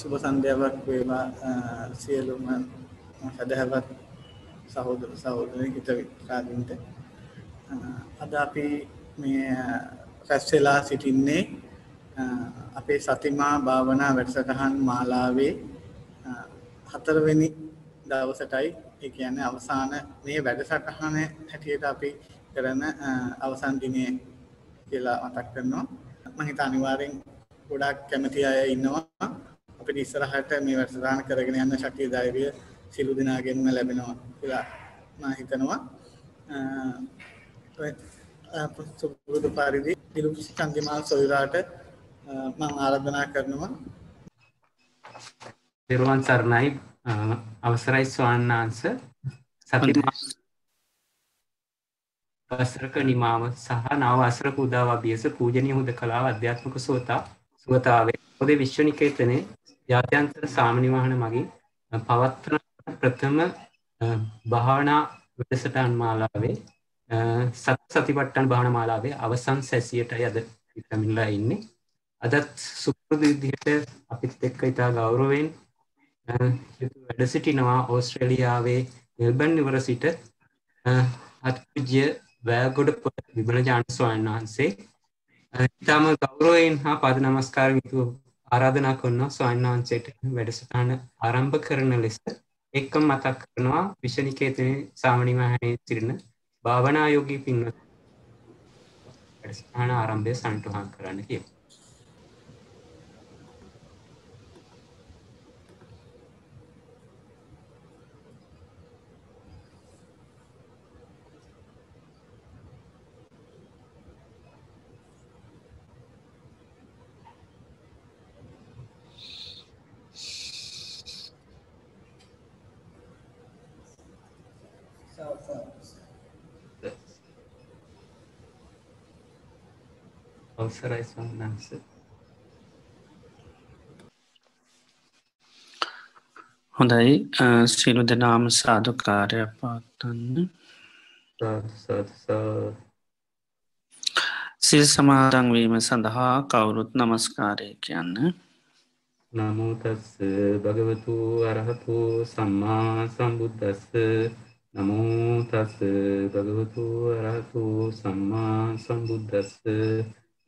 සුබ සන්ධ්‍යාවක් වේවා සියලුම සදහවත් සහෝදර සහෝදරයන් හිත විකාරින්ට අද අපි මේ රැස් වෙලා සිටින්නේ අපේ සතිමා භාවනා වැඩසටහන් මාලාවේ හතරවෙනි දවසටයි ඒ කියන්නේ අවසාන මේ වැඩසටහන හැටියට අපි කරන අවසන් දිනය කියලා මතක් කරනවා මම හිත අනිවාර්යෙන් ගොඩාක් කැමති අය ඉන්නවා අපිට ඉස්සරහට මේ වැඩසටහන කරගෙන යන්න ශක්තිය ධෛර්යය සිළු දිනාගෙන්ම ලැබෙනවා කියලා මම හිතනවා සුබුදු පරිදි දිලුක් චන්දිමාල් සොයුරාට මම ආරාධනා කරනවා පෙරවන් සරණයි අවසරයි ස්වාමීන් වහන්සේ වසරක නිමාව සහ නව වසරක උදා වබියස පූජනීය හුදකලාව අධ්‍යාත්මක සෝතා සුවතාවේ පොදේ විශ්වනිකේතනේ ජාත්‍යන්තර සාමනිවාහන මගින් පවත්වන ප්‍රථම භාවනා වැඩසටන් මාලාවේ සත් සතිපට්ටන් භාන මාලාවේ අවසන් සැසියට යද විටමිල්ලා ඉන්නේ අදත් සුපරදු විදිහට අපිත් එක්ක ඉතා ගෞරවෙන් වැඩ සිටිනවා ඕස්ට්‍රේලියාවේ මෙල්බන් නිවර සිට අත්පුජ්‍ය වැෑගොඩ විබල ජානස්වාන් වහන්සේ ඉතාම ගෞරෝයෙන් හා පද නමස්කාර යුතු ආරාධනා කොන්නවා ස්වන්නාන්සේට වැඩසටාන ආරම්භ කරන ලෙස එක්කම් මතක් කරනවා විශනිකේතනය සාමනිමහනේ සිරණ භාවනායෝගී පින්ව වැඩසටාන ආරම්භය සන්ටහන් කරන්න කියව. අවසරයි ස්වාමීනංශ හොඳයි සිලු දෙනාම සාධකාරය පාතන්න සිල් සමාරංවීම සඳහා කවුරුත් නමස්කාරය කියන්න නමුතස් භගවතු අරහතු සම්මා සම්බුද්ධස්ස නමුතස් භගවතු අරහතු සම්මා සම්බුද්ධස්ස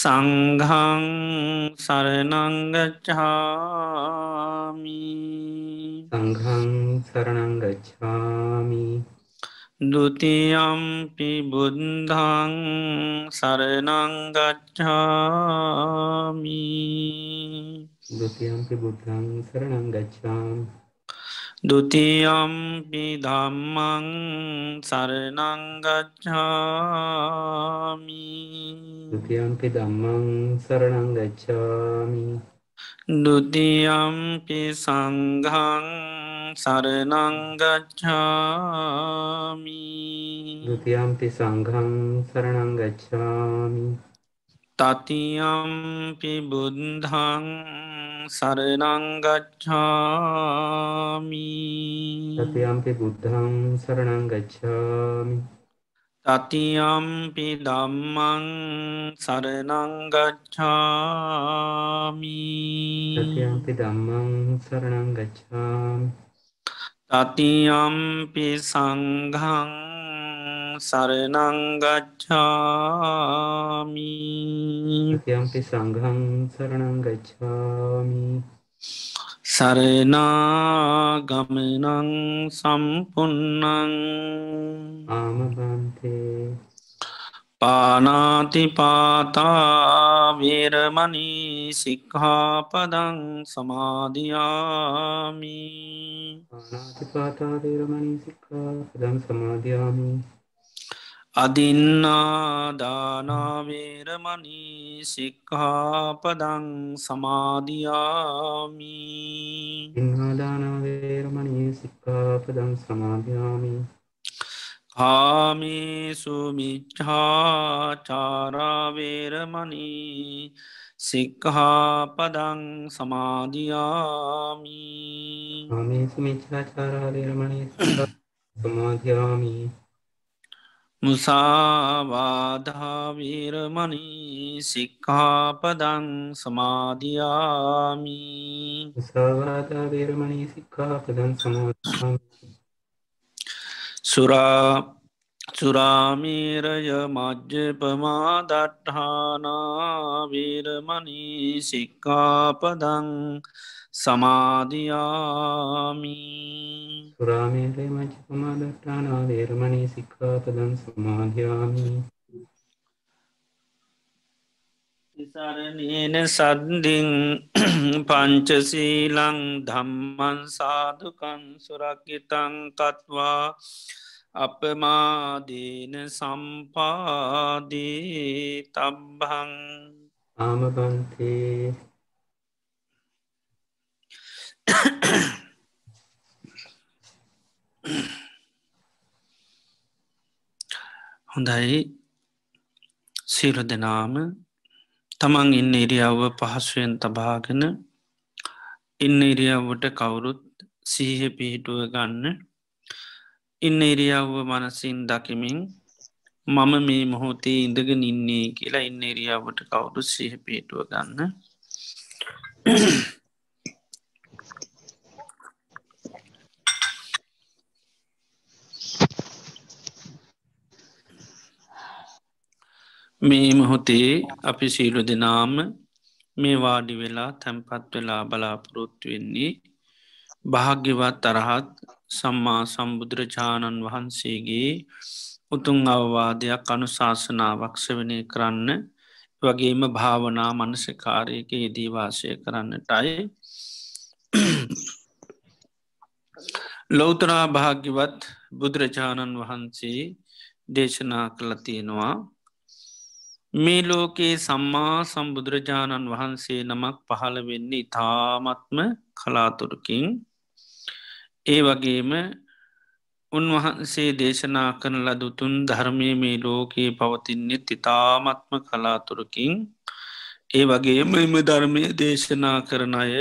සංඝං සරනංගච්ඡාමි සංහං සරනංගච්ඡාමි දුතියම්පි බුද්ධං සරනංගච්ඡාමි දුතියම්පි බුද්ධං සරනංගච්ඡාමි දුතියම්පි ධම්මං සරනංගච්ඡාමි දුතියම්පි දම්මං සරනංගච්ඡාමි දුතියම්පි සංඝං සරනංගච්ඡාමි දුතියම්පි සංඝං සරනංගච්ඡාමි තතියම්පි බුද්ධං සරනංගච්ඡාමි තතියම්පි බුද්ධං සරනංගච්ඡාමි තතියම්පි දම්මං සරනංගච්ඡාමි තතියම්පි දම්මං සරනංගච්ඡාමි තතියම්පි සංහං සරනංගච්ඡාමි යම්පි සංඝන් සරනංගච්ඡාමි සරනාගමනං සම්පන්නං ආමගන්තේ පානාතිපාතාවරමනී සික්හාපදං සමාධයාමි පානාතිපාතාවරමනී සික්හාපදං සමාධයාමී අදින්නාදානාවේරමනී සික්හාපදං සමාධයාමි ඉංහාදානාවේරමනී සික්කාපදං සමාධයාමි කාමිසුමිච්චාචාරාවේරමනී සික්හාපදං සමාධයාමි ආමිසුමිච්චාචාරාවේරමනී සමාධයාමී මුසාවාධාවීරමනී සික්කාපදං සමාධයාමි සාවාධාවීරමනී සික්කාපදන් සමාධ සුරා සුරාමීරය මජ්‍යපමා දට්ඨානාවීරමනී සික්කාපදං සමාධයාමි සමාධයාමි සුරාමේරය මච්චකමාදට්ටානා වේරමණී සික්ඛාපදන් සමාධයාමි සරණන සද්දිින් පංචසීලං ධම්මන් සාධකන් සුරක්කිතං කත්වා අපමාදීන සම්පාදී තබ්බං ආමකන්තේ හොඳයි සීල දෙනාම තමන් ඉන්න ඉරියව්ව පහසුවෙන් තබාගෙන ඉන්න ඉරියව්වට කවුරුත් සීහ පිහිටුව ගන්න ඉන්න ඉරියව්ව මනසින් දකිමින් මම මේ මොහොතේ ඉඳගෙන ඉන්නේ කියලා ඉන්න ඉරියව්වට කවුරු සීහ පිහිටුව ගන්න මේ මොහොතේ අපි සීලු දෙනාම මේ වාඩි වෙලා තැන්පත් වෙලා බලාපොරොත්තු වෙන්නේ භාග්‍යවත් තරහත් සම්මා සම්බුදුරජාණන් වහන්සේගේ උතුන් අවවාදයක් අනුශාසනාවක්ෂ වනය කරන්න වගේම භාවනා මනසකාරයක යෙදීවාසය කරන්නටයි ලෝතරා භාග්‍යවත් බුදුරජාණන් වහන්සේ දේශනා කළ තියෙනවා මේ ලෝකයේ සම්මා සම්බුදුරජාණන් වහන්සේ නමක් පහළ වෙන්නේ ඉතාමත්ම කලාතුරකින් ඒ වගේම උන්වහන්සේ දේශනා කරන ලදුතුන් ධර්මය මේ ලෝකයේ පවතින්නේ ඉතාමත්ම කලාතුරකින් ඒ වගේ මෙම ධර්මය දේශනා කරන අය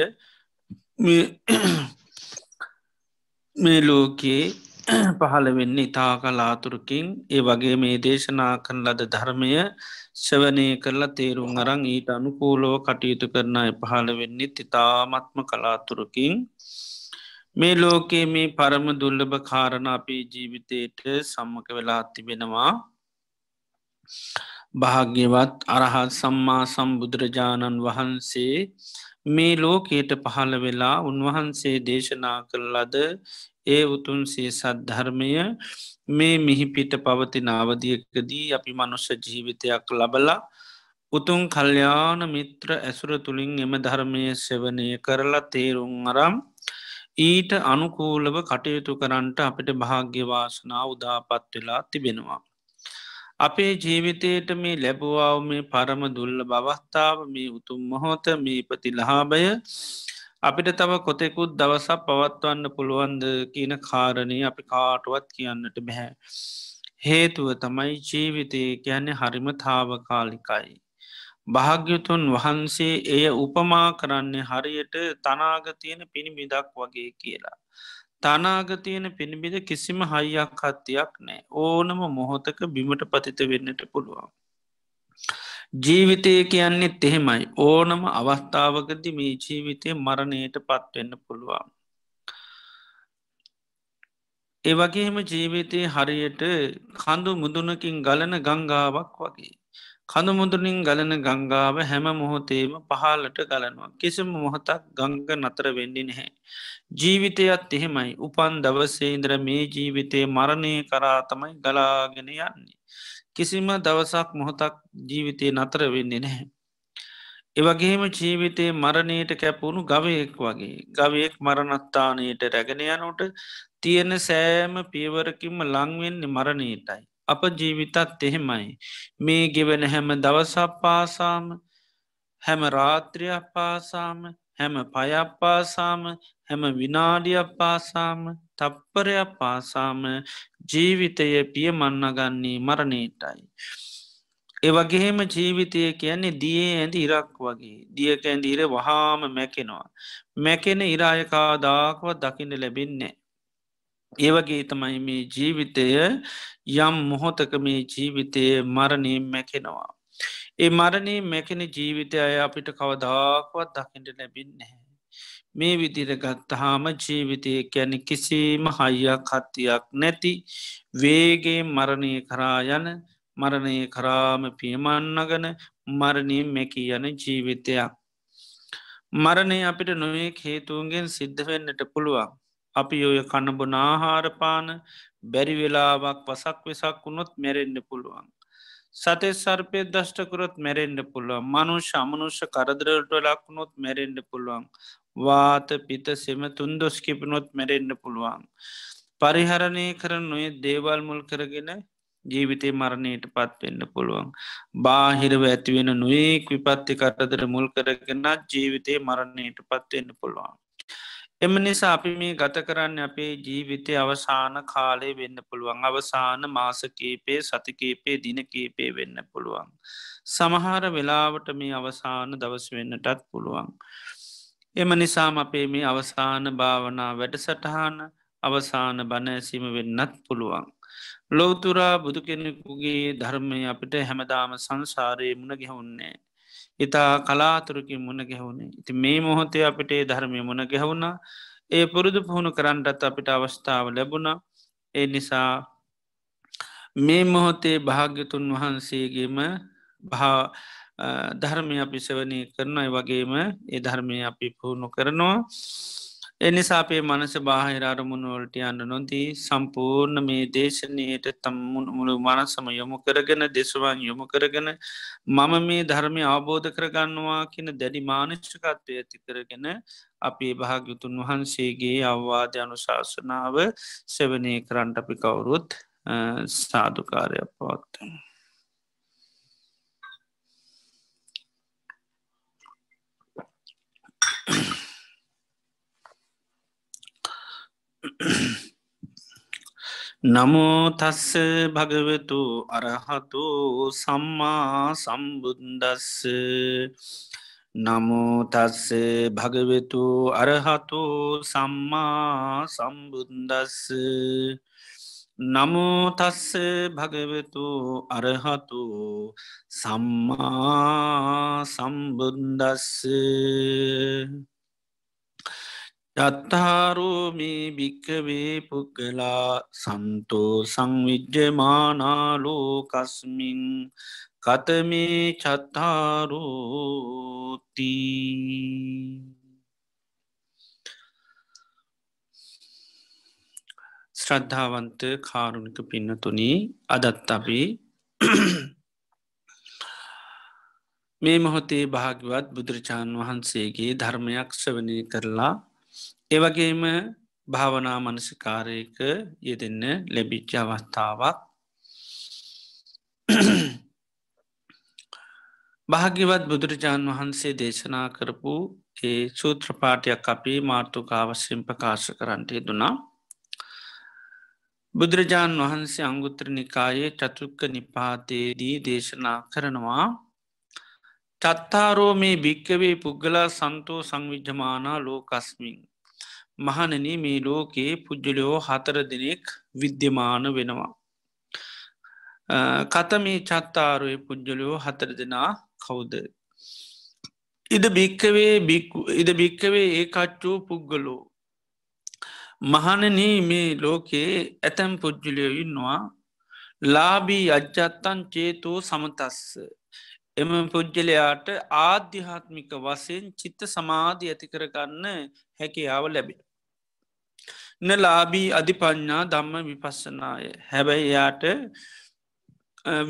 මේ ලෝකයේ පහළ වෙන්න ඉතා කලාතුරකින් ඒ වගේ මේ දේශනා කන ලද ධර්මය ශවනය කරලා තේරුම් අරං ඊට අනුකූලෝ කටයුතු කරන පහළ වෙන්නේ ඉතාමත්ම කලාතුරකින් මේ ලෝකයේ මේ පරම දුල්ලභ කාරණ අපේ ජීවිතයට සම්මක වෙලා තිබෙනවා භාග්‍යවත් අරහත් සම්මා සම්බුදුරජාණන් වහන්සේ මේ ලෝකයට පහළ වෙලා උන්වහන්සේ දේශනා කළ ලද ඒ උතුන් සේ සද්ධර්මය මේ මිහිපිට පවතින අවධියකදී අපි මනුෂ්‍ය ජීවිතයක් ලබලා උතුන් කල්්‍යාන මිත්‍ර ඇසුර තුළින් එම ධර්මය සෙවනය කරලා තේරුම් අරම් ඊට අනුකූලව කටයුතු කරන්නට අපිට භාග්‍යවාසනා උදාපත් වෙලා තිබෙනවා. අපේ ජීවිතයට මේ ලැබවාව මේ පරම දුල්ල බවස්ථාව මේ උතුම් මොහොත මේ ඉපති ලහාබය අපිට තව කොතෙකුත් දවසක් පවත්වන්න පුළුවන්ද කියන කාරණය අපි කාටුවත් කියන්නට බැහැ. හේතුව තමයි ජීවිතය කියන්නේ හරිම තාවකාලිකයි. භාග්‍යතුන් වහන්සේ එය උපමා කරන්නේ හරියට තනාගතියන පිණිබිදක් වගේ කියලා. තනාගතියන පිණිබිද කිසිම හයියක් හත්තියක් නෑ ඕනම මොහොතක බිමට පතිත වෙන්නට පුළුවන්. ජීවිතය කියන්නෙත් එහෙමයි ඕනම අවස්ථාවකද මේ ජීවිතය මරණයට පත්වෙන්න පුළුවන්. ඒවගේම ජීවිතය හරියට කඳු මුදුනකින් ගලන ගංගාවක් වගේ. කඳු මුදුනින් ගලන ගංගාව හැම මොහොතේම පහලට ගලනවා කිසිම මොහොතක් ගංග නතර වෙඩි නැහැ. ජීවිතයත් එහෙමයි උපන් දවසේ ඉන්ද්‍ර මේ ජීවිතය මරණය කරා තමයි ගලාගෙන යන්නේ. කිසිම දවසක් මොහොතක් ජීවිතය නතර වෙන්නේ නැහැ. එවගේම ජීවිතයේ මරණයට කැපුණු ගවයෙක් වගේ ගවයෙක් මරණත්තානයට රැගෙන යනට තියෙන සෑම පියවරකින්ම ලංවෙන්නේ මරණයටයි. අප ජීවිතත් එහෙමයි. මේ ගෙවන හැම දවසක් පාසාම හැම රාත්‍රියක් පාසාම හැම පයප්පාසාම හැම විනාඩියක් පාසාම තප්පරයක් පාසාම ජීවිතය පිය මන්නගන්නේ මරණයටයි. ඒවගේම ජීවිතය කියන්නේ දිය ඇඳ ඉරක් වගේ දියක ඇඳ ඉර වහාම මැකෙනවා. මැකෙන ඉරායකාදාකව දකිට ලැබෙන්නේ. ඒවගේ තමයි මේ ජීවිතය යම් මොහොතක මේ ජීවිතය මරණී මැකෙනවා. ඒ මරණී මැකෙන ජීවිතය අය අපිට කවදාකවත් දකිට ලැබින්නේ. මේ විදිරගත්තහාම ජීවිතය කැන කිසිීම හයියක් හත්තියක් නැති වේගේ මරණය කරායන මරණය කරාම පියමන්නගන මරණින් මැකී යන ජීවිතයක්. මරණය අපිට නොයෙක් හේතුවන්ගෙන් සිද්ධ වෙන්නට පුළුවන්. අපි ඔය කණබු නාහාරපාන බැරිවෙලාවක් වසක් වෙසක් වුණොත් මැරෙන්න්න පුළුවන්. සතේ සර්පය දෂ්ටකරොත් මැරෙන්ඩ පුළුවන් මනුෂ අමනුෂ්‍ය කරදරට ලක්ුණොත් මැරෙන්ඩ පුළුවන් වාත පිත සෙම තුන්දොස් කිපනොත් මැරෙන්න්න පුළුවන්. පරිහරණය කරන නොය දේවල් මුල් කරගෙන ජීවිතය මරණයට පත්වෙන්න පුළුවන්. බාහිරව ඇතිවෙන නොයෙක් විපත්ති කටදර මුල් කරගෙන ජීවිතය මරණයට පත්වෙන්න පුළුවන්. එම නිසා අපි මේ ගත කරන්න අපේ ජීවිතය අවසාන කාලය වෙන්න පුළුවන් අවසාන මාසකීපේ සතිකීපේ දිනකීපේ වෙන්න පුළුවන්. සමහර වෙලාවට මේ අවසාන දවස වෙන්නටත් පුළුවන්. එම නිසාම අපේ මේ අවසාන භාවනා වැඩසටහන අවසාන බණඇසීම වෙන්නත් පුළුවන්. ලොවතුරා බුදු කෙනෙකුගේ ධර්මය අපිට හැමදාම සංසාරයේ මුණ ගැහුන්නේ. ඉතා කලාතුරකින් මුණ ගැහුණේ. ඉති මේ මොහොතේ අපිටේ ධර්මය මුණ ගැහුණා ඒ පුරුදු පුහුණු කරන්නටත් අපිට අවස්ථාව ලැබුණ ඒ නිසා මේ මොහොතේ භාග්‍යතුන් වහන්සේගේම භා ධර්මය අපි සෙවනය කරනයි වගේම ඒ ධර්මය අපි පුහුණු කරනවා. එනිසා අපේ මනස බාහිර අරමුණ වලට අන්න නොදී සම්පූර්ණ මේ දේශනයට තම්මුණ මුළු මනසම යොමු කරගෙන දෙසවන් යොමු කරගෙන මම මේ ධර්මය අවබෝධ කරගන්නවා කියන දැඩි මානෂ්කත්වය ඇති කරගෙන අපේ භාග්‍යතුන් වහන්සේගේ අවවාධ්‍ය අනුශාසනාව සෙවනය කරන්ට අපි කවුරුත් සාධකාරයක් පවත්තන්න. නමෝතස්ස භගවතු අරහතු සම්මා සම්බුද්දස්ස නමෝතස්ස භගවෙතු අරහතු සම්මා සම්බුද්දස්ස නමෝතස්ස භගවෙතු අරහතු සම්මා සම්බුද්දස්ස යත්තාරෝමේ භික්කවේ පුද්ගලා සන්තෝ සංවිජ්‍යමානාලෝ කස්මින් කතමේ චත්තාරෝති ශ්‍රද්ධාවන්ත කාරුණික පින්නතුනි අදත් අපි මේ මොහොතේ භාගවත් බුදුරජාණන් වහන්සේගේ ධර්මයක් ශ්‍රවනය කරලා ඒවගේම භාවනා මනසිකාරයක යෙදන්න ලැබිච්ච අවස්ථාවක් භාග්‍යවත් බුදුරජාණන් වහන්සේ දේශනා කරපු ඒ සූත්‍රපාටයක් අපි මාර්ථකාවස්යෙන් ප්‍රකාශ කරන්ටය දුනා බුදුරජාණන් වහන්සේ අංගුත්‍ර නිකායේ චතුක්ක නිපාතයේදී දේශනා කරනවා චත්තාරෝ මේ භික්කවේ පුද්ගලා සන්තෝ සංවිජ්‍යමානා ලෝකස්මින් මහනන මේ ලෝකයේ පුද්ජලයෝ හතර දෙනෙක් විද්‍යමාන වෙනවා. කතමේ චත්තාරුවය පුද්ජලයෝ හතර දෙනා කවුද. ඉද භික්කවේ ඉද භික්කවේ ඒ කච්චූ පුද්ගලෝ. මහනන මේ ලෝකයේ ඇතැම් පුද්ජලයෝ ඉන්නවා ලාබී අජ්‍යත්තන් චේතෝ සමතස්ස. එම පුද්ගලයාට ආධ්‍යාත්මික වසයෙන් චිත්ත සමාධී ඇතිකරගන්න හැකියාව ලැබෙන. න ලාබී අධිපඥා ධම්ම විපස්සනාය හැබැයි එයාට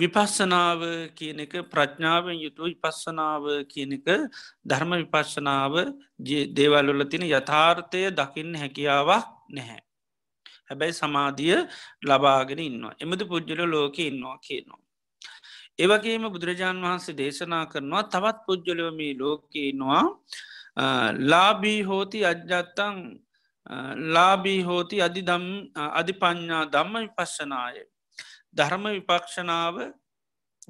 විපස්සනාව කියන එක ප්‍රඥාවෙන් යුතු විපස්සනාව කියන එක ධර්ම විපස්සනාව දේවල්ල තින යථාර්ථය දකින්න හැකියාවක් නැහැ. හැබැයි සමාධිය ලබාගෙන ඉන්නවා එමති පුද්ජල ලෝක ඉන්නවා කියනවා. ඒවගේම බුදුරජාණන් වහන්සේ දේශනා කරනවා තවත් පුද්ජලවමී ලෝකඉන්නවා ලාබී හෝති අජ්ජත්තං ලාබී හෝති අධි අධිපඥා දම්ම විපස්සනාය. ධර්ම විපක්ෂණාව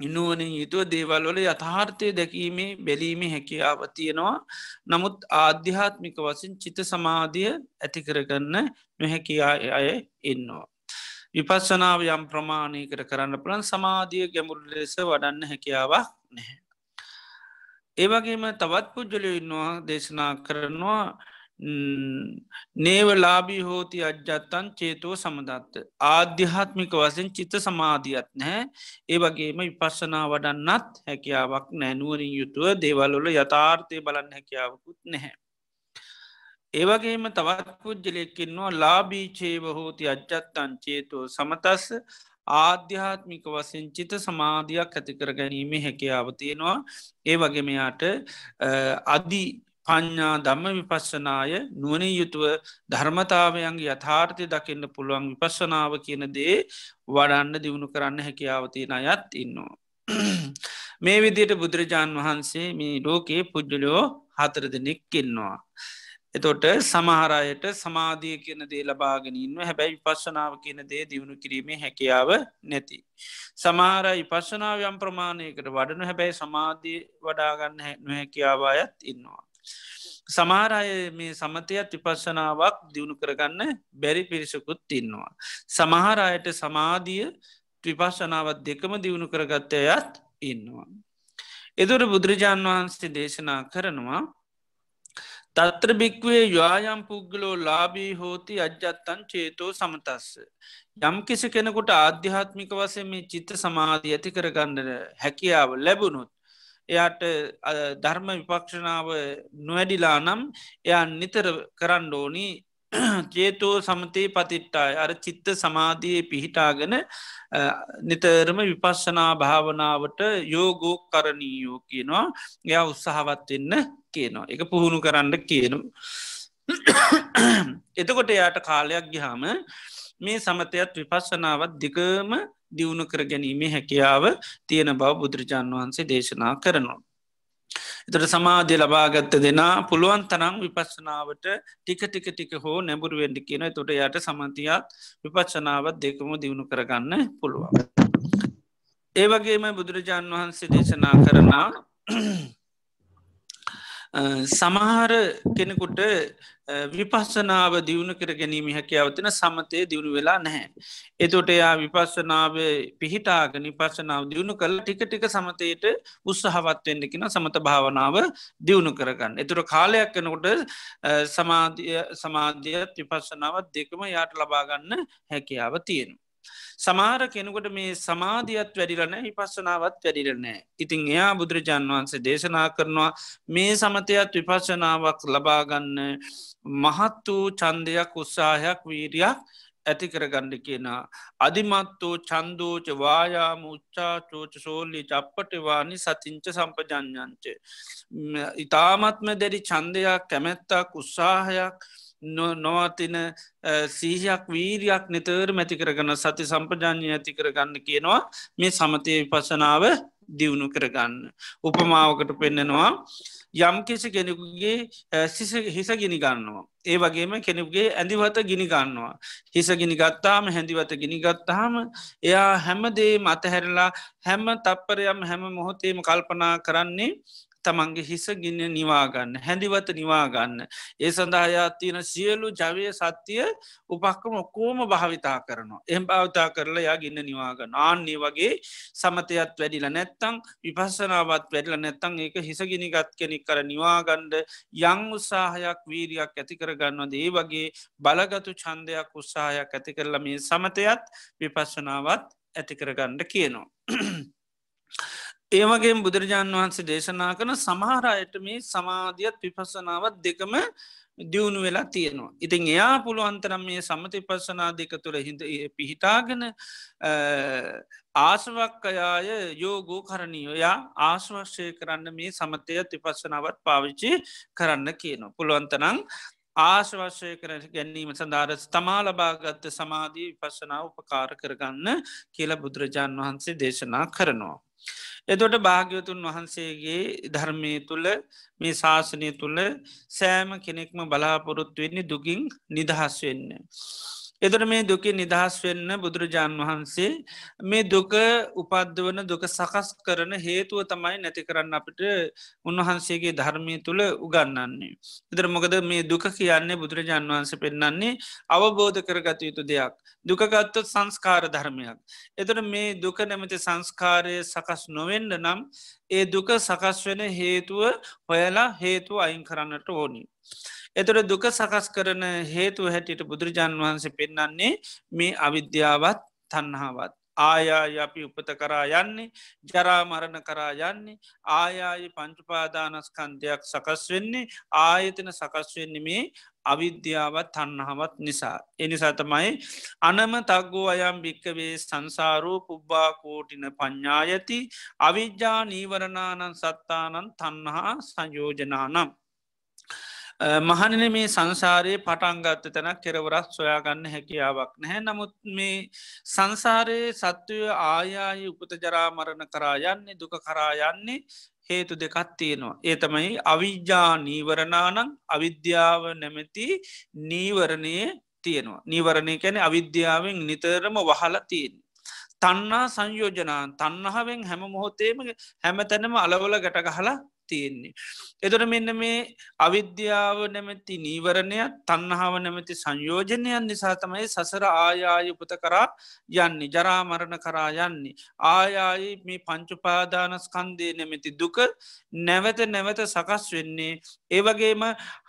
ඉනුවන යුතුව දේවල්වල යථාර්ථය දැකීමේ බැලීමේ හැකියාව තියෙනවා නමුත් ආධ්‍යාත්මික වසින් චිත සමාධිය ඇතිකරගන්න නොහැකයා අය ඉන්නවා. විපස්සනාව යම් ප්‍රමාණීකර කරන්න පුළන් සමාධිය ගැමුල් ලෙස වඩන්න හැකියාවක් නැහැ. ඒවගේම තවත් පුද්ජලය ඉන්නවා දේශනා කරනවා නේවලාබී හෝති අජ්ජත්තන් චේතෝ සමදත්ත. ආධ්‍යාත්මික වසෙන් චිත සමාධියත් නැහැ ඒ වගේම විපස්සනා වඩන්නත් හැකියාවක් නැනුවරින් යුතුව දේවල්ලොල යථාර්ථය බලන්න හැකියාවකුත් නැහැ. ඒවගේම තවත් පුද්ජලයකින්නවා ලාබී චේවහෝති අජ්ජත්තන් චේතෝ සමතස් ආධ්‍යාත්මික වසෙන් චිත සමාධයක් ඇතිකර ගැනීම හැකියාව තියෙනවා ඒ වගේමයාට අදී පඤ්ඥා දම්ම විපස්සනාය නුවනින් යුතුව ධර්මතාවයන්ගේ යථාර්ථය දකින්න පුළුවන් විපස්සනාව කියන දේ වඩන්න දියුණු කරන්න හැකියාවතියෙන අයත් ඉන්නවා. මේ විදියට බුදුරජාණන් වහන්සේ මේ ලෝකයේ පුද්ජලයෝ හතර දෙනෙක් ඉන්නවා. එතොට සමහරයට සමාධිය කියන දේ ලබාගෙනන්ව හැබැයි විපස්සනාව කියන දේ දියුණු කිරීමේ හැකියාව නැති. සමහර විපස්සනාව යම් ප්‍රමාණයකට වඩනු හැබැයි සමාධී වඩාගන්න නොහැකියාව අයත් ඉන්නවා. සමහර අය මේ සමතයත් විපස්සනාවක් දියුණු කරගන්න බැරි පිරිසකුත් තින්නවා. සමහර අයට සමාධිය ත්‍රිපශනාවත් දෙකම දියුණු කරගත්තයත් ඉන්නවා. එදුර බුදුරජාණන් වහන්සේ දේශනා කරනවා තත්‍රභික්වේ යායම් පුද්ගලෝ ලාබී හෝති අජ්‍යත්තන් චේතෝ සමතස්ස. යම් කිසි කෙනකුට ආධ්‍යාත්මික වසේ මේ චිත්ත සමාධී ඇති කරගන්නට හැකියාව ලැබුණුත්. එයාට ධර්ම විපක්ෂණාව නොවැඩිලා නම් එයා නිතර කරණ්ඩෝනි චේතෝ සමතයේ පතිට්ටායි අර චිත්ත සමාධයේ පිහිටාගෙන නිතරම විපස්සනා භාවනාවට යෝගෝ කරණීයෝ කියනවා එයා උත්සාහවත් වෙන්න කියනවා එක පුහුණු කරන්න කියනු එතකොට එයාට කාලයක් ගිහාම මේ සමතයත් විපස්සනාවත් දිගම දියුණු කර ගැනීමේ හැකියාව තියෙන බව බුදුරජාණන් වහන්සේ දේශනා කරනවා. එතට සමාධය ලබාගත්ත දෙනා පුළුවන් තරං විපස්සනාවට ටික ටික ටික හෝ නැබුරු වැඩි කියන තොට යට සමතියත් විපච්චනාවත් දෙකම දියුණු කරගන්න පුළුවන්. ඒවගේම බුදුරජාණන් වහන්සේ දේශනා කරනා සමහර කෙනෙකුට විපස්සනාව දියුණු කර ගැනීම හැකියාවතින සමතය දියුණු වෙලා නැහැ. එතොට එයා විපස්සනාව පිහිටාගෙන පස්සනාව දියුණු කල් ටික ටික සමතයට උත්සහවත්වෙන්න්නකින සමත භාවනාව දියුණු කරගන්න. එතුර කාලයක් කෙනකොට සමාධියත් විපස්සනාවත් දෙකම යාට ලබාගන්න හැකියාව තියෙනවා. සමාර කෙනකොට මේ සමාධියත් වැඩිරනෑ විපස්සනාවත් වැඩිරනෑ. ඉතිං එයා බුදුරජාන් වහන්සේ දේශනා කරනවා මේ සමතයත් විපශනාවක් ලබාගන්න මහත් වූ චන්දයක් උත්සාහයක් වීරයක් ඇති කරගණ්ඩ කියනා. අධිමත් වූ චන්දෝච වායාම උච්චාචෝච සෝල්ලි චප්පටවානි සතිංච සම්පජඥංචේ. ඉතාමත්ම දැඩි චන්දයක් කැමැත්තක් උත්සාහයක්. නොවතින සීහයක් වීරයක් නිතවර මැති කරගන්න සති සම්පජාඥය ඇති කරගන්න කියනවා මේ සමතිය පසනාව දියුණු කරගන්න. උපමාවකට පෙන්නෙනවා යම්කිසි කෙනෙකුගේ සිස හිස ගිනි ගන්නවා. ඒ වගේම කෙනෙකුගේ ඇඳිවත ගිනි ගන්නවා. හිස ගිනි ගත්තාම හැඳිවත ගිනි ගත්තාම එයා හැමදේ මතහැරලා හැම තප්පරයම් හැම මොහොතේම කල්පනා කරන්නේ තමන්ගේ හිස ගින්න නිවාගන්න හැඳිවත නිවාගන්න ඒ සඳහායා තියෙන සියලු ජවය සත්‍යය උපක්කම ඔක්කෝම භාවිතා කරනවා එම් භාවිතා කරලා යා ගින්න නිවාගන්න ආන්නේ වගේ සමතයත් වැඩිලා නැත්තං විපස්සනාවත් වැඩිල නැත්තං ඒක හිසගිනිගත් කෙනෙක් කර නිවාගණ්ඩ යං උත්සාහයක් වීරයක් ඇති කරගන්නවද ඒ වගේ බලගතු චන්දයක් උත්සාහයක් ඇති කරලා මේ සමතයත් විපස්සනාවත් ඇති කරගණ්ඩ කියනවා. ඒවගේ බුදුරජාණන් වහන්සේ දේශනා කරන සමහරයට මේ සමාධියත් පිපසනාවත් දෙකම දියුණු වෙලා තියෙනවා. ඉතින් එයා පුළුවන්තරම් මේ සමති පස්සනා දෙක තුළ හිද පිහිටාගෙන ආශවක්කයාය යෝගෝ කරණීය ඔයා ආශවශ්‍යය කරන්න මේ සමතය තිපස්සනාවත් පාවිච්චි කරන්න කියනවා. පුළුවන්තනං ආශවශ්‍යය කර ගැනීම සඳාර තමාලබාගත්ත සමාධී පශනාව උපකාර කරගන්න කියලා බුදුරජාණන් වහන්සේ දේශනා කරනවා. එතොට භාග්‍යවතුන් වහන්සේගේ ධර්මය තුළ මේ ශාසනය තුළ සෑම කෙනෙක්ම බලාපොරොත්තු වෙන්නේ දුකින් නිදහස් වෙන්න. එතට මේ දුකින් නිදහස් වෙන්න බුදුරජාණන් වහන්සේ මේ දුක උපද්දවන දුක සකස් කරන හේතුව තමයි නැති කරන්න අපිට උන්වහන්සේගේ ධර්මය තුළ උගන්නන්නේ. එතර මොකද මේ දුක කියන්නේ බුදුරජාණන් වහන්ස පෙන්න්නන්නේ අවබෝධ කරගත යුතු දෙයක්. දුකගත්තොත් සංස්කාර ධර්මයක්. එතට මේ දුක නැමති සංස්කාරය සකස් නොවෙන්ඩ නම් ඒ දුක සකස් වෙන හේතුව හොයලා හේතුව අයින් කරන්නට ඕනිි. එතොට දුක සකස් කරන හේතුව හැටියට බුදුරජාණන් වහන්සේ පෙන්නන්නේ මේ අවිද්‍යාවත් තන්හාවත්. ආයාය අපි උපත කරා යන්නේ ජරාමරණ කරා යන්නේ ආයාය පංචුපාදානස්කන්ධයක් සකස් වෙන්නේ ආයතන සකස් වෙන්නේ මේ අවිද්‍යාවත් තන්නහවත් නිසා. එනිසා තමයි අනම තක්ගෝ අයම් භික්කවේ සංසාරූ පුබ්බා කෝටින ප්ඥායති අවිද්‍යා නීවරණානන් සත්තානන් තන්නහා සංයෝජනානම්. මහනන මේ සංසාරයේ පටන්ගත්ත තැනක් කෙරවරක් සොයාගන්න හැකියාවක් නැහැ නමුත් මේ සංසාරයේ සත්වය ආයායි උපත ජරාමරණ කරා යන්නේ දුක කරා යන්නේ හේතු දෙකත් තියෙනවා. ඒ තමයි අවිජ්‍යා නීවරණානං අවිද්‍යාව නැමැති නීවරණය තියෙනවා. නීවරණය කැන අවිද්‍යාවෙන් නිතරම වහල තියෙන. තන්නා සංයෝජනා තන්නහාවෙන් හැම මොහොතේම හැම තැනම අලවල ගැටගහලා තියෙන්නේ. එතොට මෙන්න මේ අවිද්‍යාව නැමැති නීවරණයක් තන්නහාව නැමැති සංයෝජනයන් නිසා තමයි සසර ආයායුපත කරා යන්නේ ජරාමරණ කරා යන්නේ. ආයායි මේ පංචුපාදානස්කන්දය නැමැති දුක නැවත නැවත සකස් වෙන්නේ. ඒවගේම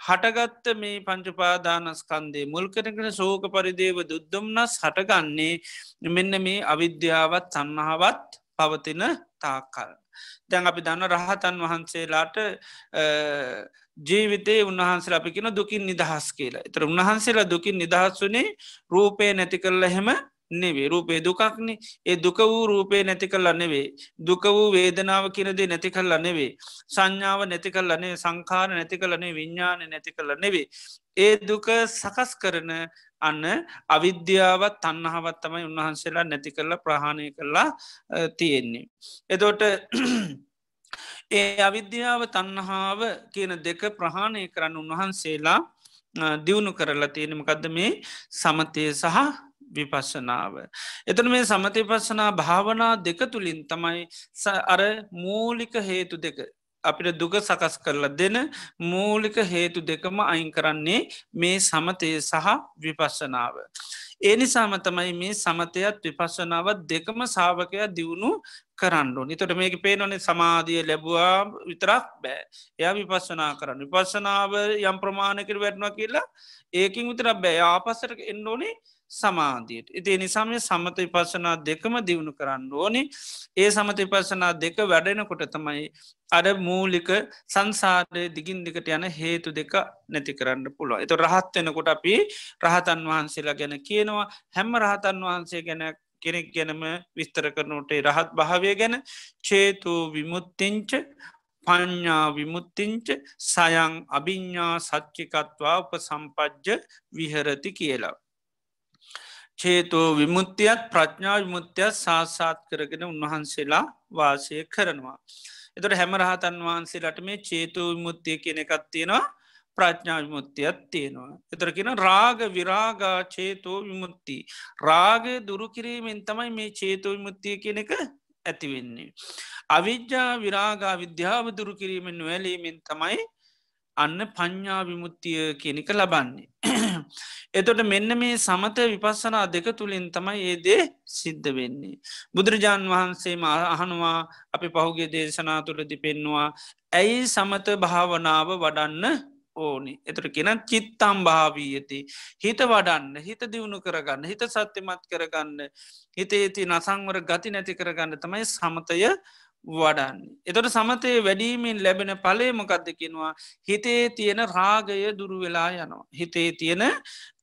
හටගත්ත මේ පංචුපාදානස්කන්දේ මුල්කරගෙන සෝක පරිදේව දුද්දම්නස් හටගන්නේ මෙන්න මේ අවිද්‍යාවත් සන්නහාවත් පවතින තාකල්. දැන් අපි දන්න රහතන් වහන්සේලාට ජීවිතේ උන්වහන්සේ අපි කියෙන දුකින් නිදහස් කියලා එතර උන්වහන්සේලා දුකින් නිදහස් වනේ රූපය නැති කරලා හෙම නෙවේ රූපේ දුකක්න ඒ දුක වූ රූපේ නැති කල්ල නෙවේ දුක වූ වේදනාව කියනදේ නැති කල්ල නෙවේ සංඥාව නැති කල්ලනේ සංකාර නැති කලනේ විඤ්ඥාන නැති කල්ල නෙවේ ඒ දුක සකස් කරන අන්න අවිද්‍යාවත් තන්නහවත් තමයි උන්වහන්සේලා නැති කරලා ප්‍රහණය කරලා තියෙන්නේ. එතෝට ඒ අවිද්‍යාව තන්නහාව කියන දෙක ප්‍රහාණය කරන්න උන්වහන්සේලා දියුණු කරලා තියෙනමකද මේ සමතය සහ විපස්සනාව. එතන මේ සමතිපස්සනා භාවනා දෙක තුළින් තමයි අර මූලික හේතු දෙක අපිට දුක සකස් කරලා දෙන මූලික හේතු දෙකම අයින් කරන්නේ මේ සමතය සහ විපස්සනාව. ඒ නිසාම තමයි මේ සමතයත් විපස්සනාවත් දෙකම සාාවකයා දියුණු කරන්නු. නිතොට මේක පේනොනේ සමාධිය ලැබවා විතරක් බෑ. එයා විපස්සනා කරන්න. විපස්සනාව යම් ප්‍රමාණකර වැඩනවා කියලා ඒකින් විතරක් බෑ ආපසරක එන්නඕනේ සමාධයට. ඉතිේ නිසාම සමත විපසනා දෙකම දියුණු කරන්න ඕනි ඒ සමත විපසනා දෙක වැඩෙනකොට තමයි අඩ මූලික සංසාරය දිගින් දිකට යන හේතු දෙක නැති කරන්න පුළුව. එතු රහත් වෙනකොට අපි රහතන් වහන්සේලා ගැන කියනවා හැම රහතන් වහන්සේ ගැන කෙනෙක් ගැනම විස්තර කරනුටේ රහත් භාවය ගැන චේතු විමුත්තිංච පඥ්ඥා විමුත්තිංච සයං අභිඤ්ඥා සච්චිකත්වා උප සම්පජ්ජ විහරති කියලා. චේතෝ විමුත්තියත් ප්‍රඥා විමුත්තියත් සාසාත් කරගෙන උන්වහන්සේලා වාසය කරනවා. එතට හැම රහතන් වහන්සේලට මේ චේතෝ විමුත්තිය කියන එකත් තියෙනවා ප්‍රඥා විමුත්තියක් තියෙනවා. එතර කියෙන රාග විරාගා චේතෝ විමුත්ති. රාග දුරුකිරීමෙන් තමයි මේ චේතෝ විමුත්තිය කියන එක ඇතිවෙන්නේ. අවිද්‍යා විරාගා විද්‍යාව දුරුකිරීමෙන් වැලීමෙන් තමයි අන්න පඤ්ඥා විමුත්තිය කියනක ලබන්නේ. එතොට මෙන්න මේ සමත විපස්සනා දෙක තුළින් තමයි ඒදේ සිද්ධ වෙන්නේ. බුදුරජාණන් වහන්සේම අහනවා අපි පහුගේ දේශනා තුළදි පෙන්වා ඇයි සමත භාවනාව වඩන්න ඕනි එතට කෙන චිත්තම් භාවීයති හිත වඩන්න හිත දියුණු කරගන්න හිත සත්‍යමත් කරගන්න හිතේ ති නසංවර ගති නැති කරගන්න තමයි සමතය වඩන්නේ. එතොට සමතය වැඩීමෙන් ලැබෙන පලේමකක්දකිනවා හිතේ තියෙන රාගය දුරුවෙලා යනවා. හිතේ තියෙන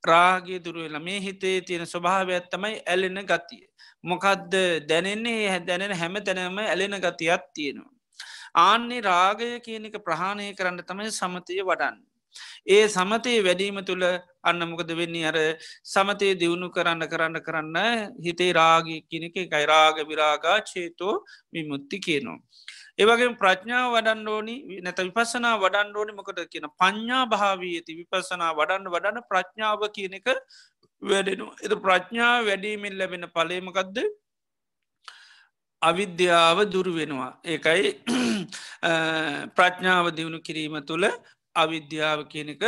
රාගය දුරුවෙලා මේ හිතේ තියෙන ස්වභාවයක් තමයි ඇලෙන ගතිය. මොකදද දැනෙන්නේ හැදැනෙන හැම තැනම ඇලෙන ගතියක් තියෙනවා. ආන්නේ රාගය කියන එක ප්‍රහාණය කරන්න තමයි සමතිය වඩන්න. ඒ සමතයේ වැඩීම තුළ අන්නමකද වෙන්නේ අර සමතය දියුණු කරන්න කරන්න කරන්න හිතේ රාගකිනක එකයි රාග විරාගා චේතෝ විමුත්ති කියනවා. ඒවගේ ප්‍රඥාව වඩන්ඩෝනි නැත විපසනා වඩන්ඩෝනි මොකට කියන පඤ්ඥා භාවී ඇති විපසනා වඩන්න වඩන්න ප්‍රඥාව කියන එක වැඩෙනවා. එත ප්‍රඥා වැඩීමෙන් ලැබෙන පලේමකක්ද අවිද්‍යාව දුරුවෙනවා. ඒකයි ප්‍රඥාව දියුණු කිරීම තුළ අවිද්‍යාව කියනක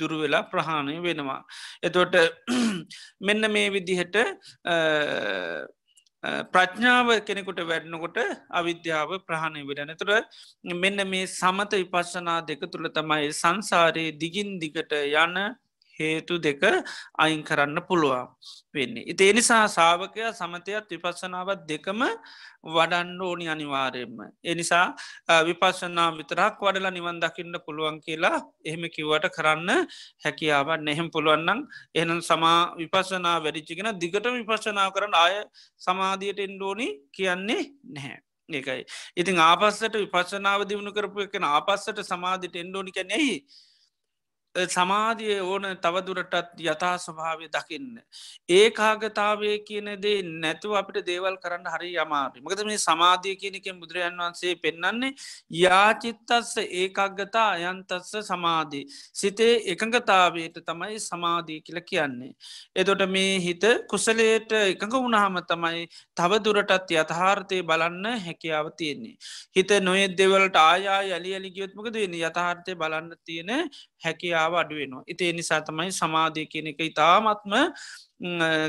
දුරුවෙලා ප්‍රහාණය වෙනවා. එතොට මෙන්න මේ විදිහට ප්‍රඥාව කෙනෙකුට වැඩනකොට අවිද්‍යාව ප්‍රහණය විඩන තුර මෙන්න මේ සමත විපස්සනා දෙක තුළ තමයි සංසාරයේ දිගින් දිගට යන හේතු දෙක අයින් කරන්න පුළුවන් වෙන්නේ. ඉති එනිසා සාාවකයා සමතයත් විපස්සනාවත් දෙකම වඩන්න ඕනි අනිවාරයෙන්ම. එනිසා විපස්සනා විතරක් වඩලා නිවන් දකින්න පුළුවන් කියලා එහෙම කිව්වට කරන්න හැකියාවත් නැහෙම් පුළුවන්නම් එහනම් සමා විපසනා වැඩිච්චිගෙන දිගට විපශනා කරන අය සමාධයට එන්ඩෝනි කියන්නේ නැහැ. ඒකයි ඉතින් ආපස්සට විපශනාව දියුණු කරපු එකන ආපස්සට සමාධිට එන්ඩෝනික නැහි සමාධිය ඕන තවදුරටත් යථා ස්වභාවය දකින්න. ඒ කාගතාවය කියන දේ නැතුව අපිට දේවල් කරන්න හරි යමාරි මකද මේ සමාධිය කියනකින් බුදුරජන් වන්සේ පෙන්න්නන්නේ යාචිත්තස්ස ඒකක්ගතා අයන්තස්ස සමාධී. සිතේ එකඟතාවයට තමයි සමාධී කියල කියන්නේ. එදොට මේ හිත කුසලයට එකඟ වුණහම තමයි තවදුරටත් යථාර්ථය බලන්න හැකියාව තියෙන්නේ. හිත නොයෙත් දෙවලට ආයා යළි අලිගියොත්මක දන්න යථාර්ථය බලන්න තියෙන හැකියාව සංඛ්‍යාව අඩුවෙනවා. ඉතිේ නිසා තමයි සමාධය කියන එක ඉතාමත්ම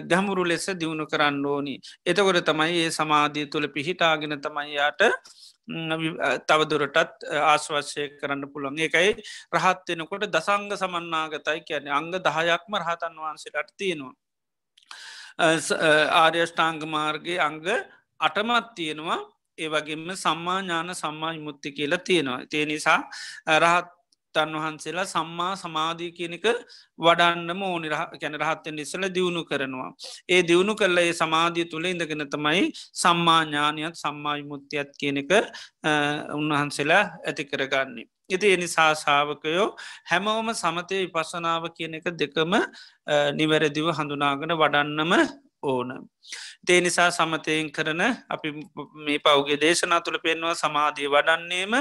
ගැමුරු ලෙස දියුණු කරන්න ඕනි. එතකොට තමයි ඒ සමාධිය තුළ පිහිටාගෙන තමයියාට තවදුරටත් ආශවශ්‍යය කරන්න පුළන් එකයි රහත්වෙනකොට දසංග සමන්නාගතයි කියන්නේ අංග දහයක්ම රහතන් වහන්සේට තියෙනවා. ආර්යෂ්ඨාංග මාර්ගගේ අංග අටමත් තියෙනවා ඒවගේම සම්මාඥාන සම්මා මුත්ති කියලා තියෙනවා. තිය නිසා රහත් තන් වහන්සේලා සම්මා සමාධී කියනක වඩන්නම ඕනි කැන රහත්තෙන් ඉස්සල දියුණු කරනවා. ඒ දියුණු කරල ඒ සමාධිය තුළ ඉඳගෙන තමයි සම්මාඥානයත් සම්මායිමුත්තියත් කියනක උන්වහන්සේලා ඇති කරගන්නේ. ඉති එනිසා ශාවකයෝ හැමෝම සමතය විපසනාව කියන එක දෙකම නිවැරදිව හඳුනාගෙන වඩන්නම ඕන. දේ නිසා සමතයෙන් කරන අපි මේ පෞගේ දේශනා තුළ පෙන්වා සමාධී වඩන්නේම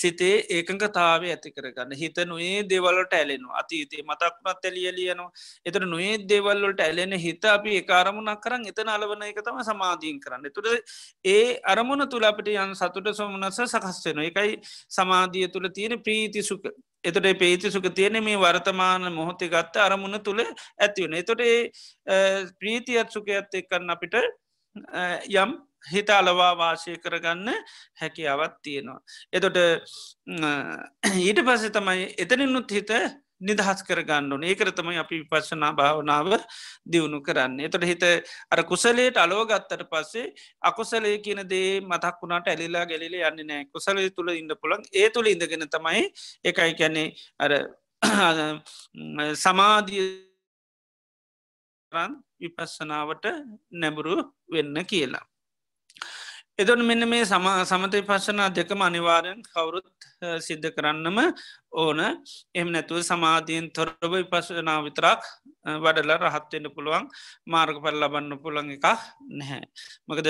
සිතේ ඒකඟතාව ඇති කරගන්න හිත නොේ දෙවලට ඇලෙනවා අතිතේ මතක්නත් ඇලිය ලියනවා එතර නොේ දෙවල්ලට ඇලෙන හිත අපි ඒ අරමුණක් කරන්න එතන අලවන එක තම සමාධීන් කරන්න තුළ ඒ අරමුණ තුළ අපට යන් සතුට සොමනස සකස්වෙන එකයි සමාධිය තුළ තියෙන ප්‍රීතිසුක එතොට පේතිසුක තියෙන මේ වර්තමාන මොහොතේ ගත්ත අරමුණ තුළ ඇතිවන. එතොට ප්‍රීතියත් සුකයත් එක්කන්න අපිට යම් හිත අලවා වාශය කරගන්න හැකි අවත් තියෙනවා. එතොට ඊට පස්සේ තමයි එතනින්නුත් හිත නිදහස් කරගන්න ඕන ඒකර තමයි අපි විපශනා භාවනාව දියුණු කරන්න. එතට හිත අර කුසලයට අලෝගත්තට පස්සේ අකුසලය කියන දේ මතක් වුණට ඇලිලා ගැලිල යන්න නෑ කුසලය තුළ ඉන්න පුළන් ඒ තුළ ඉඳගෙන තමයි එකයි කැනේ අර සමාධිය විපස්සනාවට නැබුරු වෙන්න කියලා. එදොන් මෙන්න මේ සම සමතය පශනා දෙකම අනිවාරයෙන් කවුරුත් සිද්ධ කරන්නම ඕන එම නැතුව සමාධීයෙන් තොරබ පශනා විතරක් වඩල රහත්වෙන්න්න පුළුවන් මාර්ග පල් ලබන්න පුළන් එකක් නැහැ. මකද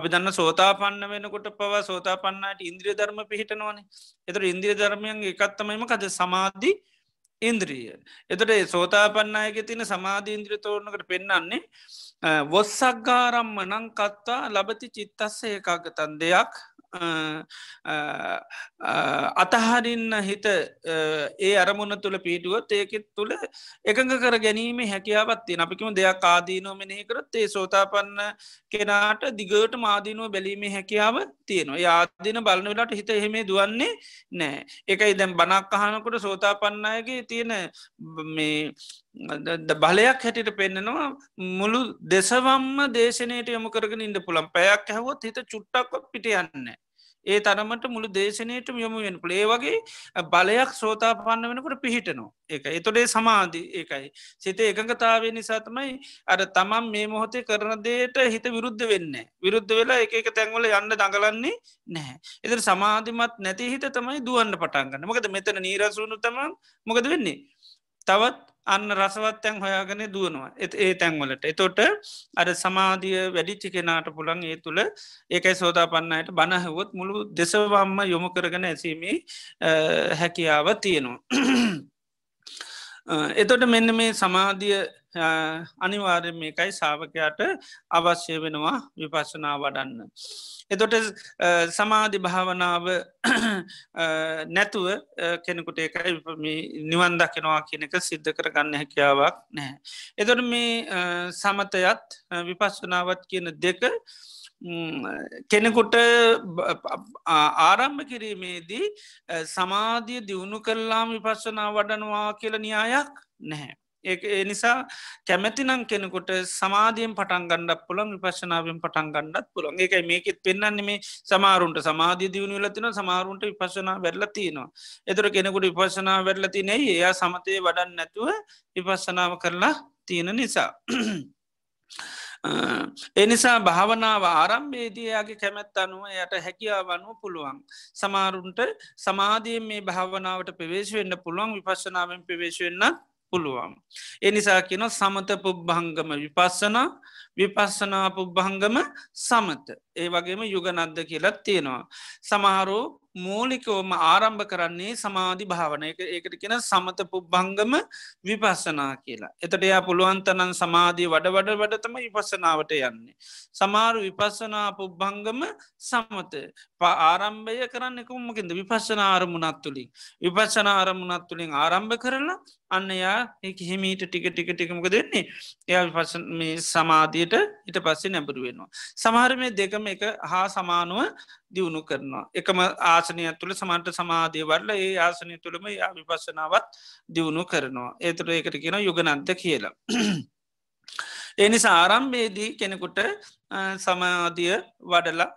අපි දන්න සෝතා පන්න වෙනකොට පව සෝතා පන්නට ඉන්ද්‍රිය ධර්ම පිහිටනවානේ එතුර ඉන්ද්‍රිය ධර්මයන් එකත්තමයිම කද සමාධී ඉන්ද්‍රීය. එතට සෝතාපන්නයක තින සමාධී ඉන්ද්‍රිය තෝරණකට පෙන්නන්නේ වොස්සක්ගාරම්ම නං කත්තා ලබති චිත්තස්ස ඒකාගතන් දෙයක් අතහරින්න හිත ඒ අරමුණ තුළ පිටුවත් ඒකෙත් තුළ එකඟ කර ගැනීම හැකියාවත්තිය අපිකම දෙයක් ආදීනෝ මෙනෙහි කරත් ඒ සෝතාපන්න කෙනාට දිගට මාදීනුව බැලීමේ හැකියාව තියෙනවා යාදදින බලන වෙලාට හිත එහෙමේ දුවන්නේ නෑ එකයි දැම් බනක් අහනකොට සෝතාපන්නයගේ තියෙන මේ බලයක් හැටිට පෙන්න්නනවා මුළු දෙසවම්ම දේශනයට යොමු කරගෙන ඉඳ පුළන් පැයක් හැවොත් හිත චුට්ටක්වත් පිට යන්න. ඒ තරමට මුළු දේශනයට යොමු වෙන පලේ වගේ බලයක් සෝතා පන්න වෙනකට පිහිටනවා එක එතොඩේ සමාධී ඒකයි. සිත එකඟතාවේ නිසා තමයි අර තමන් මේ මොහොතේ කරන දේට හිත විරුද්ධ වෙන්න විරුද්ධ වෙලා එක එක තැන්වල යන්න දඟලන්නේ නැහැ. එතර සමාධිමත් නැති හිත තමයි දුවන්න පටන්ගන්න මොකද මෙතන නීරසුණු තමන් මොකද වෙන්නේ. තවත් අන්න රසවත්තැන් හොයාගෙන දුවනවා ඒ තැන්වලට එතොට අර සමාධිය වැඩිච්චි කෙනාට පුළන් ඒ තුළ ඒකයි සෝතා පන්නයට බණහවොත් මුළු දෙසවම්ම යොමු කරගෙන ඇසීමේ හැකියාව තියෙනවා. එතොට මෙන්න මේ සමාධිය අනිවාර්ය මේකයි සාාවකයාට අවශ්‍ය වෙනවා විපස්සනා වඩන්න. එතොට සමාධි භාවනාව නැතුව කෙනෙකුට එකයි නිවන් දකිනවා කියනක සිද්ධ කරගන්න හැකියාවක් නැහැ. එතොට මේ සමතයත් විපස්සනාවත් කියන දෙක කෙනෙකුට ආරම්භ කිරීමේදී සමාධිය දියුණු කරලාම විපස්සනා වඩනවා කියල න්‍යායක් නැහැ. ඒ නිසා කැමැතිනම් කෙනෙකුට සමාධියෙන් පටන් ගණ්ඩක් පුළන් විපශනාවෙන් පටන් ගණ්ඩත් පුළන් එකයි මේකෙත් පෙන්න්නේ මේ සමාරුන්ට සමාධී දියුණු ලතින සමාරුන්ට විපශනා වැරල තියෙනවා. එතුර කෙනෙකුට විපශනා වැරලති නෙයි එයා සමතය වඩන්න නැතුව විපස්සනාව කරලා තියෙන නිසා. එනිසා භාවනාව ආරම්භේදයාගේ කැමැත් අනුව යට හැකියාවනුව පුළුවන්. සමාරුන්ට සමාධියෙන් මේ භාවනාවට පිවේශවෙන්න පුළුවන් විපශනාවෙන් පිවේශවෙන්නත් පුළුවන්. එනිසා කියන සමත පුබ්භංගම විපස්සනා විපස්සනා පුබ්භංගම සමත ඒ වගේම යුගනද්ද කියලත් තියෙනවා. සමහරෝ මූලිකවම ආරම්භ කරන්නේ සමාධි භාවන එක ඒකට කියෙන සමත පුබ්බංගම විපස්සනා කියලා. එතට එයා පුළුවන්තනන් සමාධී වඩ වඩ වඩතම විපසනාවට යන්නේ. සමාරු විපස්සනා පුබ්බංගම සමත ආරම්භය කරන්න කුම්මකින්ද විපස්සනා අරමුණත් තුළින් විපස්සනා අරමුණත් තුළින් ආරම්භ කරලා අන්න යා එක හිමීට ටික ටික ටිකමක දෙන්නේ එයා විපස සමාධයට ඉට පස්සේ නැබරු වෙනවා. සමහර මේ දෙකම එක හා සමානුව දියුණු කරනවා. එකම ආසනය තුළ සමන්ට සමාධය වරල ඒ ආසනය තුළම අභිපස්සනාවත් දියුණු කරනවා. ඒතුර ඒකට කියෙන යුගනන්ත කියලා. එනි සාරම්භේදී කෙනෙකුට සමාධිය වඩලා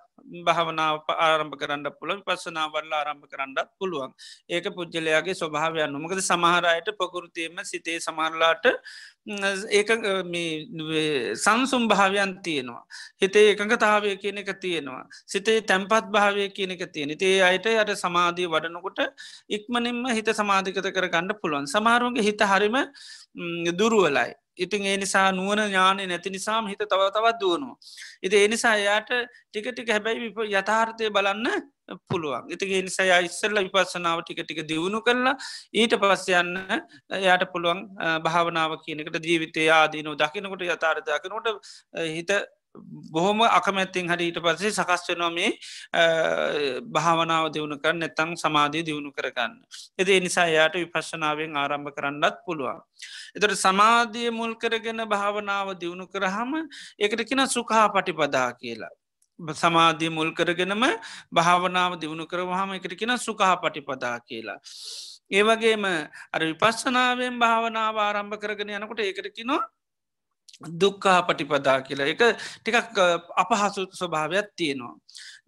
භාවනාව ආරම්භ කරන්න පුළ පසනාවරල ආරම්භ කරන්නත් පුළුවන් ඒක පුද්ගලයාගේ ස්වභාවයන්න මකද සමහරයට පොකෘතියම සිතේ සමහරලාට ඒ සංසුම් භාවයන් තියෙනවා. හිතේ එකඟතාවය කියන එක තියෙනවා. සිතේ තැම්පත් භාවය කියන එක තියෙන තේ අයට යට සමාධී වඩනකොට ඉක්මනින්ම හිත සමාධිකත කර ගණඩ පුළුවන් සමාරුන්ගේ හිත හරිම දුරුවලයි. ඉතින් ඒ නිසා නුවන ඥානය නැති නිසාම හිත තව තවත් දුවනවා. ඉති ඒ නිසා එයාට ටික ටික හැබැයි යථාර්ථය බලන්න පුළුවන් එතික නිසා ඉස්සල්ල විපස්සනාව ටික ටික දියුණු කරලා ඊට පස්ස යන්න යට පුළුවන් භාවනාව කියනකට ජීවිතය ආදීනෝ දකිනකොට යථාර්ථයකනොට හිත බොහොම අකමැත්තිෙන් හරි ඊට පස්සේ සකස් වෙනොමේ භාවනාව දියුණු කර නැතං සමාධී දියුණු කරගන්න. එති නිසා යායට විපශ්නාවෙන් ආරම්භ කරන්නත් පුළුවන්. එතට සමාධිය මුල් කරගෙන භාවනාව දියුණු කරහම එකට කියෙන සුකහා පටිපදා කියලා. සමාධිය මුල් කරගෙනම භාවනාව දියුණු කරවහම එකට කියෙන සුකහ පටිපදා කියලා. ඒවගේම අර විපස්සනාවෙන් භාවනාව ආරම්භ කරගෙන යනකොට ඒකට කිනවා දුක්කා පටිපදා කියලා එක ටිකක් අපහසු ස්වභාවයක් තියෙනවා.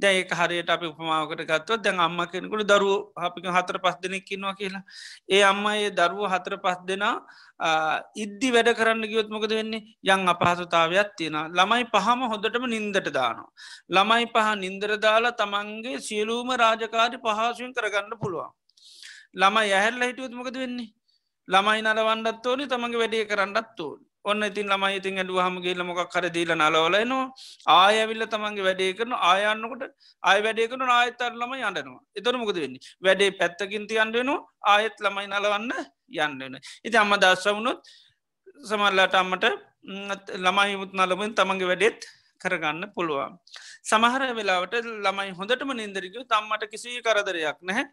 දැ ඒ හරියට අපි උපමාවකට ගත්ව දැන් අම්ම කෙනෙකුට දරු අපික හතර පස් දෙනෙක් කින්නවා කියලා. ඒ අම්ම ඒ දරුව හතර පස් දෙනා ඉද්දි වැඩ කරන්න ගියොත්මකද වෙන්නේ යං අපහසුතාවයක් තියෙන ළමයි පහම හොඳටම නින්දට දානවා. ළමයි පහ නින්දරදාලා තමන්ගේ සියලූම රාජකාරි පහසුවෙන් කරගන්න පුළුවන්. ළමයි ඇහැල්ල හිටියුත්මකද වෙන්නේ. ළමයි නරවන්නත් ඕනි තමන්ගේ වැඩිය කරන්නත් ඕනි. ඔන්න ඉතින් ළමයි ඉතින් ඇඩුව හම ගේල මොකක් කර දීල නලවලනවා ආයවිල්ල තමන්ගේ වැඩේ කරන ආයන්නකොට අය වැඩේ කරන ආයතර ළමයි අන්ඩනවා එතන මොකද වෙන්නේ වැඩේ පැත්තකින් තියන්ඩුවනවා ආයත් ළමයි නලවන්න යන්නන ඉති අම්ම දස්ස වුණොත් සමල්ලාට අම්මට ළමයි මුත් නලමින් තමන්ගේ වැඩෙත් කරගන්න පුළුවන් සමහර වෙලාවට ළමයි හොඳටම නින්දරකු තම්මට කිසි කරදරයක් නැහැ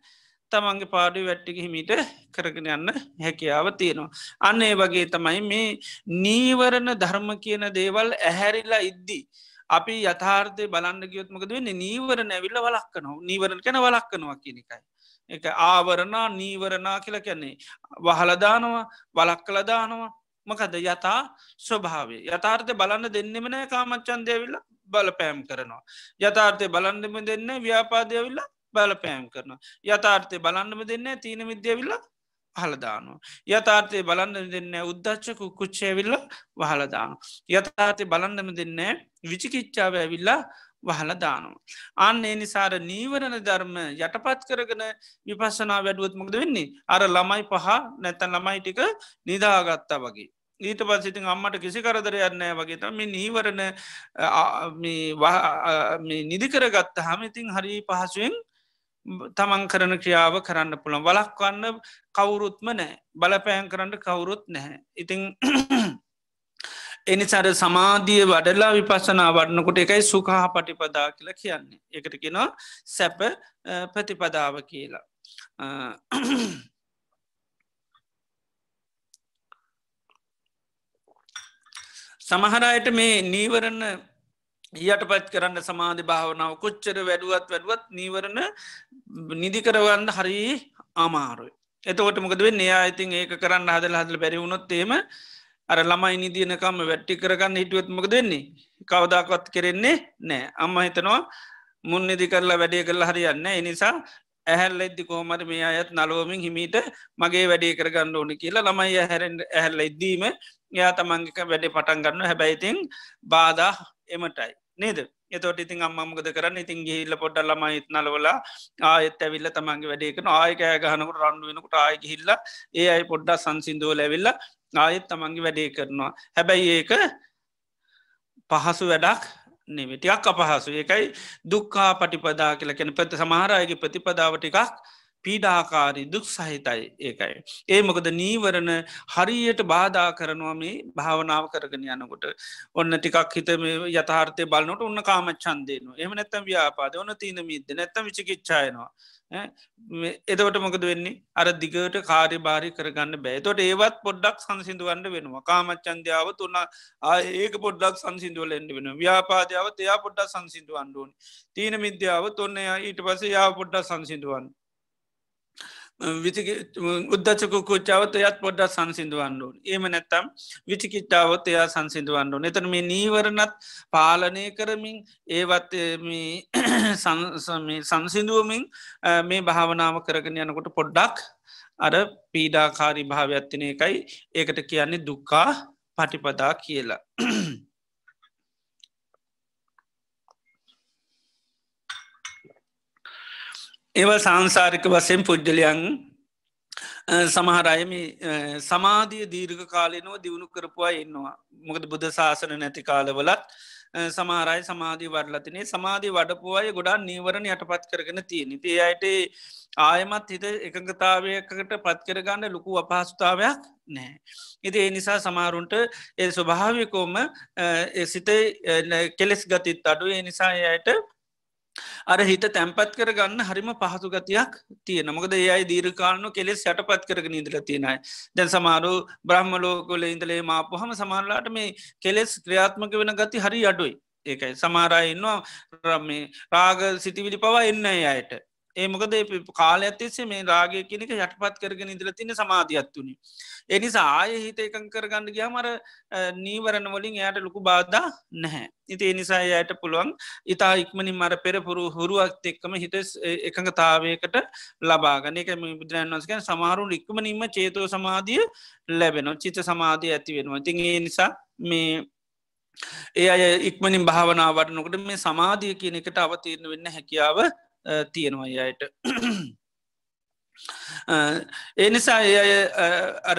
තමන්ගේ පාඩි වැට්ටිගහිමීට කරගෙන යන්න හැකියාව තියෙනවා. අන්න ඒ වගේ තමයි මේ නීවරණ ධර්ම කියන දේවල් ඇහැරිල්ලා ඉද්දී. අපි යථාර්ථය බලන්න ගියොත්මකද වෙන්න නීවර නැවිල්ල වලක්කනො නීවරණ කැන වලක්කනවා කියනකයි. එක ආවරණා නීවරණා කියල කැන්නේ. වහලදානවා වලක් කළදානවා මකද යතා ස්වභාවේ යථාර්ථය බලන්න දෙන්නෙම නෑ කාමච්චන්දයවිල්ල බලපෑම් කරනවා. යථාර්ථය බලන්නෙම දෙන්න ව්‍යාපාදයවිල්ලා බලපෑම් කරනවා. යථාර්ථය බලන්නම දෙන්න තිීන විද්‍යවිල්ල හලදානවා. යථාර්ථය බලන්න දෙන්න උද්දච්චක කුච්චයවිල්ල වහලදාන. යථාර්ථය බලන්නම දෙන්න විචිකිච්චාව ඇවිල්ලා වහලදානවා. අන්න ඒ නිසාර නීවරණ ධර්ම යටපත් කරගෙන විපසනා වැඩුවත්මකද වෙන්නේ. අර ළමයි පහ නැතන් ළමයි ටික නිදාගත්තා වගේ. ඊට පත් සිතින් අම්මට කිසි කරදරයන්නෑ වගේත මේ නීවරණ නිදිකරගත්ත හම ඉතින් හරි පහසුවෙන් තමන් කරන ක්‍රියාව කරන්න පුළන් වලක්වන්න කවුරුත්ම නෑ බලපෑන් කරන්න කවුරුත් නැහැ ඉතිං එනිසාර සමාධිය වඩලා විපස්සනා වඩනකොට එකයි සුකහ පටිපදා කියලා කියන්නේ එකට කෙනා සැප ප්‍රතිපදාව කියලා සමහරයට මේ නීවරණ යටපත් කරන්න සමාධි භාවනාව කොච්චර වැඩුවත් වැඩුවත් නීවරණ නිදිකරවන්න හරි අමාරුයි. එතකොට මොකද වෙන්න එයා ඉතින් ඒක කරන්න හදල හදල බැරිවුණොත් ඒම අර ළමයි නිදියනකම වැට්ටි කරගන්න හිටුවත් මොකද වෙන්නේ කවදාකොත් කරෙන්නේ නෑ අම්ම හිතනවා මුන් නිදි කරලා වැඩිය කරලා හරියන්න එනිසා ඇහැල්ල ඉද්දි කෝමට මේ අයත් නලුවමින් හිමීට මගේ වැඩේ කරගන්න ඕනි කියලා ළමයි ඇහැර ඇහැල්ල ඉද්දීම යා තමන්ගික වැඩේ පටන් ගන්න හැබැයිතින් බාධ එමටයි නේද එතොට ඉතින් අම්මකද කරන්න ඉතින් ගහිල්ල පොඩ්ඩ ලම ඉත්නලවලා ආයත් ඇවිල්ල තමන්ගේ වැඩේකන ආයකෑ ගහනකට රන්ඩු වෙනකට ආය හිල්ල ඒ අයි පොඩ්ඩා සංසිින්දුව ලැවිල්ල ආයත් තමන්ගේ වැඩේ කරනවා හැබැයි ඒක පහසු වැඩක් නෙවෙටියක් අපහසු එකයි දුක්කා පටිපදා කියලකෙන ප්‍රති සමහරයගේ ප්‍රතිපදාව ටිකක් පීඩාකාරී දුක් සහිතයි ඒකයි. ඒ මොකද නීවරණ හරියට බාධා කරනවා මේ භාවනාව කරගෙන යනකොට ඔන්න ටිකක් හිත යථාර්ථය බලන්නට ඔන්න කාමච්චන්දයනවා එම නැත්තම් ව්‍යාපාද ඔන්න තිීන මිද නැත්තම විචිකිච්චායනවා. එතවට මොකද වෙන්නේ අර දිගට කාරය භාරි කරගන්න බෑ තොට ඒවත් පොඩ්ඩක් සංසිදුවන්න වෙනවා කාමච්චන්දාව තුන්න ඒක පොඩ්ඩක් සංසිදුවල එන්න වෙන ව්‍යාපාදාව එයා පොඩ්ඩක් සංසිදුවන්ඩුවන් තිීන මිද්‍යාව තුන්න ඊට පස යා පොඩ්ඩක් සංසිදුවන්න උද්දචක කෝච්චාවත එයත් පොඩ්ඩ සංසිදුවන්ඩුවන් ඒම නැත්තම් විචිකිච්චාවත එයා සංසිදුවන්ඩු නතන මේ නීවරණත් පාලනය කරමින් ඒවත් සංසිදුවමින් මේ භාවනාව කරගෙන යනකොට පොඩ්ඩක් අර පීඩාකාරී භාවයක්ත්තින එකයි ඒකට කියන්නේ දුක්කා පටිපදා කියලා ඒව සංසාරික වසයෙන් පුද්ගලයන් සමහරයම සමාධිය දීර්ඝ කාලයනව දියුණු කරපුවා එන්නවා. මොකද බුද ශාසන නැති කාලවලත් සමාරයි සමාධී වඩලතිනේ සමාධී වඩපුවාය ගොඩා නීවරණ යටපත් කරගෙන තියෙන ති අයට ආයමත් හිත එකඟතාවයකට පත්කරගන්න ලොකු අපහසුතාවයක් නෑ. ඉති ඒ නිසා සමාරුන්ට ඒ ස්වභාවිකෝම සිත කෙලෙස් ගතිත් අඩු ඒ නිසා අයට අර හිත තැම්පත් කරගන්න හරිම පහසු ගතියක් තිය නමකද ඒයි දීර්කාලන කෙලෙ සැටපත් කරග ඉදර තියෙනයි දැන් සමාරු බ්‍රහ්ම ලෝකොල ඉඳලේ මාපුහම සමහරලාට මේ කෙලෙස් ක්‍රියාත්මක වෙන ගති හරි අඩුයි ඒකයි සමාරයි ඉන්නවා රම්මේ රාග සිතිවිලි පවා එන්න අයට ඒ මොකද කාල ඇතිස්සේ මේ රාගය කෙනෙක යටපත් කරගෙන ඉදිල තින සමාධයක්ත්තුනි. එනිසා ආය හිත එකං කරගන්න ගිය මර නීවරණ වලින් එයට ලොකු බාධ නැහැ. ඉති එනිසා යට පුළුවන් ඉතා ඉක්මනි මර පෙරපුරු හුරුවක් එක්කම හිත එකඟතාවයකට ලබාගන එක බුදුරන් වන්සක සමාරුන් ඉක්මනින්ම චේතෝ සමාධිය ලැබෙනො චිත සමාධය ඇති වෙනවා. තින් ඒ නිසා මේ ඒ අය ඉක්මනින් භාවනාවරනකට මේ සමාධිය කියන එකට අවතීරණ වෙන්න හැකියාව තියෙනවා අයට එනිසා එය අර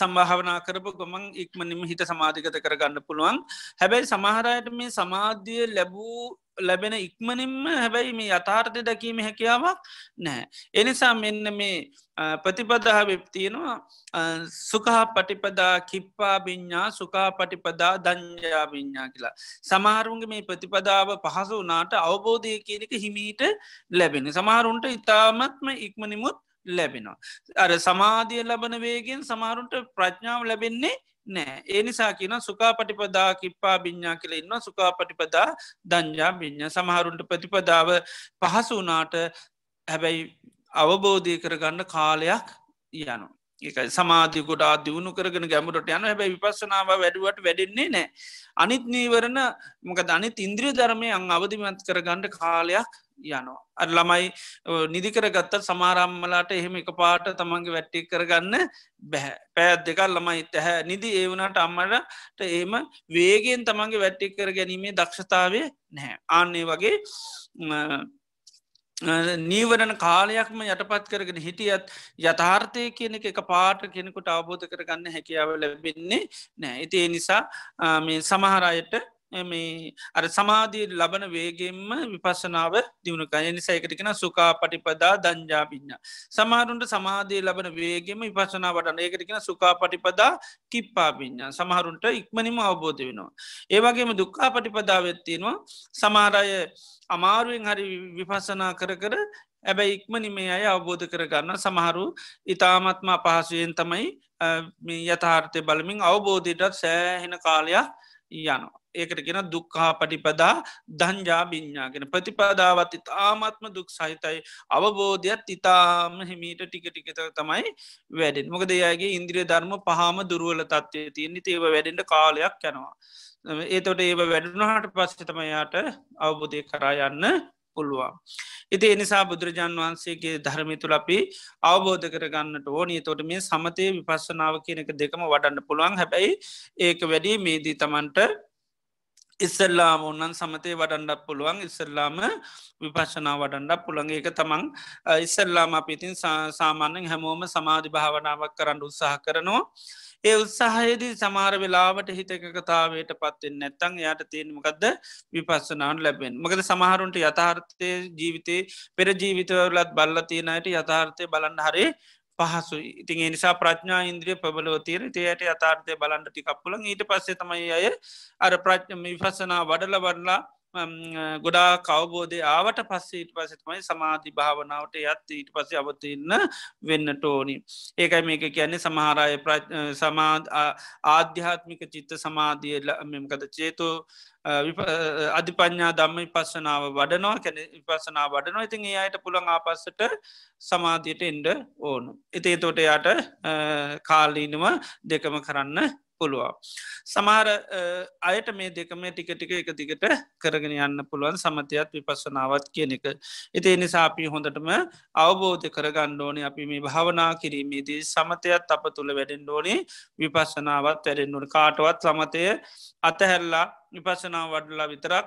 සම්භාවනා කරපු ගොමන් ඉක්මනිම හිට සමාධිකත කරගන්න පුළුවන් හැබැයි සමහරයට මේ සමාධිය ලැබූ ලැබෙන ඉක්මනින්ම හැබැයි මේ යථාර්ථය දැකීම හැකියාවක් නැහැ. එනිසා මෙන්න මේ ප්‍රතිපදා වෙප්තියෙනවා සුකහා පටිපදා කිප්පා බිඤ්ඥා සුකා පටිපදා දංජා බිඤ්ඥා කියලා. සමහරුන්ගේ මේ ප්‍රතිපදාව පහසු වනාට අවබෝධය කියනක හිමීට ලැබෙන. සමහරුන්ට ඉතාමත්ම ඉක්මනිමුත් ලැබෙනවා. අර සමාධිය ලබන වේගෙන් සමහරුන්ට ප්‍රඥාව ලැබෙන්නේ නෑ ඒ නිසා කියන සුකා පටිපදා කිප්පා බිඤ්ඥා කියල ඉන්න සුකා පටිපදා දංජා බිඤ්ඥ සමහරුන්ට ප්‍රතිපදාව පහසු වනාට හැබැයි අවබෝධය කරගන්න කාලයක් යනු. ඒ සමාධය ගොඩා දියුණු කරගෙන ගැමුරට යන හැබැ විපස්සනාව වැඩුවට වැඩෙන්නේ නෑ. අනිත් නීවරණ මොක ධනිත් ඉන්ද්‍රිය ධර්මය අං අවධිමත් කරගන්නඩ කාලයක් යනවා. අ ළමයි නිදිකර ගත්තත් සමාරම්මලාට එහෙම එක පාට තමන්ගේ වැට්ටි කරගන්න බැහැ පැත් දෙකල් ළමයි තැහැ නිදි ඒ වුණට අම්මටට ඒම වේගෙන් තමන්ගේ වැට්ටි කර ගැනීමේ දක්ෂතාවය නැහැ. ආන්නේ වගේ නීවරණ කාලයක්ම යටපත් කරගෙන හිටියත් යථාර්ථය කියන එක පාට කෙනෙකුට අවබෝධ කරගන්න හැකියාව ලැබෙන්නේ නෑ. ඉති ඒ නිසා මේ සමහරයට මේ අර සමාධී ලබන වේගෙන්ම විපස්සනාව දියුණුකය නිසයිකටකෙන සුකා පටිපදා දංජාපින්න. සමාරුන්ට සමාධී ලබන වේගෙම විපසනාවට ඒකටකෙන සුකා පටිපදා කිප්පාපින්න සමහරුන්ට ඉක්මනිම අවබෝධ වෙනවා. ඒවගේම දුක්කා පටිපදාවත්තියෙනවා සමාරය අමාරුවෙන් හරි විපසනා කර කර ඇබැයි ඉක්මනිමේ අය අවබෝධ කරගන්න සමහරු ඉතාමත්ම පහසුවෙන් තමයි යථාර්ථය බලමින් අවබෝධයටත් සෑහෙන කාලයක් යනවා. ඒකට ගෙන දුක්කා පටිපදා දංජා බිඤ්ඥාගෙන ප්‍රතිපදාවත් ඉතාමත්ම දුක් සහිතයි අවබෝධයක් ඉතාම හිමීට ටික ටිකත තමයි වැඩෙන් මොක දෙයාගේ ඉන්ද්‍රිය ධර්ම පහම දුරුවල තත්වය තියන්නේ ඒව වැඩෙන්ට කාලයක් යැනවා. ඒතොට ඒ වැඩුණහට පස්සතමයාට අවබෝධය කරා යන්න පුළුවන්. ඉති එනිසා බුදුරජාන් වහන්සේගේ ධර්මි තුළ අපි අවබෝධ කරගන්නට ඕනී තොට මේ සමතය විපස්සනාව කියනක දෙකම වඩන්න පුළුවන් හැබැයි ඒක වැඩි මේදී තමන්ට ඉස්සල්ලාම ඔන්නන් සමතය වඩන්ඩක් පුළුවන් ඉස්සල්ලාම විපශනා වඩන්ඩක් පුළන් ඒක තමන් ඉස්සල්ලාම අපිතින් සාමාන්‍යෙන් හැමෝම සමාධි භාවනාවක් කරන්න උත්සාහ කරනවා ඒ උත්සාහයේදී සමාර වෙලාවට හිතක කතාවට පත්වෙන් නැත්තං යට තියෙනමකක්ද විපස්සනාවට ලැබෙන් මකද සමහරුන්ට යථාර්ථය ජීවිතයේ පෙර ජීවිතවලත් බල්ල තියෙනයට යථාර්ථය බලන්න හරි පහසු ඉතින් නිසා ප්‍රඥා ඉන්ද්‍රිය ප්‍රබලවතීර තියට යථාර්ථය බලන්ට ටිකක්පුලන් ඊට පස්සේ තමයි අය අර ප්‍රඥම විපසනා වඩල වඩලා ගොඩා කවබෝධය ආවට පස්සේ ඊට පසෙතමයි සමාධි භාවනාවට යත් ඊට පස අවතින්න වෙන්න ටෝනි. ඒකයි මේක කියන්නේ සමහරය ආධ්‍යාත්මික චිත්ත සමාධිය මෙමකද චේතු අධිපඥා දම්ම පස්සනාව වඩනවා කැන පසනා වඩනවා ඉතින් ඒ අයට පුළන් ආපස්සට සමාධයට එන්ඩ ඕනු. එතේ තොට යාට කාලීනව දෙකම කරන්න පුළුවන්. සමාර අයට මේ දෙකම ටික ටික එක දිගට කරගෙන යන්න පුළුවන් සමතියත් විපස්සනාවත් කියන එක. එති එනිසාපී හොඳටම අවබෝධ කරගන්න ඕනි අපි මේ භාවනා කිරීමේදී සමතයත් අප තුළ වැඩෙන් ඕනි විපස්සනාවත් වැඩෙන්න්නට කාටවත් සමතය අතහැල්ලා විපසනාව වඩලා විතරක්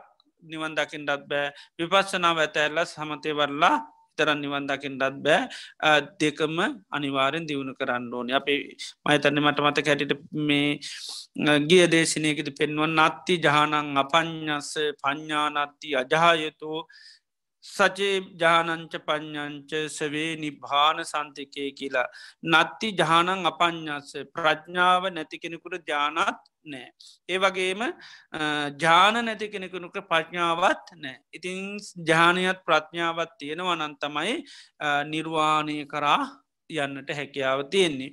නිවන් දකිින්ටත් බෑ විපස්සනාව ඇතඇල්ල සමතය වරලා තරන් නිවන් දකිින්ටත් බෑ දෙකම අනිවාරෙන් දියුණු කරන්න ඕනි අපේ මයතන්න මට මත කැටිට මේ ගිය දේශනයකට පෙන්ව නත්ති ජානං අපඥස පඥ්ඥානත්ති අජායතෝ සචේ ජානංච ප්ඥංච සවේ නිභාන සන්තිකය කියලා. නත්ති ජානං අපඥස ප්‍රඥාව නැති කෙනෙකුට ජානත් නෑ. ඒ වගේම ජාන නැති කෙනෙකුණුට ප්‍රඥාවත් නෑ. ඉතින් ජානයත් ප්‍රඥාවත් තියෙනවනන් තමයි නිර්වාණය කරා යන්නට හැකියාව තියෙන්නේ.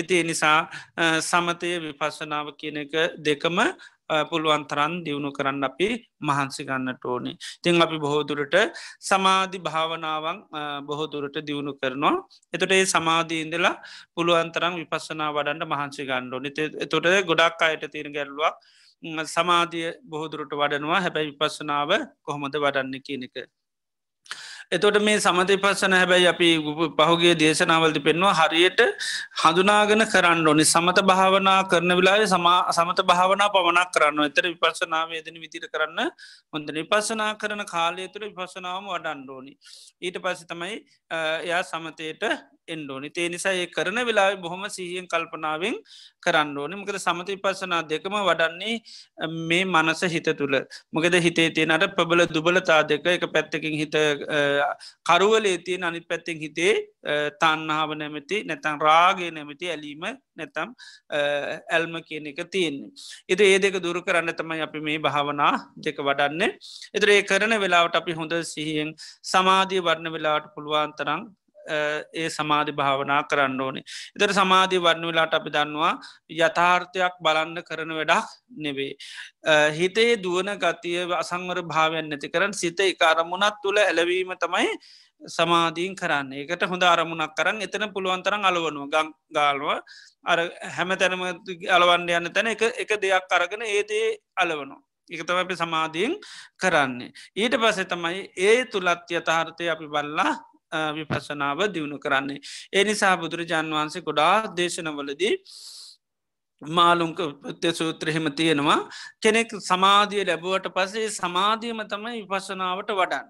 ඉති නිසා සමතය විපසනාව කියන එක දෙකම පුළුවන් තරන් දියුණු කරන්න අපි මහන්සි ගන්නට ඕනේ. තිං අපි බොහෝදුරට සමාධි භාවනාවන් බොහෝදුරට දියුණු කරනවා. එතට ඒ සමාධීන්දලා පුළුවන්තරම් විපස්සනා වඩන්ට මහන්සි ගණ්ඩෝ නිත තොට ගොඩක් අයට තිර ගැල්ලුවක් සමාධිය බොහෝදුරට වඩනවා හැබැයි විපස්සනාව කොහොමද වඩන්න කියනක. එතොට මේ සමති පස්සන හැබැයි අපි පහුගේ දේශනාවලති පෙන්වා හරියට හඳුනාගෙන කරන්න ඕනි සමත භාවනා කරන විලාය සමා සමත භාවනා පමණක් කරන්න එතර විපස්සනාව යදන විතිර කරන්න හොඳ නිපස්සනා කරන කාලය තුළ විපසනාවම වඩන්න ඕනි ඊට පස්ස තමයි එයා සමතයට එන්ඩෝනි තේ නිසා ඒ කරන වෙලා බොහොම සිහියෙන් කල්පනාවෙන් කරන්න ඕනි මකද සමති පසනා දෙකම වඩන්නේ මේ මනස හිත තුළ මොකද හිතේ තියෙනට ප්‍රබල දුබලතා දෙක එක පැත්තකින් හිත කරුවලේ තියෙන අනිත් පැත්තෙන් හිතේ තන්නහාව නැමති නැතන් රාගේ නැමති ඇලීම නැතම් ඇල්ම කියන එක තියන්නේ. එද ඒ දෙක දුරු කරන්න තමයි අපි මේ භාවනා දෙක වඩන්නේ. එතර ඒ කරන වෙලාවට අපි හොඳ සිහියෙන් සමාධී වරණ වෙලාට පුළුවන්තරම් ඒ සමාධි භාවනා කරන්න ඕනේ. එතට සමාධී වන්න වෙලාට අපි දන්නවා යථාර්ථයක් බලන්න කරන වැඩක් නෙවේ. හිතේ දුවන ගතිය අසංවර භාවයන් නැති කරන සිත එක අරමුණත් තුළ ඇලවීම තමයි සමාධීන් කරන්න එකට හොඳ අරමුණක් කරන්න එතන පුළුවන්තරම් අලුවනු ගාල්ව අර හැම තැනම අලවන්න යන්න තැන එක දෙයක් අරගෙන ඒදේ අලවනවා. එකතම අපි සමාධීෙන් කරන්නේ. ඊට පසෙ තමයි ඒ තුළත් යථහාර්ථය අපි බල්ලා විපසනාව දියුණු කරන්නේ. එනිසා බුදුරජාන් වහන්සේ ගොඩා දේශනවලදී මාලුංක උපත්්‍ය සූත්‍රහෙම තියෙනවා කෙනෙක් සමාධිය ලැබුවට පසේ සමාධියම තමයි විපසනාවට වඩන්.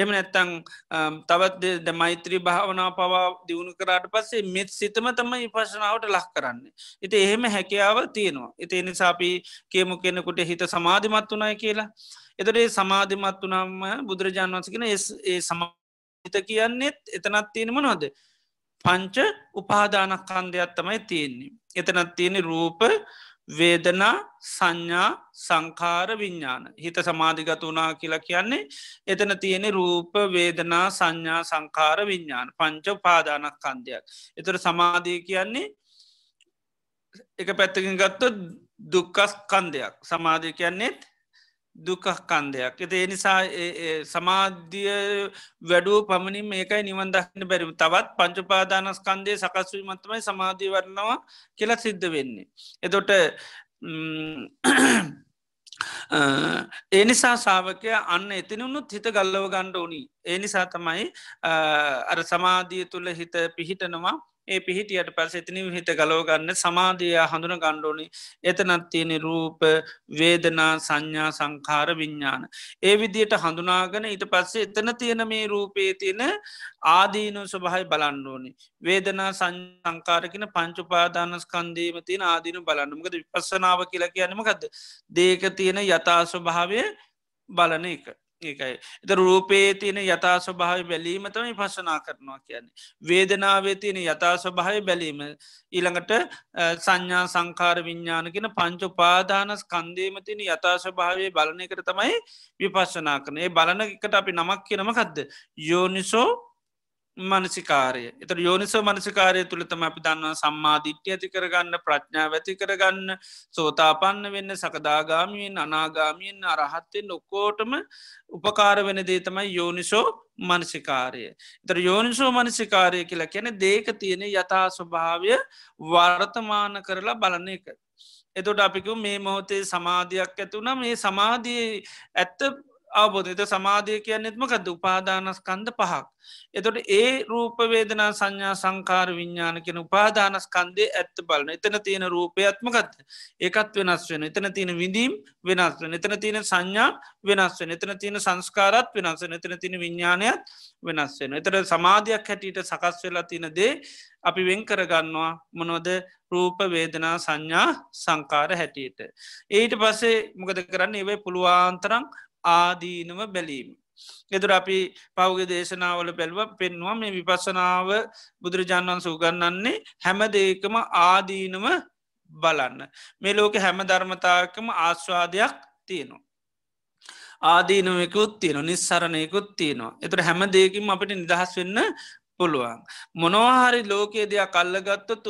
එම නැත්තං තවත් ද මෛත්‍රී භාවනා පවා දියුණු කරාට පස්සේ මෙත් සිතම තම විපශනාවට ලක් කරන්න. එති එහෙම හැකියාව තියෙනවා. එති නිසාපී කියමු කෙනෙකුට හිත සමාධිමත් වනාය කියලා. එතට සමාධිමත් වනාම බුදුරජාන් වන්සකෙන ඒ සමා හිත කියන්නෙත් එතනත් තියෙනම නොද. පංච උපාදානක් කන්දයක් තමයි තියෙන්නේ. එතනත් තියෙන රූප වේදනා සංඥා සංකාර විඤ්ඥාන. හිත සමාධිගත වනා කියලා කියන්නේ එතන තියෙන රූප වේදනා සංඥා සංකාර විඤ්ඥාන පංච උපාදානක් කන්දයක්. එතර සමාධී කියන්නේ එක පැත්තකින් ගත්ත දුක්කස් කන්දයක් සමාධය කියන්නේෙත් දුකක්කන්දයක් එත ඒ නිසා සමාධිය වැඩුව පමණින් මේකයි නිවන් දක්න බැරිම තවත් පංචපාදානස්කන්දය සකස්වීමත්තමයි සමාධී වරනවා කියලා සිද්ධ වෙන්නේ. එතොට ඒනිසා සාාවකය අන්න එතිනුත් හිත ගල්ලව ගණ්ඩ ඕනි. ඒනිසා තමයි අර සමාධිය තුළ හිත පිහිටනවා ඒ පිහිටියට පැස එතනි හිත ගලෝගන්න සමාධයා හඳුන ගණ්ඩෝනි එතනත්තියනෙ රූප වේදනා සංඥා සංකාර විඤ්ඥාන. ඒ විදියට හඳුනාගෙන ඊට පස්සේ එතන තියෙන මේ රූපේ තියෙන ආදීනු ස්වභහයි බලන්ඩෝනි. වේදනා සංකාරකින පංචුපාදානස්කන්දීම තියෙන ආදීනු බලන්නුමකද විපස්සනාව කියලා කියනමකද දේක තියෙන යථස්වභාවය බලන එක. ඒකයි එත රූපේ තියෙන යථා ස්වභාව බැලීම තමයි පසනා කරනවා කියන්නේ. වේදනාවේ තියෙන යථා ස්වභාව බැලීම ඊළඟට සංඥා සංකාර විඤ්ඥානකෙන පංචු පාදානස් කන්දේම තින යථා ස්වභාවේ බලන එකට තමයි විපස්සනා කරන ඒ බලන එකට අපි නමක් කියනමකක්ද යෝනිසෝ මනසිකාරය එත යෝනිසෝ මනසිකාරය තුළතම අපි දන්නවා සම්මාධිට්්‍ය ඇති කරගන්න ප්‍රඥාව ඇති කරගන්න සෝතාපන්න වෙන්න සකදාගාමීෙන් අනාගාමීෙන් අරහත්තෙන් ඔක්කෝටම උපකාර වෙන දේ තමයි යෝනිසෝ මනසිකාරය. තර යෝනිසෝ මනසිකාරය කියලා කැන දේක තියෙන යථා ස්වභාවය වර්තමාන කරලා බලන එක. එතොට අපිකු මේ මොහොතේ සමාධයක් ඇතුනම් ඒ සමාධී ඇත්ත අවබෝධ එත සමාධය කියන්නෙත්මකද උපාදානස්කන්ද පහක්. එතොට ඒ රූපවේදනා සංඥා සංකාර විඤ්ඥාන කෙන උපාදානස්කන්දය ඇත්ත බලන එතන තියෙන රූපයත්මකත් ඒකත් වෙනස් වෙන එතන තියෙන විඳීම් වෙනස් වෙන එතන තියෙන සංඥා වෙනස් වෙන එතන තියෙන සංස්කාරත් වෙනස් වෙන එතන තියෙන විඤ්ඥානයත් වෙනස් වෙන. එතට සමාධයක් හැටියට සකස් වෙලා තිනදේ අපි වෙන් කරගන්නවා මොනොද රූපවේදනා සංඥා සංකාර හැටියට. ඊට පසේ මොකද කරන්න ඒවයි පුළුවන්තරං ආදීනව බැලීම. එතුර අපි පෞග දේශනාවල පැල්ව පෙන්වා මේ විපස්සනාව බුදුරජාණන් සූගන්නන්නේ හැම දේකම ආදීනම බලන්න. මේ ලෝක හැම ධර්මතාකම ආශ්වාදයක් තියෙනවා. ආදීනමකුත් තියෙන නිස්සරණයකුත් තියෙනවා. එතුර හැම දෙකින් අපට නිදහස් වෙන්න පුළුවන්. මොනවාහරි ලෝකයේ දෙයක් අල්ලගත්ත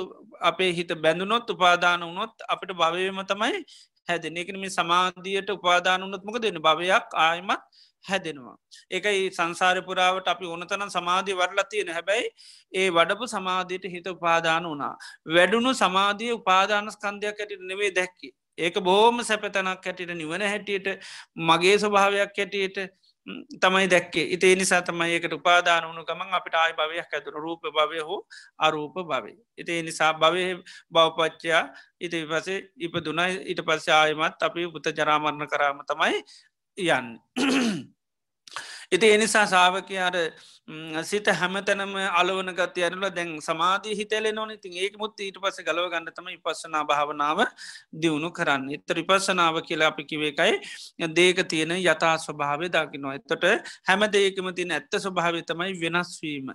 අපේ හිත බැඳුනොත් උපාදාන වනොත් අපට භවයම තමයි හැදෙන එකනම සමාධියයට උපාදානුනත්මක දෙන භවයක් ආයමත් හැදෙනවා. එකයි සංසාරපුරාවට අපි ඕනතන සමාධී වරලා තියෙන හැබැයි ඒ වඩපු සමාධීයට හිත උපාදාන වනා. වැඩුණු සමාධිය උපාදානස්කන්ධයක් ඇට නෙවේ දැක්කි. ඒක බෝම සැපතනක් හැටියට නිවන හැටියට මගේ ස්වභාවයක් හැටියට තමයි දැක්කේ ඉතේ නිසා තමයි ඒකට උපාදාන වුණු ගමන් අපිට ආය භවයක් ඇතුන රූප භවය හෝ අරූප භවේ. ඉතේ නිසා භවය බවපච්චයා ඉත පසේ ඉපදුනයි ඊට පස්සේ ආයමත් අපි බුත ජරාමරණ කරාම තමයි යන්න. ඉති එනිසා සාාවකය අර සිත හැමතැනම අලවන ගත අරල දැන් සමාධී හිතල නොන ඉතින් ඒක මුත් ඊට පස ගලව ගන්නතම ඉපසනා භාවනාව දියුණු කරන්න. එත රිපසනාව කියලා අපිකිවේකයි දේක තියෙන යතා ස්වභාවය දකිනවා. එතට හැම දේකම තින ඇත්ත ස්වභාවිතමයි වෙනස්වීම.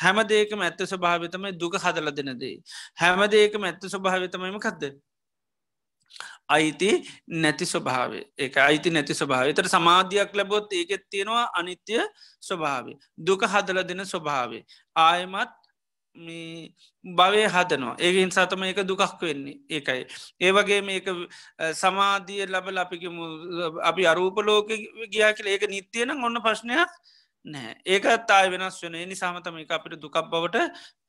හැම දේකම ඇත්ත ස්වභාවිතමයි දුක හදල දෙනදේ. හැම දේකම ඇත්ත ස්වභාවිතමයිම කද අයිති නැති ස්වභාවේ එක අයිති නැති ස්වභාව තර සමාධයක් ලැබොත් ඒකෙත් තියෙනවා අනිත්‍ය ස්වභාවේ දුක හදල දෙන ස්වභාවේ ආයමත් භවය හදනවා ඒගෙන් සතම එක දුකක් වෙන්නේ ඒකයි ඒවගේ මේක සමාධිය ලබ අපිකම අපි අරූපලෝක ගියා කියල ඒක නිත්‍යයන ඔන්න ප්‍රශ්නයක් නෑ ඒකත් අය වෙනස් වෙන නිසාමතම එක අපිට දුකක් බවට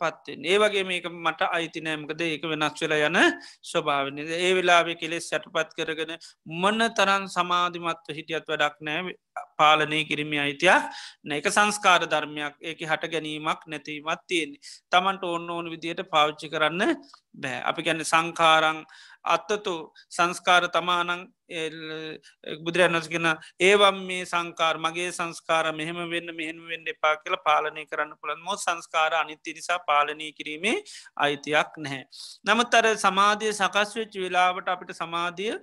පත්වෙන් ඒ වගේ මේක මට අයිතිනෑමකද ඒක වෙනස් වෙලා යන ස්වභාවනද ඒ වෙලාවේ කෙලෙස් සැටපත් කරගෙන මොන්න තරන් සමාධිමත්ව හිටියත් වැඩක් නෑ පාලනය කිරීමේ අයිතියක් නැක සංස්කාර ධර්මයක් ඒක හට ගැනීමක් නැතිීමත් තියෙන්නේ තමන්ට ඔන්න ඕන විදියට පාවිච්චි කරන්න බෑ අපි ගැන සංකාරං අත්තතු සංස්කාර තමානං බුදුරයන්සගෙන ඒවම් මේ සංකාර මගේ සංස්කාර මෙහම වෙන්න මෙහම වෙන්න එපා කියලා පාලනය කරන්න පුළන් මො සංස්කාර අනිත්‍ය නිසා පාලනය කිරීමේ අයිතියක් නැහැ. නමුත් අර සමාධය සකස්වෙච්ච වෙලාවට අපිට සමාධිය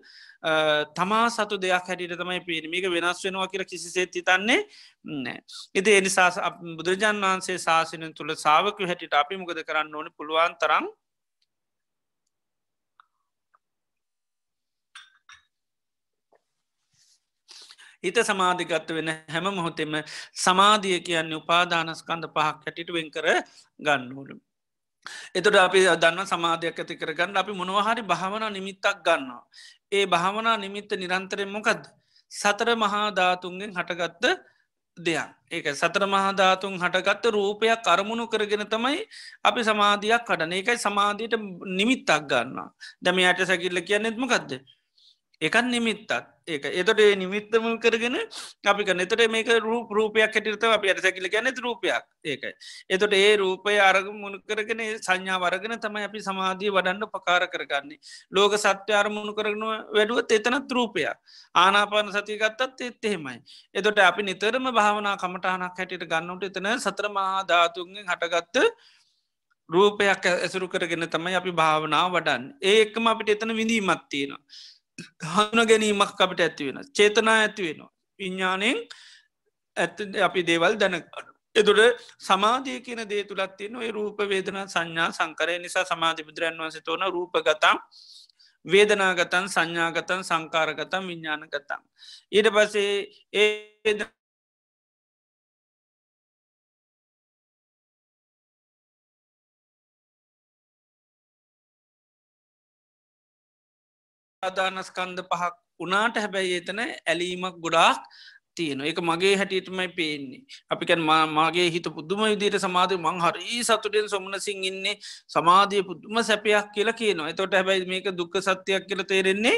තමා සතු දෙයක් හැටියට තමයි පිරිමික වෙනස් වෙනවා කියලා කිසිසේත් හිතන්නේ නෑ. එති එනිසා බුදුරජාන් වහන්සේ ශාසනය තුළ සාාවක හැටිට අපි මොකද කරන්න ඕන පුළුවන් තරම් හිත සමාධිගත්ත වෙන හැම මොහොතෙම සමාධිය කියන්නේ උපාදානස්කන්ධ පහක් ඇටිටුවෙන් කර ගන්නහුළු. එතුට අපි දන්න සමාධයක් ඇති කරගන්න අපි මොනවහරි භාවනා නිමිත්තක් ගන්නවා. ඒ භාවනා නිමිත්ත නිරන්තරෙන් මොකද. සතර මහාධාතුන්ගෙන් හටගත්ත දෙයක් ඒක සතර මහධාතුන් හටගත්ත රූපයක් අරමුණු කරගෙන තමයි අපි සමාධයක් කටන ඒකයි සමාධයට නිමිත්තක් ගන්නවා දැම යට සැකිල්ල කියන්නෙත්ම කක්ද එකත් නිමිත්තත් ඒක එතොට නිමිත්තම කරගෙන අපි කන එතට මේක රූප රූපයක් හැටිරත අප අයට සැකිල ගැන රූපයක් ඒකයි එතොට ඒ රූපය අරග මුණ කරගෙන සංඥා වරගෙන තමයි අපි සමාධී වඩන්න පකාර කරගන්නේ ලෝක සත්‍ය අරමුණු කරගන වැඩුවත් එතනත් රූපයක් ආනාපාන සතිකත්තත් එත් එහෙමයි එතොට අපි නිතරම භාවනා කමටහනක් හැටියට ගන්නට එතන සත්‍රමහා ධාතුන්ගෙන් හටගත්ත රූපයක් ඇසුරු කරගෙන තමයි අපි භාවනාව වඩන් ඒකම අපිට එතන විඳීමත් තියෙනවා හඳුන ගැනීමක් අපට ඇතිවෙන චේතනා ඇතිවෙනවා විඤ්ඥානයෙන් ඇත අපි දේවල් දැනකට එතුට සමාධය කියන දේ තුළත් තියෙන ඔය රූපවේදන සංඥා සංකරය නිසා සමාධිපුදුරන් වන්සේ තෝන රූපගතම් වේදනාගතන් සංඥාගතන් සංකාරගතම් විඤ්ඥානගතන් ඊට පසේ ඒ ආදානස්කන්ද පහක් උනාට හැබැයි එතන ඇලීමක් ගොඩාක් තියෙන එක මගේ හැටියටමයි පේන්නේ අපිකැන් මාගේ හිත පුද්දුම විදියට සමාධය මං හරී සතුටෙන් සොමනසිං ඉන්නේ සමාධිය පුද්දුම සැපයක් කියලා කියනවා එතොට හැබැයි මේක දුක්ක සත්‍යයක් කියල තේරෙන්නේ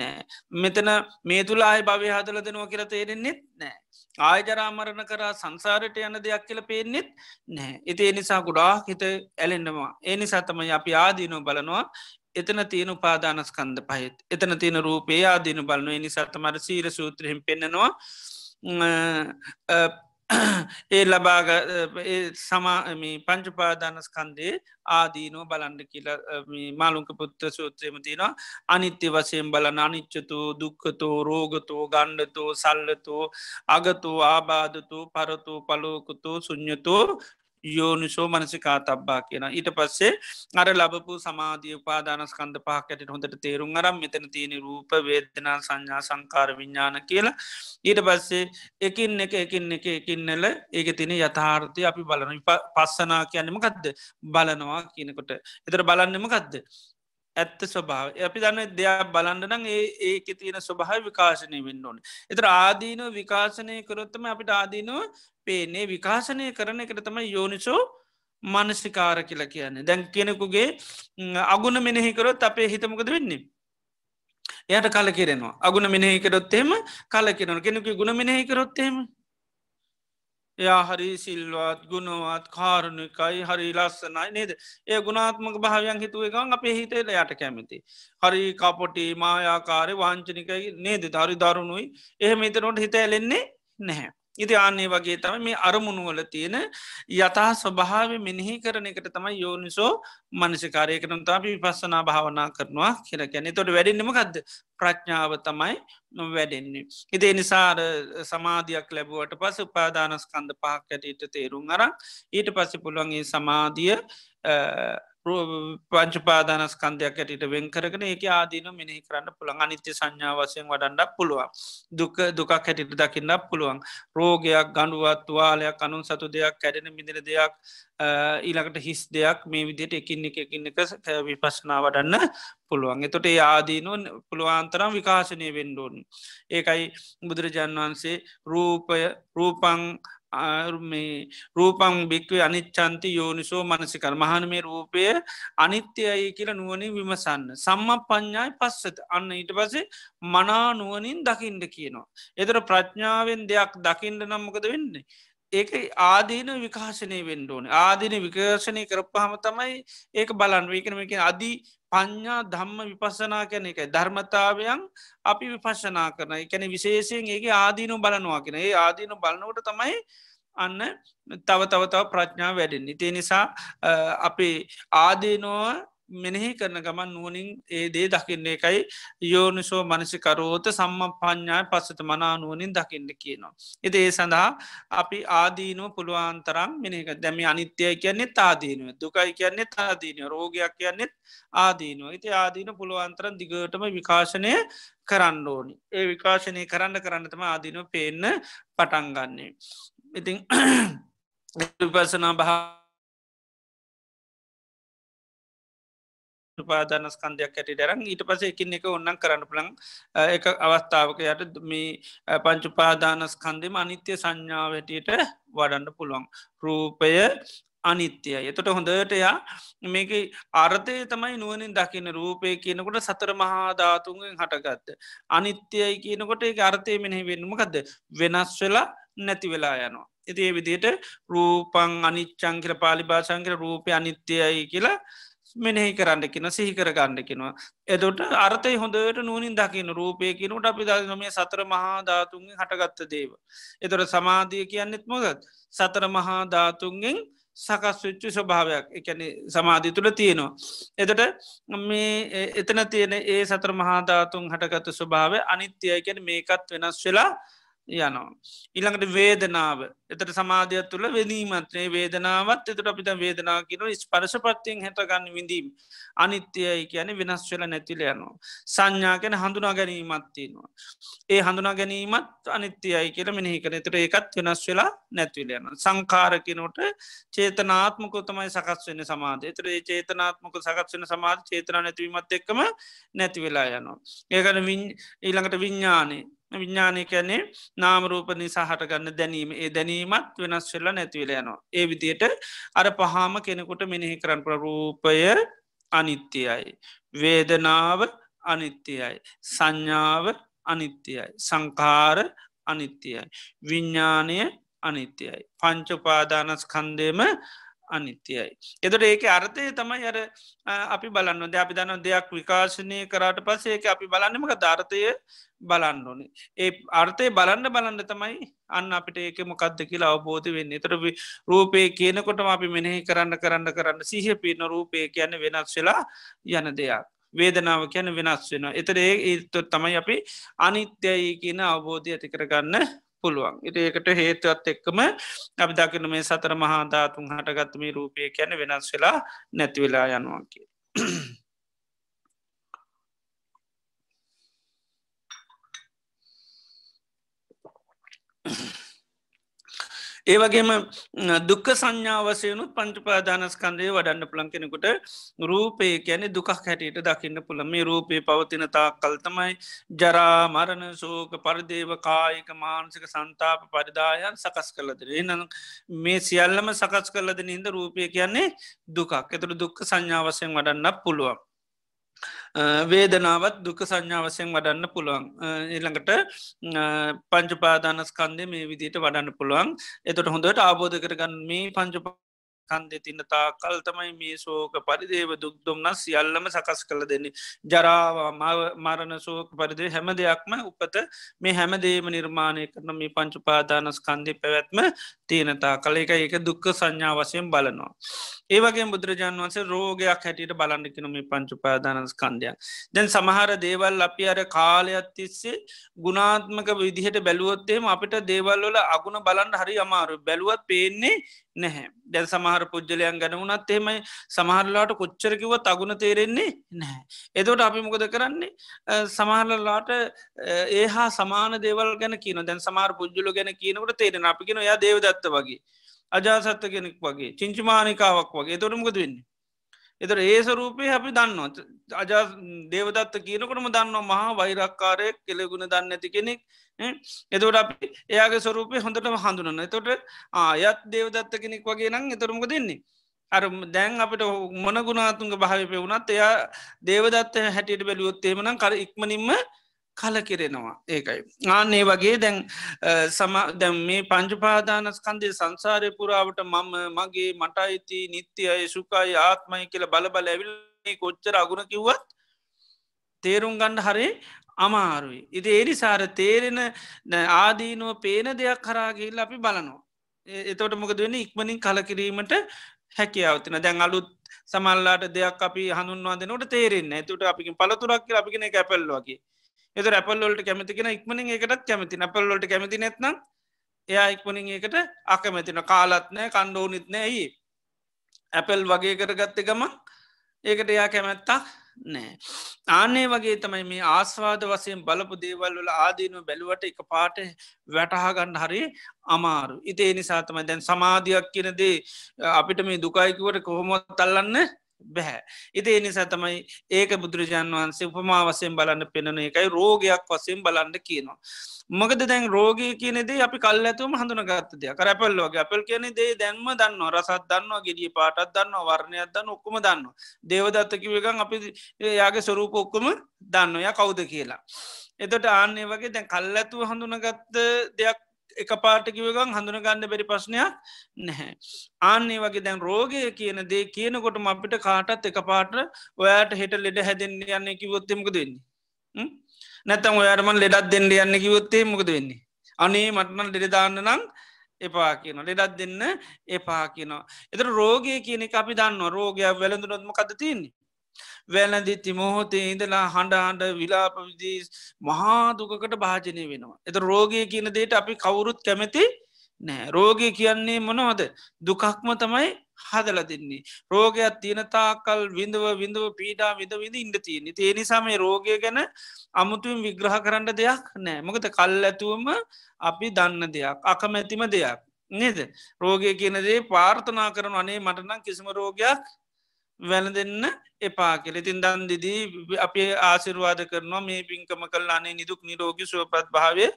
නෑ මෙතන මේ තුළ ආය භවය හදල දෙනවා කියලා තේරෙන්නේෙත් නෑ ආයජරාමරණ කරා සංසාරයට යන දෙයක් කියල පේනෙත් නෑ එති එනිසා ගොඩා හිත ඇලෙන්නවා එනිසා තමයි අපි ආදීනෝ බලනවා එතන තියෙන උපාදානස්කන්ද පහෙත් එතන තියෙන රූපේ ආදින බලනුව නිසාතමර සීර සූත්‍රයෙන් පෙන්නනවා ඒ ලබාග සමාම පංචුපාදානස්කන්දේ ආදීනෝ බලන්ඩ කියලා මාලුක පුත්‍ර සූත්‍රයම තියෙනවා අනිත්‍ය වශයෙන් බලන අනිච්චතෝ දුක්කතෝ රෝගතෝ ගණ්ඩතෝ සල්ලතෝ අගතෝ ආබාධතෝ පරතෝ පලෝකුතෝ සුඥතෝ යෝනිසෝ මනසිකා තබ්බා කියන ඊට පස්සේ අර ලබපු සමාධිය උපාදානස්කන්ධ පහකට හොඳට තේරුම් අරම් මෙතන තියෙන රූප වේදනා සංඥා සංකාර විඤ්ඥාන කියලා ඊට පස්සේ එකින් එක එකින් එක එකින්නල ඒක තින යථාර්ථය අපි බලන පස්සනා කියන්නම ගත්ද බලනවා කියනකොට එතර බලන්නම ගත්ද ඇත්ත ස්වභාව අපි දන්න දෙයක් බලන්ඩනම් ඒ ඒක තියෙන ස්වභහයි විකාශනය වෙන්න ඕන. එතර ආදීනෝ විකාශනය කරොත්තම අපිට ආදීනෝ පේනේ විකාශනය කරන එකට තම යෝනිසෝ මනස්්‍රිකාර කියලා කියන්නේ දැන් කෙනෙකුගේ අගුණ මෙනෙහිකරොත් අපේ හිතමකද වෙන්නේ. එයට කල කෙරෙනවා අගුණ මෙනෙහිකරොත්තේම කල කෙරන කෙනෙකු ගුණ මෙනෙහිකරොත්තේම එයා හරි සිල්වත් ගුණුවත් කාරුණකයි හරි ලස්සනයි නේද ඒ ගුණාත්මක භාවයන් හිතුව එකන් අපේ හිතේට යට කැමති. හරි කපොටි මායාකාරය වංචනිකයි නේද ධරි දරුණුයි එහෙම හිතනොට හිත ඇලෙන්නේ නැහැ. ඉති ආන්නේ වගේ තම මේ අරමුණුවල තියෙන යතා ස්වභාව මෙිනිහි කරන එකට තමයි යෝනිසෝ මනසිකාරයකනම් අපි පස්සනා භාවනා කරනවා කියලා කියැනෙ තොට වැඩෙන්න්නමකක්ද ප්‍රඥාව තමයි වැඩෙන්නේ. ඉදේ නිසාර සමාධයක් ලැබුවට පස උපාදානස්කන්ධ පහක් ඇටට තේරුම් අර ඊට පස්සෙ පුළුවන්ගේ සමාධිය පංචපාදානස්කන්ධයක් ඇයට වෙන් කරගෙන ඒක ආදීන මෙනෙහි කරන්න පුළන් අනිත්‍ය සංඥා වසයෙන් වඩන්නක් පුළුවන් දුක දුකක් හැටිට දකින්නක් පුළුවන් රෝගයක් ගඩුවත් වාලයක් අනුන් සතු දෙයක් කැඩෙන මිදිර දෙයක් ඊළකට හිස් දෙයක් මේ විදියට එකින් එක එකින් එක විපස්නා වඩන්න පුළුවන් එතොට ඒ ආදීනුවන් පුළුවන්තරම් විකාශනය වෙන්ඩෝන් ඒකයි බුදුරජාන් වහන්සේ රූපය රූපං මේ රූපං භික්වේ අනිච්චන්ති යෝනිසෝ මනසිකර මහන මේ රූපය අනිත්‍යයයි කියලා නුවනින් විමසන්න. සම්ම ප්ඥායි පස්සත අන්න ඊට පසේ මනා නුවනින් දකිින්ට කියනවා. එතර ප්‍රඥාවෙන් දෙයක් දකිින්ට නම්මකද වෙන්නේ. ඒක ආදීන විකාශනය වෙන්ඩෝන ආදින විකර්ශණය කරපහම තමයි ඒක බලන් වේකනමක අධි පඤ්ඥා ධම්ම විපස්සනා කැන එක ධර්මතාවයන් අපි විපශනා කරන එකැන විශේෂයෙන් ඒගේ ආදීනු බලනවා කියෙන ඒ ආදීනු බලනවට තමයි අන්න තව තවතාව ප්‍රඥාව වැඩෙන් ඉතිේ නිසා අපේ ආදීනුව මෙනෙහි කරන ගමන් නුවනින් ඒ දේ දකින්නේ එකයි යෝනිසෝ මනසිකරෝත සම්ම පඥ්ඥාය පස්සත මනානුවනින් දකින්න කියනවා. එද ඒ සඳහා අපි ආදීනුව පුළුවන්තරම් මෙක දැම අනිත්‍යය කියන්නේ තාදීනුව දුකයි කියන්නේ තාදීනය රෝගයක් කියන්නේෙත් ආදීනුව ඉති ආදීන පුළුවන්තරන් දිගටම විකාශනය කරන්න ඕනි. ඒ විකාශනය කරන්න කරන්නතම ආදීනුව පේන්න පටන්ගන්නේ. ඉතිං විපසනා භා උපාධනස්කන්ධයක් ඇටි ටරන් ඊට පස එකින් එක ඔන්නන් කරන්න පුළන් එක අවස්ථාවකයට මේ පංචුපාදානස්කන්දෙම අනිත්‍ය සංඥාවටට වඩන්න පුළුවන් රූපය අනිත්‍යය එතට හොඳට එයා මේක අර්ථය තමයි නුවනින් දකින රූපය කියනකොට සතර මහාධාතුන්ගෙන් හටගත්ත අනිත්‍යයි කියනකොට ඒ අර්ථය මෙනෙහි වෙන්නමකද වෙනස් වෙලා නැති වෙලා යනවා ඉතිේ විදියට රූපං අනිච්චං කියල පාලි භාෂංකර රූපය අනිත්‍යයයි කියලා මෙනෙහි කරන්න කියෙන සිහිකර ගණ්ඩ කෙනවා. එදොට අර්ථය හොඳට නුවනින් දකින රූපයකිනට අපි දනමය සතර මහා ධාතුන්ගෙන් හටගත්ත දේව. එතොට සමාධිය කියන්නෙත් මොදත් සතර මහා ධාතුන්ගෙන් සකස්විච්චු ස්වභාවයක් එකන සමාධී තුළ තියෙනවා. එතට මේ එතන තියෙන ඒ සතර මහාධාතුන් හටගත්තු ස්වභාව අනිත්‍යයකැන මේකත් වෙනස් වෙලා යනවා. ඉළඟට වේදනාව එතට සමාධයක් තුළ වෙදීමත්‍රේ වේදනාවත් එතුට අපිට වේදනා කියන ස්පර්ශපත්තියෙන් හැටගන්න විඳීම. අනිත්‍යයයි කියන වෙනස් වෙල නැතිල යනවා. සංඥාකැන හඳුනා ගැනීමත්තියෙනවා. ඒ හඳුනා ගැනීමත් අනිත්‍යයයි කියල මෙහිකන එතට ඒකත් වෙනස් වෙලා නැත්විල යන. සංකාරකිනොට චේතනාත්මකොතමයි සකස් වෙන සමාධ එතර ඒ චේතනාත්මක සකස් වෙන සමාධ චේතනා නැතිවීමත් එක්කම නැතිවෙලා යනවා. ඒකන ඊළඟට විඤ්ඥානය විඤ්ඥානය කැනේ නාමරූපනි සහටගන්න දැනීම ඒ දැනීමත් වෙනස් වෙල්ලා නැතිවලයනවා. ඒ විදියට අර පහාම කෙනෙකුට මෙනෙහි කරන් ප්‍රරූපය අනිත්‍යයයි. වේදනාව අනිත්‍යයයි. සංඥාව අනිත්‍යයයි. සංකාර අනිත්‍යයයි. විඤ්ඥානය අනිත්‍යයයි. පංචපාදානස්කන්දේම අනිත්‍යයි. එතට ඒක අර්ථය තමයි අර අපි බලන්න ද අපි දන්න දෙයක් විකාශනය කරාට පස්සේ ඒක අපි බලන්නමක ධර්ථය බලන්න ඕනේ. ඒ අර්ථය බලන්න බලන්න තමයි අන්න අපිට ඒක මොකක්ද කියලා අවබෝධ වෙන්න තර රූපය කියනකොටම අපි මෙනෙහි කරන්න කරන්න කරන්න සිහ පින රූපය කියන්න වෙනස් වෙලා යන දෙයක්. වේදනාව කියන වෙනස් වෙනවා. එතර ඒ ඒත්තුොත් තමයි අපි අනිත්‍යයි කියන අවබෝධය ඇති කරගන්න පුළුවන් ඒකට හේතුවත් එක්කම අපි දකින මේ සතර මහාධාතුන් හටගත්තම රූපය කැන වෙනස් වෙලා නැතිවෙලා යනවා කිය. ඒවගේම දුක්ක සංඥාවසයනු පංචපාදානස්කන්දය වඩන්න පුළන් කෙනෙකුට රූපය කියැනෙ දුකක් හැටියට දකින්න පුළම රූපය පවතින තාක් කල්තමයි ජරා මරණ සෝක පරිදේව කායික මානසික සන්තාප පරිදායන් සකස් කලදර එනම් මේ සියල්ලම සකස් කලදන ඉද රූපය කියන්නේ දුකක් එතුළ දුක්ක සංඥාවසයෙන් වඩන්න පුළුවන් වේදනාවත් දුක සංඥාවසයෙන් වඩන්න පුළුවන් එළඟට පංචපාදානස්කන්දය මේ විදිට වඩන්න පුළුවන් එතට හොඳට ආබෝධ කරගන්න මේ පංචපා කන්දෙ තින්නතා කල් තමයි මේ සෝක පරිදේව දුක්දුම්න්න සියල්ලම සකස් කළ දෙන්නේ. ජරාවා මරණ සෝක පරිදේ හැම දෙයක්ම උපත මේ හැමදේම නිර්මාණය කරන මේ පංචුපාදානස් කන්දි පැවැත්ම තියනතා කළ එක ඒක දුක්ක සංඥා වශයෙන් බලනවා. ඒවගේ බුදුරජාන් වන්සේ රෝගයක් හැටියට බලන්නිකන මේ පංචුපාදානස් කන්දයක්. දැන් සමහර දේවල් අපි අර කාලයක් තිස්සේ ගුණාත්මක විදිහට බැලුවොත්තේම අපිට දේවල්වල අගුණ බලන්න හරි අමාරු බැලුවත් පේන්නේ නැහැ දැන් සමහර පුද්ජලයන් ගැනවුණත් එහෙමයි සමහරලාට කොච්චරකිව තගුණ තේරෙන්නේ නැහැ. එදොට අපි මොකද කරන්නේ සමහරලාට ඒ හා සමාන දේවල් ගැන කියන දැන් සමාර පුද්ජලු ගැන කියනකට තේරෙන අපිගෙන යා දේවදත්ත වගේ අජාසත්ත කෙනෙක් වගේ චිංචිමානිකාවක් වගේ තොරමකද වෙන්නේ. එතර ඒ සරූපය අපි දන්නවා අජා දේවදත්ත කියනකටම දන්නවා මහා වෛරක්කාරය කෙලෙගුණ දන්න ඇති කෙනෙක් එතවට අපි එයාගේ ස්වරූපය හොඳටම හඳුනන්න තොට ආයත් දේවදත්ත කෙනෙක් වගේ නම් එතරමක දෙන්නේ අර දැන් අපට මොන ගුණාතුන්ග භාවිපය වුණත් එයා දේවදත්ත හැටියට බැලියොත්තේමනම් කර ඉක්මනින්ම කල කෙරෙනවා ඒකයි ආනේ වගේ දැන් සම දැම් මේ පංචපාදානස්කන්දය සංසාරය පුරාවට මම මගේ මට අයිති නිත්‍යයයි සුකයි ආත්මයි කියල බල බල ඇවිල් කොච්චර අගුණ කිව්වත් තේරුම් ගණ්ඩ හරේ අමාරුයි. ඉති එනිසාර තේරෙන ආදීනුව පේන දෙයක් කරාගේල් අපි බලනවා. එතවට මොකද වෙන ඉක්මනින් කලකිරීමට හැකියාවතින දැන් අලුත් සමල්ලාට දෙයක් අපි හඳුන්වාදනට තේරෙන්න ඇතුට අපි පළතුරක් අපිගෙන කැපල්ලවාගේ එත රැපල්ලොට කැමතිෙන ඉක්මනින් එකටත් කැමති නැපල්ලොට කැමති නැත්නම් එයා ඉක්මනින් ඒකට අකමැතින කාලත්නෑ කණ්ඩෝනිත්නෑ ඇයි ඇපල් වගේ කරගත්ත ගම ඒකට එයා කැමැත්තක් නෑ. ආනේ වගේ තමයි මේ ආස්වාද වසයෙන් බලපු දේවල් වල ආදීනුව බැලුවට එක පාට වැටහාගන්න හරි අමාරු. ඉතේ නිසාතම දැන් සමාධයක් කියනදේ අපිට මේ දුකයිකිවට කොහොමොත් තල්ලන්න බැහැ. ඉති නිසා තමයි ඒක බුදුරජාණන් වහන්සේ උපමාවසයෙන් බලන්න පෙනන එකයි රෝගයක් වසයෙන් බලන්න කියනවා. මොකද දැන් රෝගය කියනෙදේ අපි කල් ඇතුම හඳුනගත්තය කරපල්ලෝගේ අපල් කියන දේ දැන්ම දන්න රසත් දන්නවා ගෙඩිය පාටත් දන්න වර්ණයක් දන්න ඔක්කම දන්න. දේවදත්තකිවකන් අපි යාගේ ස්වරූප ඔක්කොම දන්නය කවුද කියලා. එතට ආන්නේ වගේ දැන් කල් ඇතුව හඳුනගත්ත දෙයක් එක පාටකිවකං හඳුන ගන්න බැරි ප්‍රශ්නයක් නැහැ. ආන්නේ වගේ දැන් රෝගය කියන දේ කියනකොටම අපිට කාටත් එක පාට ඔයාට හෙට ලෙඩ හැදෙන් යන්න කිවොත්තෙමක දෙන්නේ. නැතම් ඔයාටම ලෙඩත් දෙන්න යන්න කිවොත්තේ මොකද වෙන්නේ. අනේ මටමන් ලෙඩදාන්න නම් එපා කියන ලෙඩත් දෙන්න එපා කියනවා. එතර රෝගය කියන අපි දන්න රෝගයක් වැළඳුනොත්ම කද තියන්නේ. වැලදි තිමොහොතේ ඉඳලා හඬ හඬ විලාපවිදී මහාදුකට භාජනය වෙනවා. එත රෝගය කියන දේට අපි කවුරුත් කැමැති නෑ රෝගය කියන්නේ මොනවද දුකක්ම තමයි හදල දෙන්නේ රෝගයක් තියනතාකල් විඳව විඳව පීඩා විඳ විඳ ඉන්ඩ තියන්නේ තිය නිසාම රෝගය ගැන අමුතුවෙන් විග්‍රහ කරන්න දෙයක් නෑ මොකද කල් ඇතුවම අපි දන්න දෙයක් අකමැතිම දෙයක් නේද රෝගය කියනදේ පාර්ථනා කරන අනේ මටනම් කිසිම රෝගයක් වැල දෙන්න එපා කෙල ඉතින් දන්දිදී අපේ ආසිරවාද කරනවා මේ පින්කම කල් අනේ නිදුක් නිරෝගි සුවපත් භාවය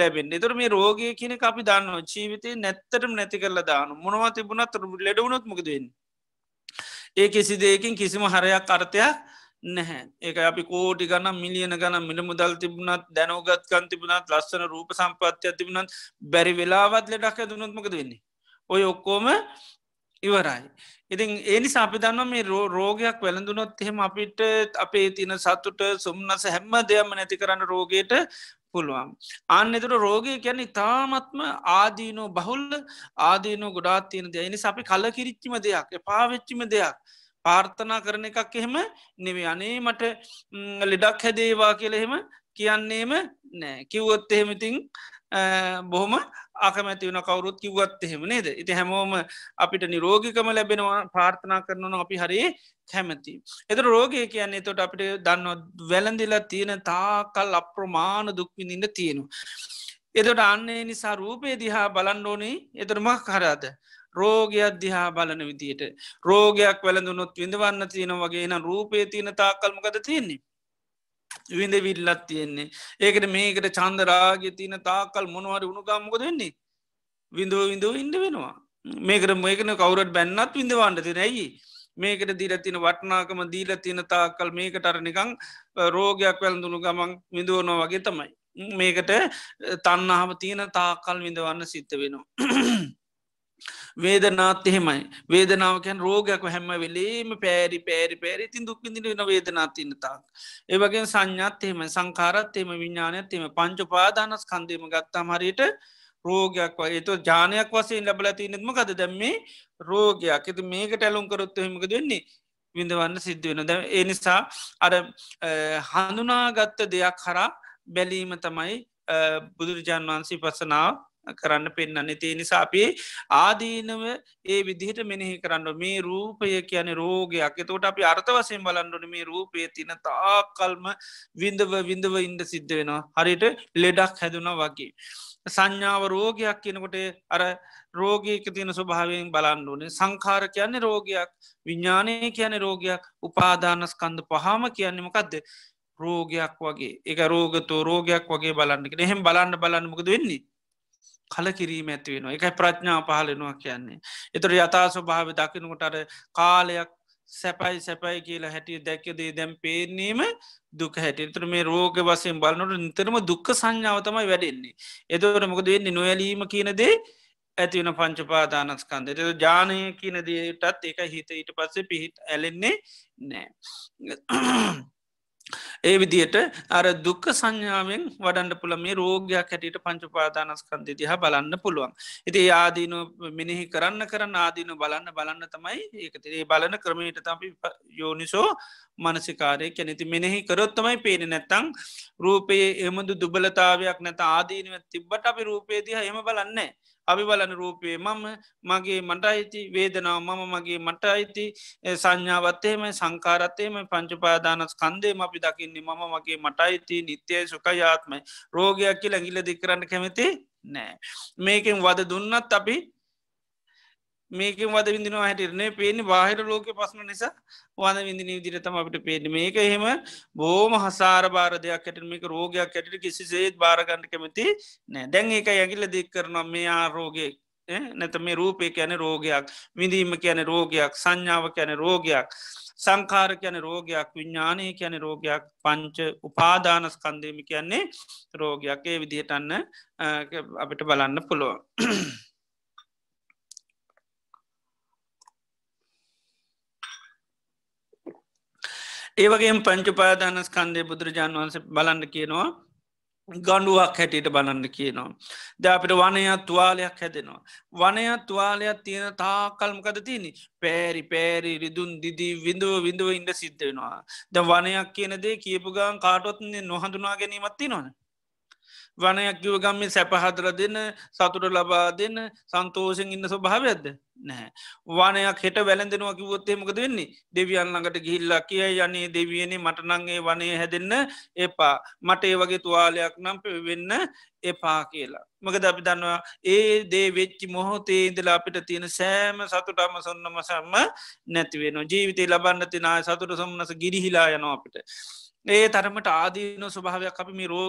ලැබෙන් එතුර මේ රෝගය කියන අපි දන්නවා ජීවිතය නැත්තරම නැති කරලා දාන මොනවා තිබුණත් ලෙඩවුණොත් මොකදන්න ඒ කිසි දෙයකින් කිසිම හරයක් අර්ථයක් නැහැ ඒක අපි කෝටි ගන්න මිලියන ගන මිල මුදල් තිබුණත් දැනෝගත් කන්තිබුණත් ලස්සන රූප සම්පත්තිය තිබුණත් බැරි වෙලාවත් ලෙඩක් ඇදුණොත්මකද වෙන්නේ ඔය ඔක්කෝම ඉවරයි. ඉතින් ඒනි අපි දන්න මේ රෝගයක් වැළඳුනොත් එහෙම අපිට අපේ තින සතුට සුම්න්නස හැම්ම දෙයම නැති කරන්න රෝගයට පුළුවන්. අන්නතුර රෝගය කියැන ඉතාමත්ම ආදීනෝ බහුල් ආදීනෝ ගොඩාත් තියෙන දෙය නි අපි කල කිරිච්චිම දෙයක් පාවෙච්චිම දෙයක්. පාර්ථනා කරන එකක් එහෙම නෙවේ අනේ මට ලෙඩක් හැදේවා කියල එහෙම කියන්නේම නෑ කිව්වොත් එහෙමතින් බොහොම අකමැති වන කවරුත් කිව්වත් එහෙම නේද ඉති හැමෝම අපිට නිරෝගිකම ලැබෙනවා ප්‍රාර්ථනා කරනවන අපි හරි කැමති. එත රෝගය කියන්නේ තොට අපිට දන්න වැලඳිලා තියෙන තාකල් අප්‍රමාණ දුක්විඳන්න තියෙනු. එතොට අන්නේ නිසා රූපය දිහා බලන්ඩෝනේ එතරමක් හරාද. රෝගයක් දිහා බලන විදියට රෝගයක් වැලඳුනොත් විඳවන්න තියෙන වගේ නම් රූපය තියෙන තාකල්මකද තියෙන්නේ විඳ විල්ලත් තියෙන්නේ ඒකට මේකට චන්දරාග තියන තාකල් මොනවාරි උුණුකාමකොද වෙන්නේ විඳුව විඳුව ඉන්ඩ වෙනවා මේකට මේකන කවුරට බැන්නත් විඳවාන්ට තින ඇයි මේකට දීරතින වටනාකම දීල තින තාකල් මේකට අර නිකං රෝගයක් වැල්ඳුණු ගමන් විඳුවනෝ වගේ තමයි මේකට තන්නාව තියෙන තාකල් විඳවන්න සිත්ත වෙනවා වේදනාත් එහෙමයි වේදනාවකැන් රෝගයක් හැම වෙලේම පෑරි පෑරි පෑරි තින් දුක්විඳින වෙන වේදනාතින්න තාක්. ඒවගේ සංඥත් එහෙම සංකාරත් එම විඤ්ඥානයත් එම පංචපාදානස් කන්දීම ගත්තා හරියට රෝගයක් වගේ තු ජානයක් වසයෙන් ලබල තිනෙත්ම කද දැම්මේ රෝගයක් ඇති මේක ටැලුම් කරොත්තු හෙමක දෙන්නේ විඳවන්න සිද්ධ වෙන දැ ඒ නිසා අර හඳුනාගත්ත දෙයක් හරා බැලීම තමයි බුදුරජාන් වහන්සේ පසනාව කරන්න පෙන්න්නන්නේ තිය නිසා අපේ ආදීනව ඒ විදිහට මෙනෙහි කරන්න මේ රූපය කියන රෝගයක් එතෝට අපි අර්ථ වසයෙන් බලන්නන මේ රූපය තින තාකල්ම විඳව විඳව ඉන්ද සිද්ධ වෙනවා හරියට ලෙඩක් හැදුන වගේ. සංඥාව රෝගයක් කියනකොට අර රෝගයක තියෙන ස්වභාවයෙන් බලන්න ඕනේ සංකාර කියන්නේ රෝගයක් විඤ්ඥානය කියන රෝගයක් උපාධානස්කන්ධ පහම කියන්නේ මොකක්ද රෝගයක් වගේ එක රෝගතෝ රෝගයක් වගේ බලන්නකට එහෙම බලන්න බලන්නමකද වෙන්නේ කලකිරීම ඇතිවෙන එකයි ප්‍රඥා පහලෙනවා කියන්නේ. එතර යථාස්ව භාව දකිනකොටර කාලයක් සැපයි සැපයි කියලා හැටිය දැක්කදේ දැම් පේනීම දුක හැටිතර මේ රෝග වසයෙන් බලනොට නිතරම දුක්ක සංඥාව තමයි වැඩෙන්නේ. එතවට මොකද වෙන්නේ නොවැලීම කියනදේ ඇතිවන පංචපාදානස්කන්ද එත ජානය කියනදටත් එක හිත ඊට පස්සේ පිහිට ඇලෙන්නේ නෑ. ඒ විදියට අර දුක්ක සංඥාවෙන් වඩන්න පුළ මේ රෝගයක් හැටියට පංචුපාදානස්කන්දි දිහා බලන්න පුළුවන්. ඉති ආදීන මිනිහි කරන්න කරන්න ආදීන බලන්න බලන්න තමයි ඒකතිරේ බලන ක්‍රමයට තපි යෝනිසෝ මනසිකාරය කැනෙති මෙනෙහි කරොත්තමයි පේන නැත්තං රූපයේ එමදු දුබලතාවයක් නැත ආදීනව තිබ්බට අපි රූපේදිහ හෙම බලන්නේ. අභිබලන රූපයේ මම මගේ මට අයිති වේදනාව මම මගේ මට අයිති සංඥාවත්තේම සංකාරත්තේම පංචපාදානස් කන්දේ අපි දකින්නේ මම මගේ මට අයිති නිත්‍යය සුකයාත්මයි රෝගයක් කිය ලැඟිල දිකරන්න කැමති නෑ මේකෙන් වද දුන්නත් අපි මේක වද විඳනවා හැටිරනේ පේනි බාහිර ලෝක පස්ම නිසා වද විඳින විදිරතම අපිට පේන මේක එහෙම බෝම හසාර බාර දෙයක් ඇට මේක රෝගයක් ඇටට කිසිසේත් බාරගණඩ කැමති නෑ දැන් ඒක ඇගිල්ල දෙක් කරනවා මේ ආරෝගය නැත මේ රූපය කියන රෝගයක් විඳීම කියන රෝගයක් සංඥාව කියන රෝගයක් සංකාර කියන රෝගයක් විඤ්ඥානය කියන රෝගයක් පංච උපාදානස්කන්දයම කියන්නේ රෝගයක් ඒ විදිහටන්න අපිට බලන්න පුළුවන්. ඒවගේ පංචුපාදානස්කන්දය බුදුරජාන් වහන්ස බලන්න කියනවා ගණඩුවක් හැටියට බලන්න කියනවා. ද අපිට වනයත් තුවාලයක් හැදෙනවා. වනයත් තුවාලයක් තියෙන තාකල්මකද තියනි පෑරි පෑරි රිදුන් දිදිී විඳුව විඳුව ඉන්ඩ සිද්ධ වෙනවා. ද වනයක් කියනදේ කියපු ගාන් කාටොත්න්නේ නොහඳුනා ගැනීමත්ති නොන. වනයක් කිවගම් මේ සැපහදර දෙන සතුට ලබා දෙන්න සන්තෝෂෙන් ඉන්න ස්වභාවයක්ද නැහැ. වනයක් හෙට වැලඳෙනවා කිවොත්තේමකද වෙන්නේ දෙවියන්නඟට ගිහිල්ලා කිය යනේ දෙවියනේ මටනංගේ වනය හැදන්න එපා මට ඒ වගේ තුවාලයක් නම් වෙන්න එපා කියලා. මකද අපි දන්නවා ඒ දේ වෙච්චි මොහොතේ ඉදලා අපිට තියෙන සෑම සතුටම සොන්නම සම්ම නැතිවෙන ජීවිතේ ලබන්න තිනා සතුට සොම්න්නස ගිරිහිලා යනවා අපිට. ඒ තරමට ආදීන ස්වභාවයක් අපි මිරෝ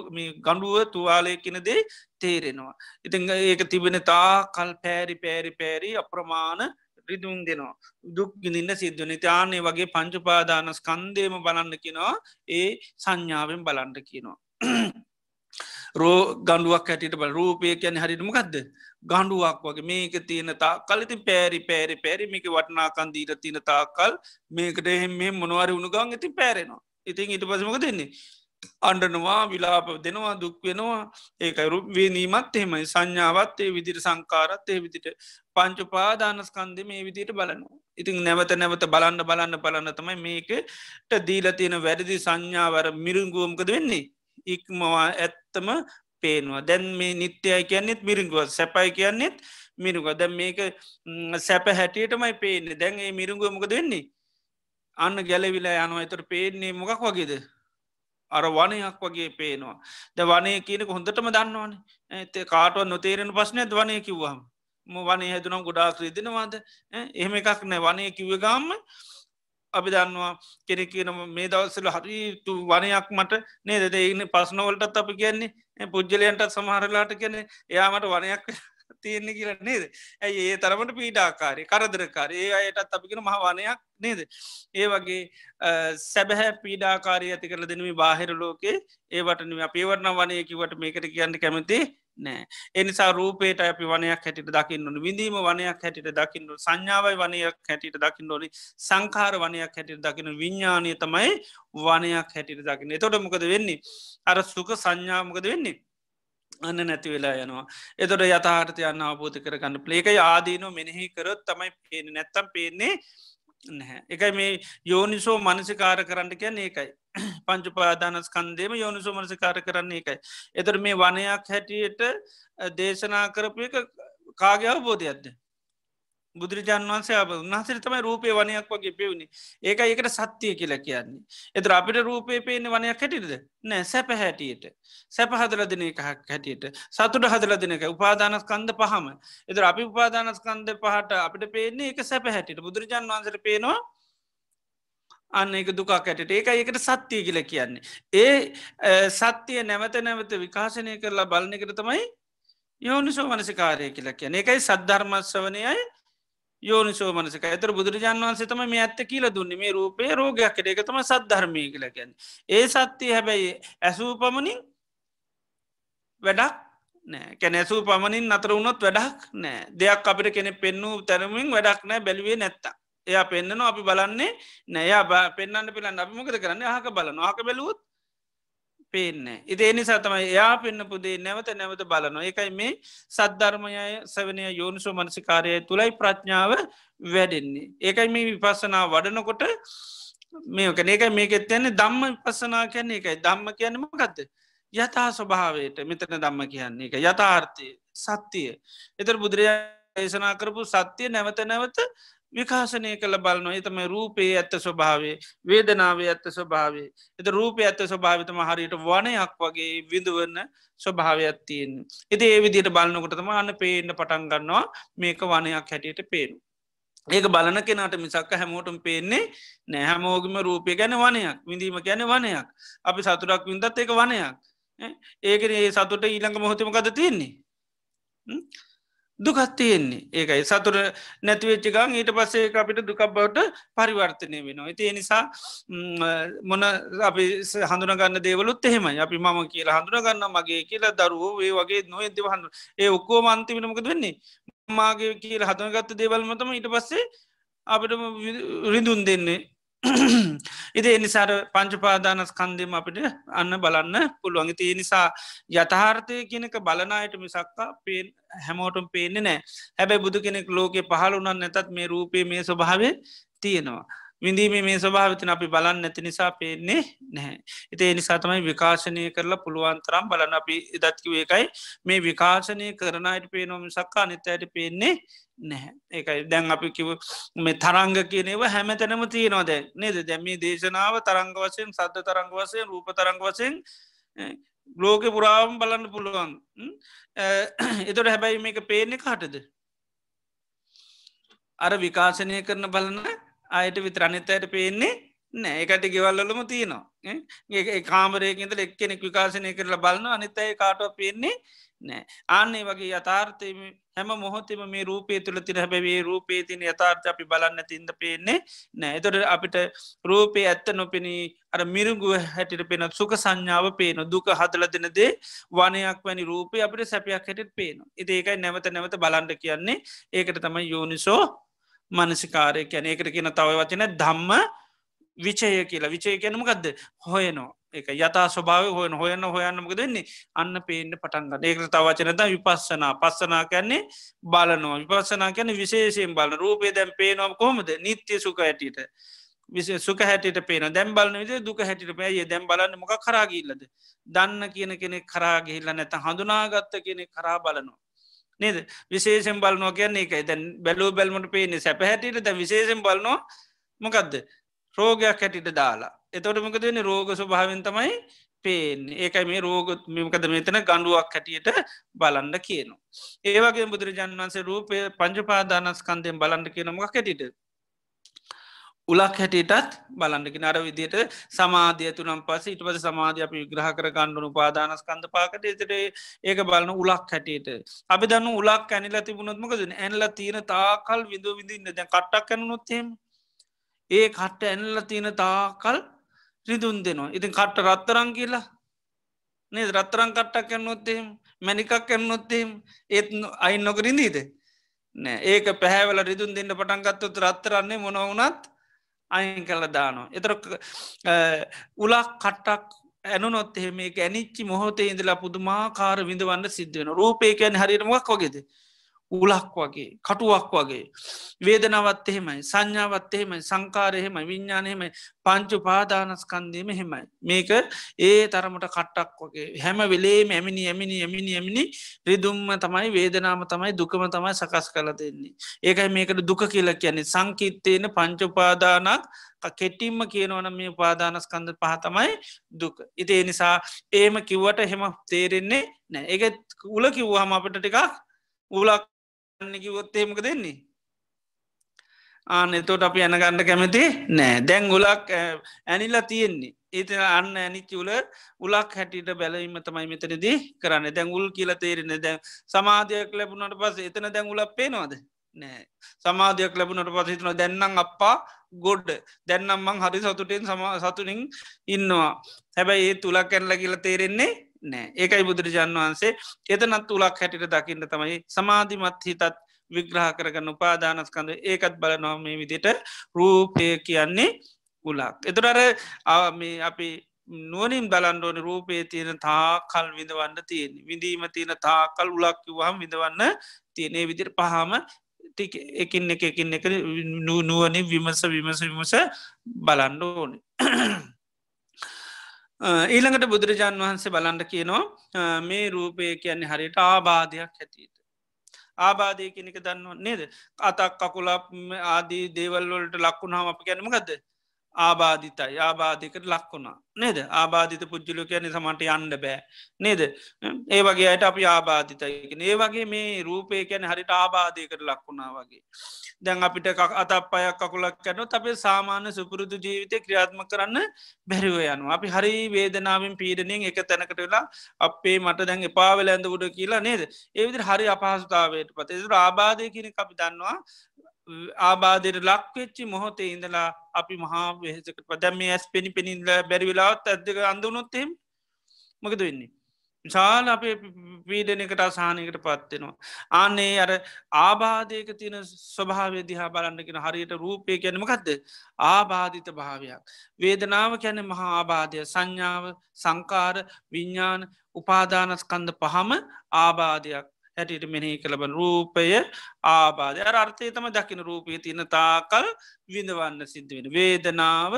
ගඩුව තුවාලය කෙනදේ තේරෙනවා. ඉතිං ඒක තිබෙන තා කල් පෑරි පෑරි පෑරි අප්‍රමාණ රිදුම් දෙනවා. දුක් ගිනින්න සිද්ධන තියානේ වගේ පංචුපාදාන ස්කන්දේම බලන්න කිනවා ඒ සංඥාවෙන් බලන්ට කියනවා. රෝ ගඩුවක් හැටිට බල රූපය කියන හරිටමකක්ද ගණ්ඩුවක් වගේ මේක තියෙන තා කලතින් පෑරි පෑරි පෑරි මේක වටනාකන්දීට තියෙන තාකල් මේකට එහෙම මොනවරි උුණුගං ඇති පෑරෙනවා. ඉතින් ඉට පසමක දෙන්නේ අන්ඩනවා විලාප දෙනවා දුක්වෙනවා ඒකරු වෙනීමත් එහෙමයි සංඥාවත් ඒ විදිර සංකාරත් ඒ විදිට පංචුපාදානස්කන්ද මේ විදිට බලනවා ඉතින් නැවත නැවත බලන්න බලන්න බලන්න තමයි මේකට දීලා තියෙන වැරදි සංඥාවර මිරුංගුවමකද වෙන්නේ ඉක්මවා ඇත්තම පේනවා දැන් මේ නිත්‍යය කියන්නෙත් මිරිංගුව සැපයි කියන්නෙත් මිරුග දැ මේක සැප හැටියටමයි පේන්නේ දැන් ඒ මිරුංගුවමකද වෙන්නේ අන්න ගැලවිලා යනවා එතට පේන්නේ මොකක් වගේද අර වනයක් වගේ පේනවා ද වනේ කියනක හොඳටම දන්නවාන ඇත කාටුව නොතේරෙන පස්සනයත් වනය කිව්වාම ම වනේ හැතුනම් ගොඩාක්‍රීදනවාද එහෙම එකක් නෑ වනය කිව්ව ගාම්ම අපි දන්නවා කෙනෙ කියනම මේ දවස්සල හරි වනයක් මට නේද දෙන්න පස්නවලටත් අපි කියන්නේ පුද්ජලයන්ටත් සමහරලාට කියන්නේ එයාමට වනයක් තියෙන්නේ කියලා නේද ඇයි ඒ තරමට පීඩාකාරය කරදරකාරය ඒ අයටත් අපිකෙන මහවානයක් නේද ඒ වගේ සැබැහැ පීඩාකාරය ඇති කරල දෙනම බාහිර ලෝකේ ඒවටන අපේවරණ වනයකිවට මේකට කියන්න කැමති නෑ එනිසා රූපේට අපි වනයක් හැටිට දකින්නට විඳීම වනයක් හැටිට දකින්නට සංඥාවයි වනයක් හැටිට දකින්න ඕනි සංකාර වනයක් හැටිට දකින විඤ්ඥානය තමයි වනයක් හැටිට දකින්න එතොට මොකද වෙන්නේ අර සුක සංඥාමකද වෙන්නේ අන්න නැතිවෙලා යනවා එතොට යථාර්ථයන්න අවබෝධ කරගන්න පලේක ආදීනො මෙනෙහි කරොත් තමයි පේන නැත්තම් පේන්නේ නැහැ එකයි මේ යෝනිසෝ මනසිකාර කරන්න කියන්න ඒකයි පංචුපාදානස්කන්දේම යෝනිසෝ මනසිකාර කරන්නේ එකයි එතර මේ වනයක් හැටියට දේශනා කරපු එක කාගේ අවබෝධයක්ද බුදුරජාන් වන්සේ උන්හසර තමයි රූපය වනයක් වගේ පෙවුණේ ඒක ඒකට සත්‍යය කියලා කියන්නේ. එතර අපිට රූපය පේන වනයක් හැටිටද නෑ සැප හැටියට. සැප හදලදින එක හැටියට සතුට හදලදිනක උපාදානස්කන්ද පහම. එතර අපි උපාදානස්කන්ද පහට අපිට පේන්නේ එක සැප හැටිට බුදුරජාන් වන්සර පේනවා අන්න එක දුකක් ඇටට ඒක ඒකට සත්‍යය කියල කියන්නේ. ඒ සත්‍යය නැවත නැවත විකාශනය කරලා බලන එකට තමයි යෝනිසෝ වනසිකාරය කියලා කියන එකයි සද්ධර්මස්වනයයි යෝනිසෝ මනසක ඇතර බුදුරජාන් වන්සේතම මේ ඇත්ත කියල දුන්නේ මේ රූපය රෝගයක් කෙට එකතම සත් ධර්මය කියලකැන් ඒ සත්‍යය හැබැයි ඇසූ පමණින් වැඩක් නෑ කැන ඇසූ පමණින් අතර වුණොත් වැඩක් නෑ දෙයක් අපිට කෙනෙ පෙන්නූ තැරමින් වැඩක් නෑ බැලුවේ නැත්තා එයා පෙන්න්නනවා අපි බලන්නේ නෑ බ පෙන්න්න පිලන්න අපිමකද කරන්න හක බලන හක බැලූත් පේන්නේ ඉදේ නිසා තමයි එයා පෙන්න්න පුදේ නැවත නැවත බලන එකයි මේ සද්ධර්මයය සවනය යෝනිසු මනසිකාරය තුළයි ප්‍රඥාව වැඩෙන්නේ ඒකයි මේ විපස්සනා වඩනකොට මේක ඒක මේකෙත් යන්නේ දම්ම විපස්සනා කියන්නේ එකයි දම්ම කියන්නම ගත්ත යථා ස්වභාවයට මෙතන දම්ම කියන්නේ එක යථාර්ථය සත්‍යය එතර බුදුරජාණන් දේශනා කරපු සත්‍යය නැවත නැවත විකාශනය කළ බලන එතම රූපයේ ඇත්ත ස්වභාවේ වේදනාවේ ඇත්ත ස්වභාවේ එත රූපය ඇත්ත ස්වභාවිතම හරියට වනයක් වගේ විඳුවන්න ස්වභාවයක් තියෙන් එති ඒ විදිට බලන්නකොටතම අන්න පේන්න පටන් ගන්නවා මේක වනයක් හැටියට පේනු ඒක බලන කෙනට මිසක්ක හැමෝටම පේන්නේ නැහැමෝගම රූපය ගැන වනයක් විඳීම ගැන වනයක් අපි සතුරක් විඳත් ඒක වනයක් ඒකන ඒ සතුට ඊළඟ මොහොතම ගද තියෙන්නේ දුකත්තයෙන්නේ ඒකයි සතුර නැතිවෙච්චිකං ඊට පස්සේ අපිට දුක බවට පරිවර්තනය වෙනවා. ඇති නිසා මොන අපි හඳුනගන්න දේවලුත් එහෙමයි අපි මම කියලා හඳුනගන්න මගේ කියලා දරුවෝ ඒ වගේ නොයදව හඳු ඒ ඔක්කෝ මන්තිමනමකද වෙන්නේ මාගේ කියලා හතුනගත්ත දේවල්මතම ඊට පස්සේ අපිට රිඳුන් දෙන්නේ ඉති එනිසාර පංචපාදානස්කන්දීම අපිට අන්න බලන්න පුළුවන්ගි තිය නිසා යථහාර්ථය කියනක බලනායට මිසක්කා පේෙන් හැමෝටම් පේන්නේ නෑ හැබැ බුදු කෙනෙක් ලෝකෙ පහළුනන් නැතත් මේ රූපය මේ ස්වභාවේ තියෙනවා. විඳීම මේ ස්වභාවතින අපි බලන්න නැති නිසා පේන්නේ නැහැ. එති නිසා තමයි විකාශනය කරලා පුළුවන්තරම් බලන අපි ඉදත්කිව එකයි මේ විකාශනය කරනයට පේනොම සක්කා නිතයට පේන්නේ නැහැ ඒකයි දැන් අපි කිව මේ තරංග කියනෙව හැමතැනම තියෙනවාද නේද දැමි දේශනාව තරංග වසයෙන් සද්ධ තරංග වසයෙන් රූප තරංග වසයෙන් ලෝක පුරාවම් බලන්න පුළුවන් එතොට හැබැයි මේක පේනෙ කාටද අර විකාශනය කරන බලන්න අයට විතරණිත්තයට පේන්නේ නෑ එකට ගෙවල්ලොම තියනවා ඒ කාමරයකින්ද එක්කෙනෙක් විකාශනය කරලා බලන්න අනිතයි කාටව පේන්නේ නෑ අන්නේ වගේ යථාර්ථය හැම මොහොතම මේ රූපය තුළ තින හැබැවේ රූපේ තින යථාර්ථ අපි බලන්න තින්ද පේන්නේ නෑ එතොට අපිට රූපය ඇත්ත නොපෙනී අර මිරුගුව හැටිට පෙන සුක සංඥාව පේන දුක හදල දෙනදේ වනයක් වැනි රූපය අපට සැපයක් හැටට පේන ඉති ඒකයි නැවත නැවත බලන්ඩ කියන්නේ ඒකට තමයි යෝනිසෝ මනසිකාරය කැන එකට කියන තව වචන ධම්ම විචය කියලා විචය කියනමකක්ද හොයනෝ එක යතා ස්වභාව හොයන හොයන්න හොයන්නමක දෙන්නේ අන්න පේන්න පටන්ගන්න ඒකට තවචනත විපස්සනා පස්සනා කැන්නේ බලනවා විපස්සනා කැන විශේෂයෙන් බල රූපේ දැන් පේනොම් කොමද නිත්‍ය සුක ඇටට විසේ සුක හැටට පේන දැම් බලන විට දුක හැටිට පැය දැම් බලන්න මොක කරාගිල්ලද දන්න කියන කෙනෙ කරාගිහිල්ල නැත හඳුනාගත්ත කෙනෙ කරා බලනවා නේද විශේෂෙන් බලනවා කියන්නේ එකයි දැන් බැලූ බැල්මට පේනෙ සැපහැටියට දැ විශේෂෙන් බලනවා මොකක්ද රෝගයක් හැටිට දාලා එතොට මොකද වෙන රෝග ස්වභාවෙන් තමයි පේෙන් ඒකයි මේ රෝගොත් මෙමකද මෙතන ගණඩුවක් හැටියට බලන්න කියනවා ඒවගේ බුදුරජාන් වන්සේ රූපය පංජපාදානස්කන්දයෙන් බලන්න කියනමක් හැටියට උලක් හැටියටත් බලන්නගෙන අර විදියට සමාධය තුනම් පස ඉට පස සමාධය අපි ග්‍රහ කර ගණ්ඩුනු පාදානස්කන්ධ පාකට එතට ඒක බලන උලක් හැටියට අපි දන්න උලක් ඇනිල තිබුණොත්මකද ඇල්ල තියෙන තාකල් විඳ විඳන්න දැ කට්ටක් කැනුනොත්තෙම ඒ කට්ට ඇල්ල තියෙන තාකල් රිදුන් දෙනවා ඉතින් කට්ට රත්තරං කියලා නේ රත්තරං කට්ටක් කැන්නොත්තෙම මැනිකක් කැන්නොත්තෙම ඒත් අයින් නොකරින්දීද නෑ ඒක පැහැවල රිදුන් දෙන්න පටන්ගත්තුත් රත්තරන්නේ මොනවුනත් අයින් කළ දානවා. එතර උලක් කට්ටක් ඇනුනොත් එහෙම ඇනිච්චි මොහොතේ ඉඳලා පුදුමාකාර විඳවන්න සිද්ධ වෙන රූපයකයන් හරිරමක් වගේද. උලක් වගේ කටුවක් වගේ. වේදනවත් එහෙමයි සංඥාවත් එහෙමයි සංකාරයහෙමයි විඤ්ඥානයහෙමයි පංචු පාදානස්කන්දීම හෙමයි. මේක ඒ තරමට කට්ටක් වගේ හැම වෙලේ ඇමිනි ඇමිනි ඇමිනි ඇමිනි රිදුම්ම තමයි වේදනාම තමයි දුකම තමයි සකස් කල දෙන්නේ. ඒකයි මේකට දුක කියලා කියන්නේ සංකීත්තයන පංචුපාදානක් කෙටිම්ම කියනවන මේ පාදානස්කන්ද පහතමයි දුක. ඉතිේ නිසා ඒම කිව්වට හෙම තේරෙන්නේ නෑ ඒ උල කිව්වාහම අපට ටිකක් උලක් ගන්නකිවොත් එහෙමක දෙන්නේ ආනෙතෝට අපි යනගණ්ඩ කැමති නෑ දැන් ගුලක් ඇනිල්ලා තියෙන්නේ ඒති අන්න ඇනිච්චවල උලක් හැටියට බැලීම තමයි මෙතනද කරන්න දැන් උල් කියල තේරෙන දැන් සමාධයක් ලැබුණට පස එතන දැන් උලක් පේනවාද නෑ සමාධයක් ලැබුණට පසහිතන දැන්නම් අප්පා ගොඩ් දැන්නම් මං හරි සතුටෙන් සතුනින් ඉන්නවා හැබැයි ඒ තුළක් කැල්ල කියලා තේරෙන්නේ නෑ ඒකයි බුදුරජාන් වහන්සේ එතනත් තුළක් හැටිට දකින්න තමයි සමාධිමත් හිතත් විග්‍රහ කරගන්න උපාදානස්කඳ ඒකත් බලනවා මේ විදිට රූපය කියන්නේ උලක් එතුරර මේ අපි නුවනින් බලන්ඩෝන රූපේ තියෙන තාකල් විඳවන්න තියෙන් විඳීම තියෙන තාකල් උලක්කිවහම් විඳවන්න තියනේ විදිර පහම ටික එකින් එක එකින් එක නුවනින් විමස විමස විමස බලන්ඩ ඕනේ ඊළඟට බුදුරජාන් වහන්සේ බලන්ට කියනවා මේ රූපය කියන්නේ හරියට ආබාධයක් හැතිීට. ආබාධය කෙනෙක දන්නවා නේද අතක් කකුලක් ආදී දේවල්වලට ලක්වුණහම අප ගැනීමගද ආබාධිතයි ආබාධිකට ලක්වුණා නේද ආබාධිත පුද්ජලු කියන සමට යන්න බෑ නේද ඒ වගේ අයට අපි ආබාධිතයගෙන ඒ වගේ මේ රූපය කැන හරිට ආබාධයකට ලක්වුණා වගේ දැන් අපිට අතපයක් කකුලක් කැනු අපේ සාමාන්‍ය සුපුරුදු ජීවිතය ක්‍රියාත්ම කරන්න බැරිව යනු අපි හරි වේදනාවෙන් පීඩනින් එක තැනකට වෙලා අපේ මට දැන් එපාවෙල ඇඳ උඩ කියලා නේද ඒවිදි හරි අපහසුතාවයට පත ඒතුර ආබාධය කියන අපි දන්නවා ආබාධයට ලක්වෙච්චි මොහොතේ ඉඳලා අපි මහා වෙහසක පදැම ඇස් පෙනි පෙනින්ල බැරි වෙලාවත් ඇදක අඳුනොත්තෙම මොකද වෙන්නේ. විශාල අපේ පීඩනකට අසානයකට පත්වෙනවා. ආන්නේ අර ආබාධයක තියෙන ස්වභාවය දිහා බලන්නකෙන හරියට රූපය කැනමකක්ද ආබාධිත භාවයක්. වේදනාව කැන මහා ආබාධය සංඥාව සංකාර විඤ්ඥාන උපාදානස්කන්ද පහම ආබාධයක්. හැටියට මෙහහි කළබන රූපය ආබාධය අර්ථය තම දකින රූපය තින තාකල් විඳවන්න සිද්ධ වෙන. වේදනාව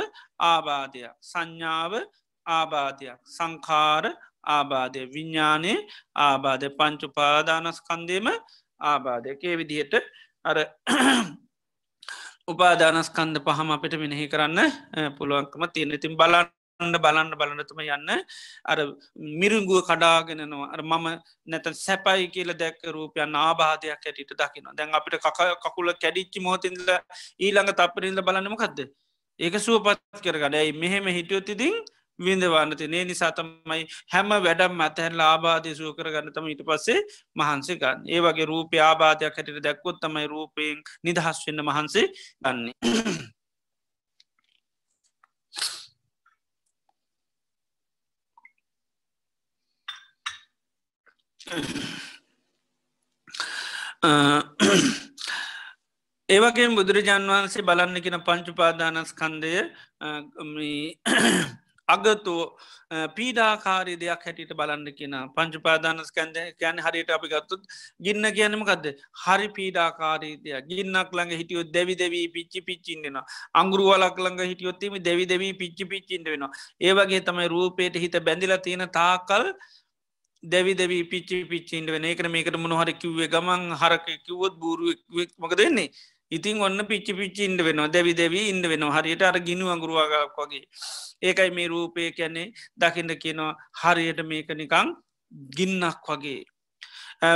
ආබාධයක් සංඥාව ආබාධයක් සංකාර ආබාධය විඤ්ඥානයේ ආබාධය පංචුපාදානස්කන්දේම ආබාධයකේ විදිහට අර උපාධානස්කන්ද පහම අපට මෙනෙහි කරන්න පුළුවන්කම තියෙන ඉතින් බලන්න න්න බලන්න බලන්නතුම යන්න අර මිරුංගුව කඩාගෙනනවා අර මම නැතන් සැපයි කියල දැක් රූපයන් ආබාධයක් ඇටිට දකින දැන් අපිට කකුල කැඩිච්චි මෝතින්දල ඊළඟ තපරින්ද බලන්නමකක්ද ඒක සුවපත් කරගඩයි මෙහෙම හිටියොතිදිින් විඳවන්නති නේ නිසා තමයි හැම වැඩම් අතහැල් ආබාධය සුව කරගන්න තම ඉට පස්සේ මහන්සේ ගන්න ඒ වගේ රූපය ආබාධයක් හැටිට දැක්කොත් තමයි රූපයෙන් නිදහස් වන්න මහන්සේ ගන්නේ ඒවගේ බුදුරජාන් වහන්සේ බලන්න කියෙන පංචුපාදානස්කන්දය අගතෝ පීඩාකාරී දෙයක් හැටියට බලන්න කියෙන පංචුපාදානස්කන්ද කියැන හරියට අපි ගත්තුත් ගින්න කියනමකක්ද හරි පීඩාකාරීතය ගින්නක් ළඟ හිටියෝ දෙවි දෙවී පිච්චි පිච්චින්දෙන අංගුරුවලක් ළඟ හිටියොත්තීම දෙවි දෙවී පිච්චි පිච්චින්ද වෙනවා ඒවගේ තමයි රූපයට හිත බැඳිල තියෙන තාකල් දැවි දැවී පිච්චි පිච්චින්ට වෙන එකට මේකට මොනොහර කිව්වේ ගමන් හරක කිවොත් බූරුවක් මක දෙන්නේ ඉතින් ඔන්න පිච්චි පිච්චි ඉන්ඩ වෙනවා දැවි දැවී ඉන්න වෙනවා හරියට අර ගිනු අගුරුවාගක් වගේ ඒකයි මේ රූපය කියන්නේ දකිට කියනවා හරියට මේක නිකං ගින්නක් වගේ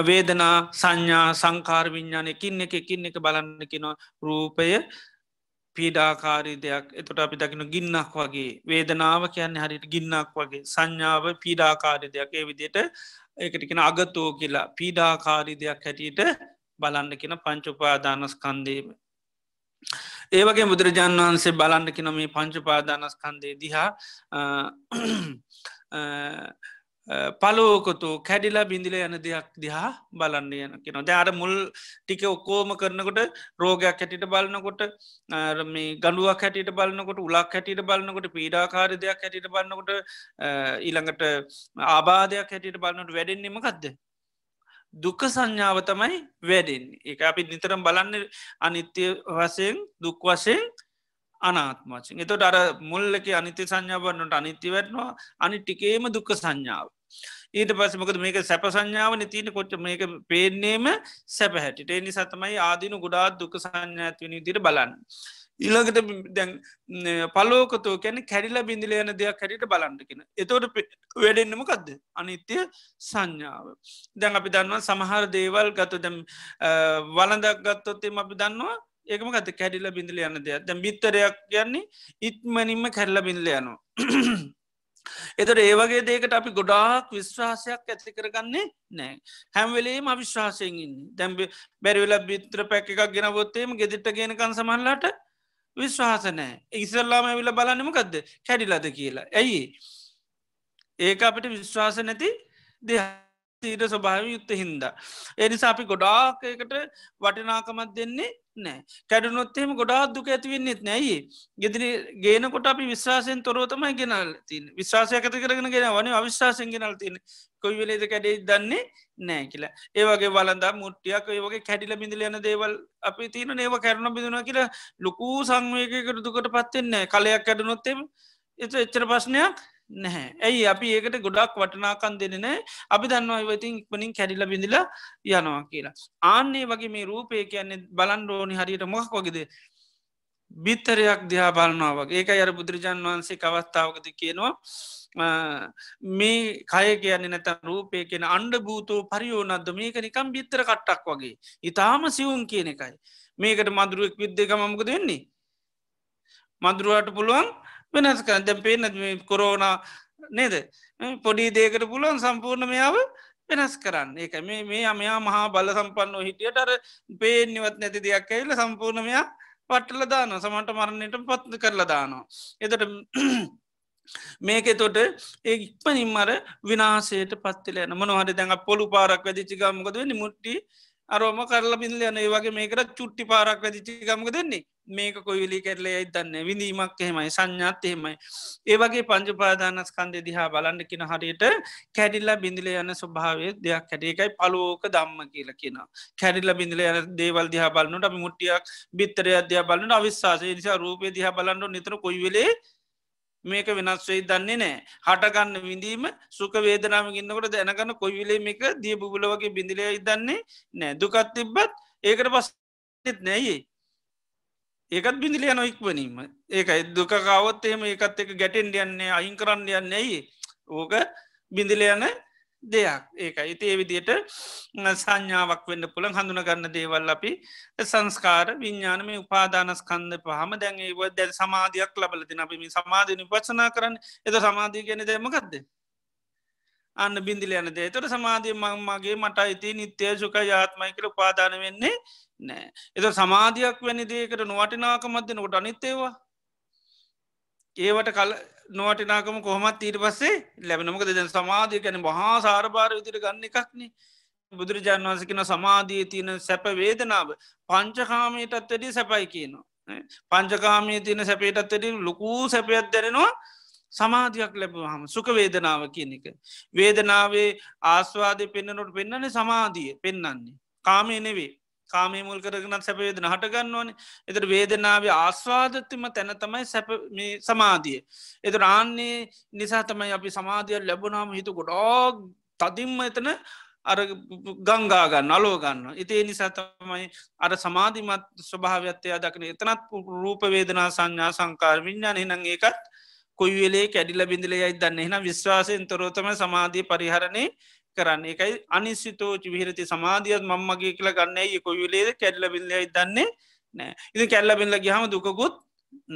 වේදනා සංඥා සංකාරවිඤ්ඥානය කින්න එක කින්න එක බලන්න කෙනවා රූපය පීඩාකාරී දෙයක් එතොට අපි දකින ගින්නක් වගේ වේදනාව කියන්නේ හරිට ගින්නක් වගේ සංඥාව පීඩාකාරි දෙයක් ඒ විදියට ඒකටකෙන අගතෝ කියලා පීඩාකාරි දෙයක් හැටියට බලන්න කියෙන පංචුපාදානස්කන්දීම. ඒවගේ බුදුරජාණන් වහන්සේ බලන්න කින මේ පංචුපාදානස්කන්දේ දිහා පලෝකොතු කැඩිලා බිඳිල යන දෙයක් දිහා බලන්න යන කියෙන දෑර මුල් ටික ඔක්කෝම කරනකොට රෝගයක් හැටිට බලන්නකොට ගඩුවක් හැටිට බලන්නකොට උලක් හැටිට බලන්නකොට පීඩාකාර දෙයක් හැටිට බලන්නකොට ඊළඟට ආබාධයක් හැටිට බලන්නට වැඩෙන්න්නේමකක්ද දුක සංඥාව තමයි වැඩෙන් එක අපි නිතරම් බලන්න අනිත්‍ය වසයෙන් දුක් වසයෙන් අනාත්මචෙන් එතොට අර මුල්ලක අනිත්‍ය සංඥාවන්නට අනිත්‍ය වැටනවා අනි ටිකේම දුක සංඥාව ඊට පස්සමකද මේක සැප සංඥාවන තියෙන කොච්ච මේක පේන්නේම සැප හැටිට එනි සතමයි ආදිනු ගොඩාත් දුක සංඥාත්වනි දිර බලන්න. ඊළඟට දැන් පලෝකතෝ කැන කැරිලා බිඳිල යන දෙයක් හැරිට බලන්නකිෙන. එතවට වැඩෙන්න්නම කක්ද අනිත්‍ය සංඥාව. දැන් අපි දන්නවා සමහර දේවල් ගත දැම් වලඳක් ගත්තොත්තේ අපි දන්නවා ඒකම ගත කැඩිල බිඳිල යන දෙයක් දැ බිත්තරයක් කියන්නේ ඉත්මනින්ම කැරල බිඳල යනවා. එතට ඒවගේ දේකට අපි ගොඩාක් විශ්වාසයක් ඇති කරගන්නේ නෑ. හැම්වෙලේම අවිශ්වාසයෙන්ඉන්න දැම්බ බැරිවෙල බිත්‍ර පැක් එකක් ගෙනවොත්තේම ගෙදිට ගෙනකන් සමල්ලට විශ්වාස නෑ ඉස්සල්ලාම ඇවිල බලන්නමකක්ද කැඩිලද කියලා. ඇයි ඒක අපට විශ්වාස නැති දෙහා. සීට ස්වභාව යුත්ත හින්ද. එනිසා අපි ගොඩාකයකට වටිනාකමත් දෙන්නේ නෑ කැඩුනොත්තෙම ගොඩා දුක ඇතිවෙන්නෙත් නැයි ගෙදින ගේනකොට අපි විශ්වාසයෙන් තොරෝතමයි ගෙනල් තින් විශ්වාසය ඇත කරගෙන ගෙන වන අවිශ්වාසයෙන් ගෙනල් තින කොයි වෙලේද කැඩේ දන්නේ නෑ කියලා ඒවගේ වලදා මුට්ටියක් ඒවගේ කැඩිල බිඳල යන දේවල් අපි තියන ඒව කැරුණ බිඳුණ කියලා ලොකූ සංවයකකරදුකට පත්වෙන්නේ කලයක් කැඩනොත්තෙම එත එච්චර පස්්නයක් නැහැ ඇයි අපි ඒකට ගොඩක් වටනාකන් දෙනන අපි දන්නවා ඉවතින් ඉක්මනින් කැඩිල බිඳිල යනවා කියලා ආන්නේ වගේ මේ රූපය කියන්නේ බලන් ඕෝනි හරියට මොහක් වගේද බිත්තරයක් දිහා බලනවා වගේ ඒක අර බුදුරජාන් වහන්සේ අවස්ථාවකද කියනවා මේ කය කියන්නේ නැත රූපය කියෙන අන්ඩ භූතෝ පරිියෝනද්ද මේක නිකම් බිත්තර කට්ටක් වගේ ඉතාම සිවුම් කියන එකයි මේකට මදුරුවක් විද්දක මමක දෙන්නේ මදුරුවට පුළුවන් වෙනස්ක දැම් පේන කොරෝනා නේද පොඩි දේකට පුලන් සම්පූර්ණමයාව වෙනස් කරන්න ඒක මේ මේ අමයා මහා බල සම්පන්න හිටියට අර පේනිවත් නැති දෙයක් ඇයිල සම්පූර්ණමයා පට්ටල දාන සමට මරණයට පත් කරලා දානවා. එතට මේක තොට ඒ ඉක්පනින් අර විනාසයට පත්තිල යන මොනහට දැඟ පොළු පාරක් වැදිචිකාමකද වෙනි මුට්ටි අරෝම කරලා පිඳල යන වගේ මේකට චුට්ටි පාරක් වැදිචිකමක දෙන්නේ මේක කොයිවිලි කරලේ ඉදන්න විඳීමක් එහෙමයි සංඥාත් එහෙමයි ඒවගේ පංජපාදානස්කන්දය දිහා බලන්න කියෙන හරියට කැඩිල්ලා බිඳිල යන ස්වභාවය දෙයක් හැට එකයි පලෝක දම්ම කියලා කියෙන කැඩිල්ල බිඳිල යන දේවල් දිහා බලන්නට අපි මුට්ටියක් බිත්තරය අධ්‍යා බලන්න අවිශවාස නිසා රූපය දිහා බලන්නු නිතර කොයිවෙලේ මේක වෙනස්වෙයි දන්නේ නෑ හටගන්න විඳීම සුක වේදනාව ගන්නකොට දැනගන්න කොයිවිලේ මේක දිය බුබල වගේ බිඳිලයයි දන්නේ නෑ දුකත් තිබ්බත් ඒකට පස්සෙත් නැයි ඒකත් බිඳිලිය නොයික්වනීම ඒක දුක කවත් එහෙම ඒකත් එක ගැටෙන්ඩියන්නේ අයින් කරන්න යන්නේ ඇයි ඕක බිඳිලයන දෙයක් ඒක ඉති ඒවිදියට සංඥාවක් වෙන්න පුළන් හඳුනගන්න දේවල් අපි සංස්කාර විඤ්ඥානම උපාදානස්කන්ද පහම දැන් ඒව දැ සමාධයක් ලබලති අපිම සමාධයන පචනා කරන්න එත සමාධී ගැන දෑමකක්ද අන්න බිඳිල යන දේ තොට සමාධිය මංමගේ මට අයිති නිත්‍යය සුක යාත්මයිකර උපාදාන වෙන්නේ නෑ එත සමාධයක් වැනි දේකට නොවටිනාකමත්දෙනකොට අනිත්තේවා ඒවට කල නොවටිනාකම කොහොමත් ඊට පස්සේ ලැබෙනමක දෙදැන් සමාධය කැන මහා සාරභාර විදිර ගන්න එකක්න බුදුරජාන් වන්සකින සමාධිය තියෙන සැප වේදනාව පංචකාමයටත් වැඩි සැපයි කියනවා. පංචකාමය තියෙන සැපේටත් වැඩින් ලොකූ සැපයක් දැරෙනවා සමාධයක් ලැබහම සුක වේදනාව කියන එක. වේදනාවේ ආස්වාදය පෙන්න්නනොට පෙන්න්නන සමාධිය පෙන්න්නන්නේ. කාමය නෙවේ කාමයමුල් කරගනත් සැපවේදන හටගන්න ඕන එතට වේදනාවේ ආස්වාදතිම තැන තමයි සැප සමාධිය. එත රාන්නේ නිසා තමයි අපි සමාධිය ලැබුණාම හිතු ගොඩෝක් තදිම්ම එතන අර ගංගාගන්න අලෝ ගන්න ඉතිේ නිසා තමයි අර සමාධිමත් ස්වභාවත්වය දකින එතනත් රූපවේදනා සංඥා සංකාර විඤ්ඥාන හිනං ඒකත් කොයිවෙලේ කැඩිල බිඳලයයි දන්න එෙන විශ්වාසයෙන් තොරෝතම සමාධී පරිහරණය කරන්න එකයි අනිස්සිතෝච විහිරති සමාධියත් මංමගේ කියලා ගන්න ඒ කොයිලේද කැල්ලබිල්ලයි දන්නේ නෑ ඉති කැල්ලබිල්ල ගහම දුකකුත්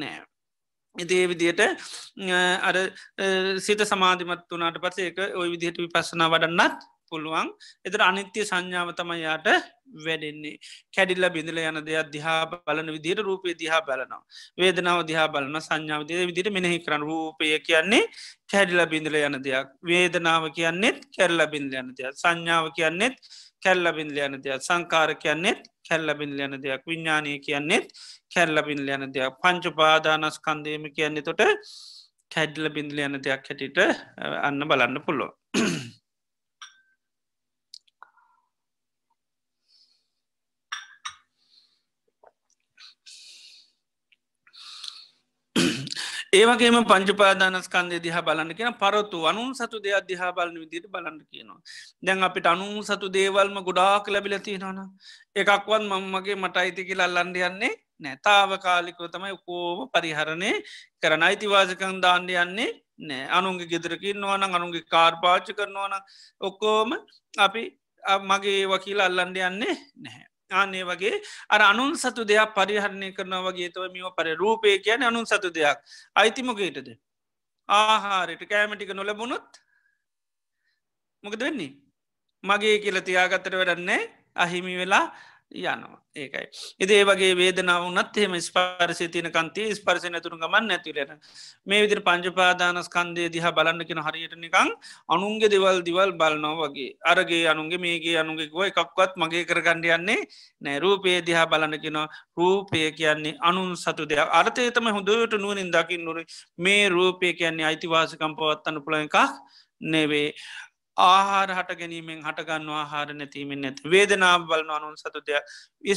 නෑ ඉති ඒ විදියට අර සිත සමාධිමත් වනාට පත්සේ එක ඔය විදිහට විපස්සනා වඩන්නත් පුළුවන් එතට අනිත්‍ය සංඥාව තමයියාට වැඩෙන්නේ කැඩිල්ල බිඳල යන දෙයක් දිහා බලන විදිට රූපය දිහා බලනවා වේදනාව දිහා බලන සංඥාවදය විදිට මෙනෙහි කරන රූපය කියන්නේ කැඩිල බිඳල යන දෙයක් වේදනාව කියන්නේෙත් කැල්ල බිඳල යන දෙයක් සංඥාව කියන්නේෙත් කැල්ල බිඳල යන දෙයක් සංකාර කියන්නේෙත් කැල්ල බිඳල යන දෙයක් විඤ්ඥානය කියන්නේෙත් කැල්ල බිඳල යන දෙයක් පංචු පාදානස්කන්දයම කියන්නේ තොට කැඩ්ල බිඳල යන දෙයක් හැටිට අන්න බලන්න පුළුව ඒවගේම පංචුපාදානස්කන්දය දිහා බලන්න කියෙන පරොතු අනුන් සතු දෙයක් දිහා බලන විදිට බලන්න කියනවා. දැන් අපිට අනුන් සතු දේවල්ම ගොඩාක් ලැබිලති නොන. එකක්වත් මංමගේ මට අයිති කියලා අල්ලන්ඩ යන්නේ නැතාව කාලිකව තමයි කෝම පරිහරණය කරන අයිතිවාසකං දාන්න යන්නේ නෑ අනුන්ගේ ගෙදරකින්නවන අනුන්ගේ කාර්පාච්ච කරනවන ඔක්කෝම අපි මගේ වකිල අල්ලන්ඩ යන්නේ නැහැ. ආනේ වගේ අර අනුන් සතු දෙයක් පරිහරණය කරනවා වගේ තව මෙම පර රූපය කියන අනුන් සතු දෙයක් අයිතිමකටද ආහාරයට කෑමටික නොලබුණොත් මොකද වෙන්නේ මගේ කියල තියාගත්තර වැඩන්නේ අහිමි වෙලා යනවා ඒකයි. එදේ වගේ වේදනාව වනත් එහෙම ස්පාරසය තියන කන්තේ ස්පර්සය නැතුරු ගමන් නැතිලෙන මේ විදිර පංජපාදානස්කන්දය දිහ බලන්න කෙන හරියට නිකං අනුන්ගේ දෙවල් දිවල් බලනෝ වගේ අරගේ අනුන්ගේ මේගේ අනුගෙකුව එකක්වත් මගේ කරගණ්ඩ යන්නේ නැරූපයේ දිහා බලන්න කෙනවා රූපය කියන්නේ අනුන් සතු දෙයක් අර්ථයතම හොඳට නුවනින් දකිින් නුරේ මේ රූපය කියන්නේ අයිතිවාසකම් පවත්තන්න පුළ එකක් නෙවේ ආහාර හට ගැනීමෙන් හටගන්නවා ආහාර නැතිීමෙන් නැති වේදනාව බලන අනුන් සතු දෙයක්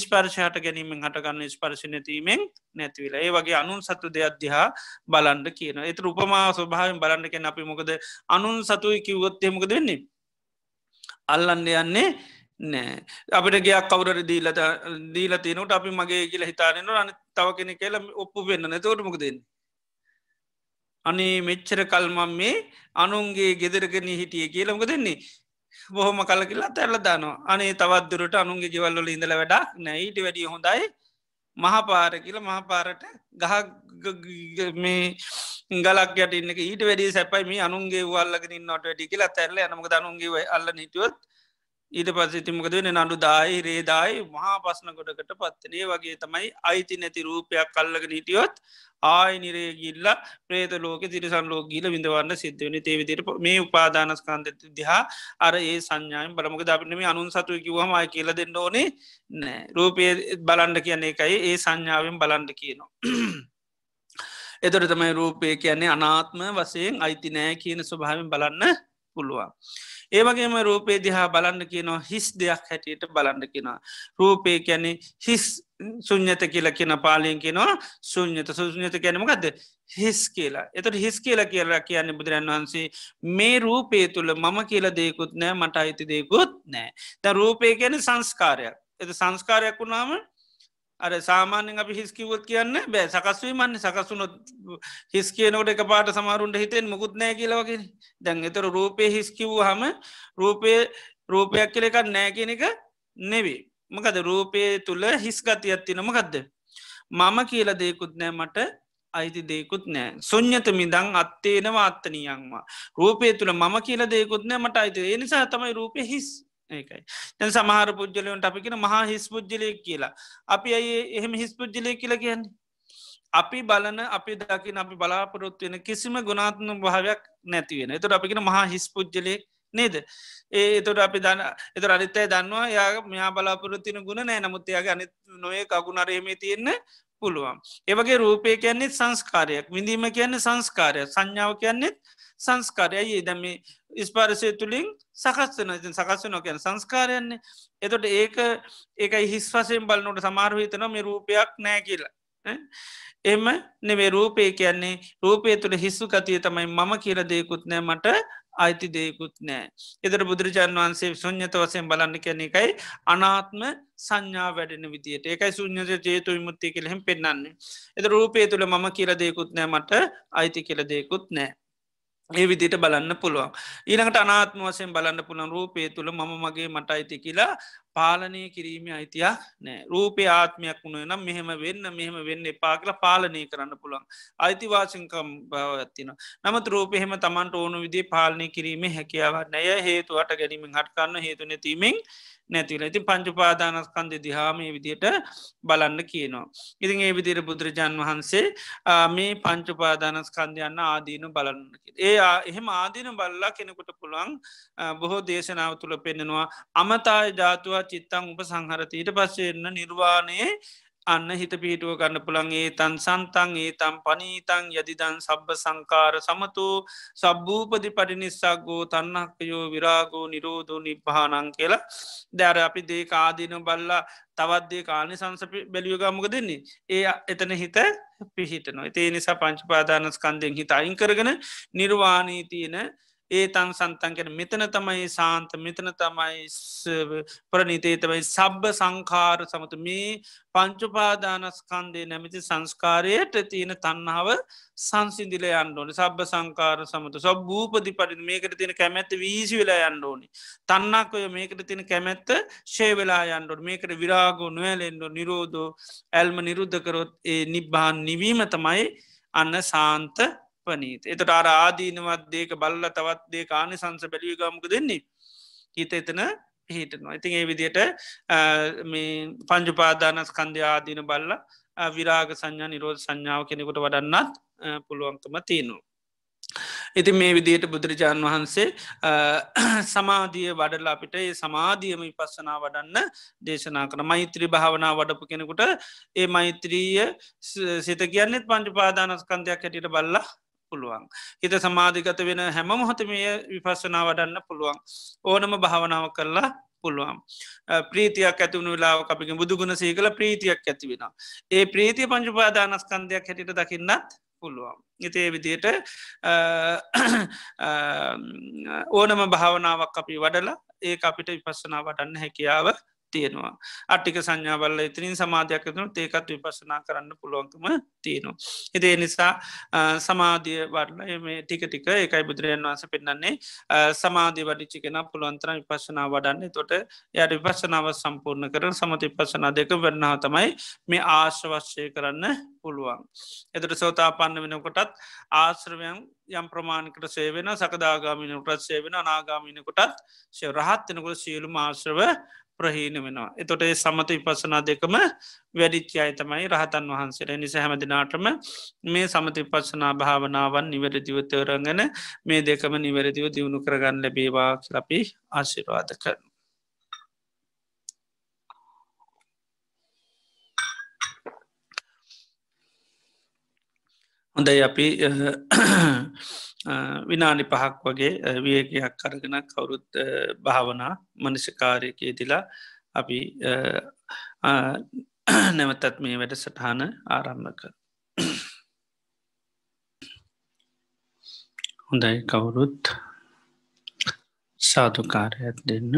ස්පර්ශයට ගැනීමෙන් හටගන්න ස්පර්ශ නැතිීමෙන් නැතිවිලා ඒ වගේ අනුන් සතු දෙයක් දිහා බලන්ඩ කියන එත උපමා ස්වභාවෙන් බලන්න කෙන අපි මොකද අනුන් සතුයි කිව්වොත්තයමක දෙන්නේ අල්ලන්ඩ යන්නේ නෑ අපිට ගයක් කවුර දීලත දීලතිනට අපි මගේ කියල හිතාරෙනවා අන තව කෙනෙ කියලා ඔප්පු වෙන්න නැතවට මොක දෙන්නේ අනේ මෙච්චර කල්මම් මේ අනුන්ගේ ගෙදරගෙන හිටිය කියලමක දෙන්නේ බොහොම කල කියලා තැල්ල දානවා අනේ තවත්දුරට අනුන්ගේ ගෙවල්ලොල ඉඳල වැඩක් නැයිට වැඩිය හොඳයි මහපාර කියල මහපාරට ගහ මේ ගලක් යට ඉන්න ඊට වැඩි සැපයි මේ අනුන්ගේ වල්ලගෙනන්නට වැඩි කියලා තැරල නමක දනුන්ගේ අල්ල නිටුවත් ඊට පසිතිමකද වෙන නඩු දායි රේදායි මහා පස්සන ගොඩකට පත්තනේ වගේ තමයි අයිති නැති රූපයක් කල්ලගෙන හිටියොත් ආය නිරේ ගිල්ල ප්‍රේත ලෝක තිරිසන් ලෝක ගීල විඳවන්න සිද්ධ වනි තේවිදිර මේ උපාදානස්කන්ද දිහා අර ඒ සංඥායම් බලමක දපිනම අනුන් සතුව කිවහමයි කියල දෙන්න ඕනේ නෑ රූපය බලන්ඩ කියන්නේ එකයි ඒ සංඥාවෙන් බලන්ඩ කියනවා. එතොට තමයි රූපය කියන්නේ අනාත්ම වසයෙන් අයිති නෑ කියන ස්වභාවෙන් බලන්න පුළුවන්. ඒවගේම රූපේ දිහා බලන්න කියනවා හිස් දෙයක් හැටියට බලන්න කියෙනවා. රූපය කැනෙ හිස් සුඥත කියලා කියන පාලියෙන් කියනවා සුඥත සුඥත කැනමකක්ද හිස් කියලා එතට හිස් කියලා කියලා කියන්න බුදුරන් වහන්සේ මේ රූපේ තුළ මම කියලා දෙයකුත් නෑ මට අයිති දෙකුත් නෑ ත රූපය ගැන සංස්කාරයක් එත සංස්කාරයක් වුණාම අර සාමාන්‍යෙන් අපි හිස්කිවොත් කියන්න බෑ සකස්වීමන්න සකසුනොත් හිස් කියනකට එක පාට සමාරුන්ට හිතෙන් මුකුත් නෑ කියලවගෙන දැන් එතර රූපය හිස්කිවූ හම රූපය රූපයක් කියල එකක් නෑ කියන එක නෙවේ මකද රූපය තුළ හිස්ගතියක් තිනමකදද මම කියල දෙකුත් නෑ මට අයිති දෙකුත් නෑ සුඥත මිදං අත්තේනවා අත්තනියන්වා රූපය තුළ මම කියල දෙකුත් නෑ මට අයිති එනිසා තමයි රූපය හිස් ඒකයි දැන් සමහර පුද්ජලයන්ට අපි කියෙන මහා හිස් පුද්ජලයක් කියලා අපි ඇයි එහෙම හිස් පුද්ජලය කියලා කියන්නේ අපි බලන අපි දකින අපි බලාපොරොත්තු වෙන කිසිම ගුණාත්ම භාවයක් නැතිවෙන එතුට අපිෙන මහා හිස් පුද්ජලයක් නේද ඒ එතුට අපි දන්න එත අනිත්තය දන්නවා යා මෙයා බලාපොරොත්තින ගුණ නෑ නමුත් යාගේ අනි නොය කගුණරයමේ තියෙන්න පුළුවන්. ඒවගේ රූපය කියන්නේ සංස්කාරයක් විඳීම කියන්නේ සංස්කාරය සංඥාව කියන්නේෙත් සංස්කාරයයි දැම ස්පාරසය තුළින් සකස්වන සකස්වනෝ කියන සංස්කාරයන්නේ එතොට ඒක ඒකයි හිස් වසයෙන් බලනොට සමාරහිතන මේ රූපයක් නෑ කියලා. එම නෙවේ රූපය කියන්නේ රූපය තුළ හිස්සු කතිය තමයි මම කියල දෙයකුත් නෑ මට අයිති දේකුත් නෑ. එදර බුදුරජාන් වහන්සේ සුඥත වසයෙන් බලන්න කැන එකයි අනාත්ම සංඥා වැඩෙන විදිට එකයි සුඥත ජේතු විමුත්තිය කෙළහෙම පෙන්න්නන්නේ. එද රූපේ තුළ මම කියල දෙකුත් නෑ මට අයිති කියල දෙකුත් නෑ. ඒ විදිට බලන්න පුළුවන් ඊනකට අනාත්ම වසයෙන් බලන්න පුළන් රූපය තුළ මම මගේ මට අයිති කියලා පාලනය කිරීම අයිතියක් නෑ රූපය ආත්මයක් වුණ නම් මෙහෙම වෙන්න මෙහෙම වෙන්න එපා කියලා පාලනය කරන්න පුළන් අයිතිවාසිංකම් බව ඇත්තින නමත රූපයහෙම තමන්ට ඕනු විදි පාලනය කිරීම හැකියාව නෑ හේතුවට ගැනීමෙන් හටකන්න හේතු නැතිීමෙන් නැතිවලා ඉතින් පංචුපාදානස්කන්ද දිහාම විදියට බලන්න කියනවා. ඉතින් ඒ විදිර බුදුරජාන් වහන්සේ මේ පංචුපාදානස්කන්ධයන්න ආදීනු බලන්න. ඒ එහෙම ආදීන බල්ලා කෙනෙකුට පුළුවන් බොහෝ දේශනාව තුළ පෙන්නෙනවා අමතාය ජාතුවා චිත්තං උප සංහරතීට පස්සෙන්න නිර්වාණයේ අන්න හිත පිහිටුව කරන්න පුළන් ඒ තන් සන්තන් ඒ තම් පනීතං යදිදන් සබ්බ සංකාර සමතු සබ්භූපති පටිනිස්සක්ගෝ තන්නක්කයෝ විරාගෝ නිරෝධෝ නිප්හානං කියලා දැර අපි දේ කාදීන බල්ලා තවත්දේ කාලනි සංසපි බැලියෝගමක දෙන්නේ ඒ එතන හිත පිහිටනවා ඒ නිසා පංචපාදානස්කන්දයෙන් හිත අයින් කරගෙන නිර්වාණී තියෙන ඒ තන් සන්තන් කෙන මෙතන තමයි සාන්ත මෙතන තමයි ප්‍රනිතේ තමයි සබ්බ සංකාර සමතු මේ පංචුපාදානස්කන්දය නැමති සංස්කාරයට තියෙන තන්නාව සංසිදිල අන්ඩෝන සබ්බ සංකාර සමතු සබ භූපදි පටි මේකට තියෙන කැමැත්ත වීසි වෙලා යන්ඩෝනි තන්නක්කොය මේකට තියෙන කැමැත්ත ශේවෙලා යන්ඩෝට මේකට විරාගෝ නොවැලෙන්ඩෝ නිරෝධෝ ඇල්ම නිරුද්ධ කරොත් ඒ නිබ්බාන් නිවීම තමයි අන්න සාන්ත පනීත එතට අර ආදීනවත්දේක බල්ල තවත්දේ කානි සංස බැලිය ගමක දෙන්නේ හිත එතන පිහිටනවා ඉතින් ඒ විදියට පංජුපාදානස් කන්දය ආදීන බල්ල විරාග සංඥා නිරෝධ සංඥාව කෙනෙකුට වඩන්නත් පුළුවන්කම තියෙනවා. ඉති මේ විදියට බුදුරජාණන් වහන්සේ සමාධිය වඩල අපිට ඒ සමාධියම පස්සනා වඩන්න දේශනා කන මෛත්‍රී භාවනා වඩපු කෙනෙකුට ඒ මෛත්‍රීය සිත කියන්නෙත් පංචිපාදානස්කන්ධයක් හැටියට බල්ලා පුළුවන්. හිත සමාධිකත වෙන හැම මොහොතමය විපස්සනා වඩන්න පුළුවන්. ඕනම භාවනාව කරලා පුළුවන්. ප්‍රීතියක් ඇතිවුණු වෙලාව අපික බුදුගුණ සීකල ප්‍රීතියක් ඇති වෙන. ඒ ප්‍රීතිය පංචුපාදානස්කන්ධයක් හැටිට දකින්නත් පුළුවන්. ඉතේ විදියට ඕනම භාවනාවක් අපි වඩලා ඒ අපිට විපස්සනා වටන්න හැකියාව තියෙනවා අටික සංඥාවල්ල ඉතිරින් සමාධයක් තුන ඒකත් විපසනා කරන්න පුළුවන්කම තියෙනවා. එදේ නිසා සමාධිය වඩල මේ ටික ටික එකයි බුදුරයන් වන්ස පෙන්න්නන්නේ සමාධී වඩිච්චි කෙන පුළුවන්තර විපශනා වඩන්නේ තොට යට විපශනාව සම්පූර්ණ කරන සමති පසනා දෙක වන්නා තමයි මේ ආශ්‍රවශ්‍යය කරන්න පුළුවන්. එතට සෝතා පන්න වෙනකොටත් ආශ්‍රවයන් යම් ප්‍රමාණකට සේවෙන සකදාගාමිනකටත් සේවෙන අනාගාමිනකොටත් ශය රහත් වෙනකොට සියලු මාශ්‍රව ප්‍රහීන වෙනවා. එතොට ඒ සමත විපසනා දෙකම වැඩිච්චාය තමයි රහතන් වහන්සේට නිස හැමදිනාටම මේ සමති පස්සනා භාවනාවන් නිවැරදිවතවරගෙන මේ දෙකම නිවැරදිව දියුණු කරගන්න ලැබේවා ලපි ආශිරවාද කරන. හොඳයි අපි විනාඩි පහක් වගේ වියගයක් කරගෙන කවුරුත් භාවනා මනසිකාරයකයේ දිලා අපි නැවතත් මේ වැඩ සටහන ආරම්භක හොඳයි කවුරුත් සාධකාරයක් දෙන්න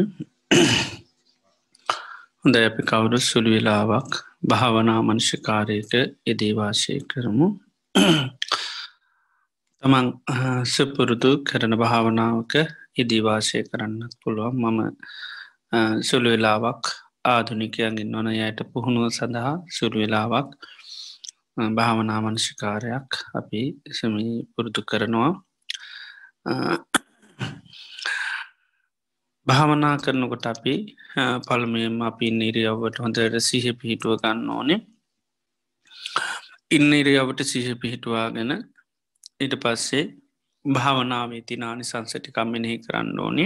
හොඳ අපි කවුරුත් සුළු වෙලාවක් භාවනා මනුෂකාරයක එදේවාශය කරමු තමන් සුපුරුදු කරන භාවනාවක ඉදිවාසය කරන්නත් පුළුවන් මම සුළු වෙලාවක් ආධුනිකයන්ගින් ඕන යට පුහුණුව සඳහා සුළු වෙලාවක් භාවනාමනශිකාරයක් අපි සමි පුරුදු කරනවා භාවනා කරනකොට අපි පළමයම අපි නිරියව්වට හොඳට සිහ පිහිටුව ගන්න ඕනේ ඉන්න ඉරියවට සිහ පිහිටවාගෙන ඊට පස්සේ භාවනාවේ තිනානි සංසටිකම්මිනෙහි කරන්න ඕනි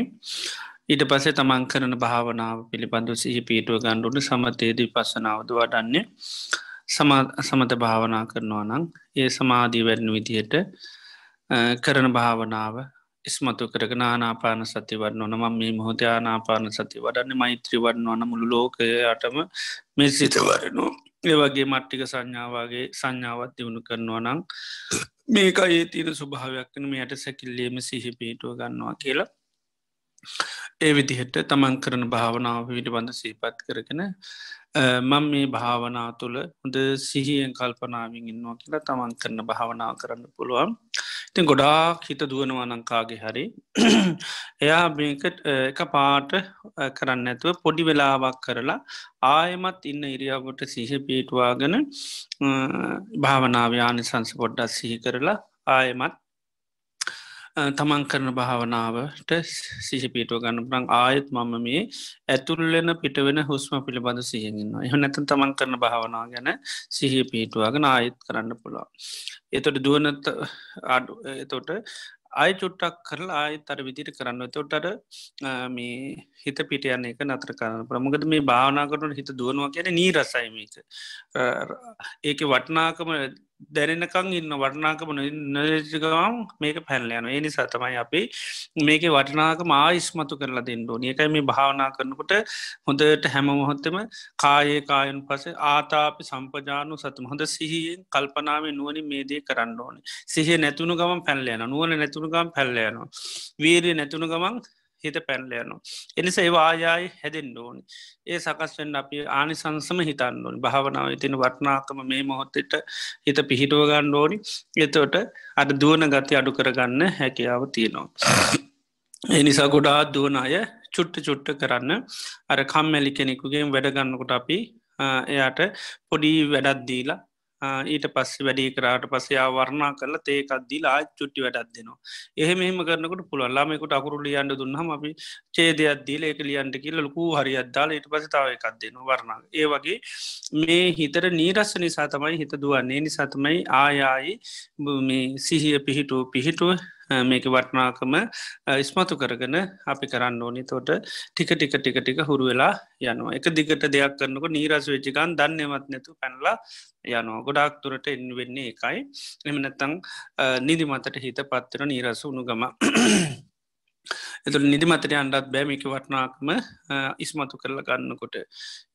ඊට පසේ තමන් කරන භාවනාව පිළිබඳු සිහි පිටුව ගණ්ඩුට සමතයේදී පසනාවද වඩන්නේ සමත භාවනා කරනවා නම් ඒ සමාධී වැරණ විදියට කරන භාවනාව ඉස්මතු කරග නානාපාන සති වන්න ඕන ම මේ මොහොතයානාපාන සති වඩන්නේ මෛත්‍රී වන්න ඕන මුළු ලෝකයටම මේ සිත වරනවා ඒවගේ මට්ටික සංඥාවගේ සංඥාවත් දියුණු කරනවා නං මේක ඒ තියෙන ස්වභාවයක්න මෙයට සැකිල්ලේම සිහිපීටුව ගන්නවා කියලා ඒ විදිහට තමන් කරන භාවනාව විටිබඳ සීපත් කරගෙන මං මේ භාවනා තුළ හොඳ සිහියෙන් කල්පනාවෙන් ඉන්නවා කියලා තමන් කරන භාවනාව කරන්න පුළුවන් ඉතින් ගොඩාක් හිත දුවනවා ලංකාගේ හරි එයා මේකට එක පාට කරන්න ඇතුව පොඩි වෙලාවක් කරලා ආයමත් ඉන්න ඉරියාවට සිහ පිටවාගෙන භාවනාව්‍යානි සංස පොඩ්ඩත් සිහි කරලා ආයමත් තමන් කරන භාවනාවට සිහිපීටුව ගන්න ප්‍රං ආයත් මම මේ ඇතුල්ලෙන පිටවෙන හුස්ම පිළිබඳ සියගෙන්වා එහ නැතන් තමන් කරන භාවනා ගැන සිහි පීටුවගෙන ආයත් කරන්න පුළුවන්. එතොට දුවනත අඩු එතොට අය චුට්ටක් කරලා ආය තර විදිට කරන්න තොටට මේ හිත පිටයන එක නතර කරන්න ප්‍රමුගද මේ භාවනා කරනට හිත දුවනවා කියන නී රසයිමක ඒක වටනාකම දැනෙනකං ඉන්න වටනාකම නජකම් මේක පැල්ලයන ඒ නිසා තමයි අපි මේක වටනාක මා ඉස්මතු කරලා දෙන්න ඕන එකයි මේ භාවනා කරනකොට හොඳට හැම මොහොත්තම කායේ කායන් පස ආතාපි සම්පජානු සතුම හොඳ සිහියෙන් කල්පනාව නුවනි මේදේ කරන්න ඕන සිහ නැතුුණු ගම පැල්ලයන නුවන නැතුුණු ගම් පැල්ලයනවා වීරය නැතුුණු ගමන් හිත පැල්ලයනවා. එනිස ඒ ආයායි හැදෙන් ඕනි. ඒ සකස්වෙන් අපි ආනිසංසම හිතන්න ඕනි භාවනාව ඉතින වටනාකම මේ මොහොත්තට හිත පිහිටුවගන්න ඕනි එතවට අඩ දුවන ගති අඩු කරගන්න හැකියාව තියෙනවා. එනිසා ගොඩා දුවන අය චුට්ට චුට්ට කරන්න අර කම්මැලි කෙනෙකුගේ වැඩගන්නකොට අපි එයාට පොඩි වැඩත් දීලා ඊට පස්සේ වැඩි කරාට පසයා වර්ණා කරල තේකක්දදිලා චුට්ටි වැඩත් දෙනවා. එහෙ මෙහම කරනකට පුළල්ලාමෙකුට අකුරු ලියන්ඩ දුන්නහම අපි චේදයක්දීල ඒක ලියන්ට කියල්ල ලකූ හරිියත්දාල ඊට පසතාවයකක් දෙන වරණා. ඒ වගේ මේ හිතර නීරස්ස නිසා තමයි හිත දුවන්නේ නිසාතමයි ආයායි මේ සිහිය පිහිටුව පිහිටුව මේක වටනාකම ඉස්මතු කරගන අපි කරන්න ඕනි තොට ටික ටික ටික ටික හුරු වෙලා යනවා එක දිගට දෙයක් කරන්නක නීරස වෙච්චිකන් දන්නවත් නැතු පැනලා යනෝ ගොඩක් තුරට එන් වෙන්නේ එකයි එමනැත්තං නිදිමතට හිත පත්තිර නීරස උනුගම එතු නිදිමතට අන්ඩත් බෑමික වටනාකම ඉස්මතු කරල ගන්නකොට.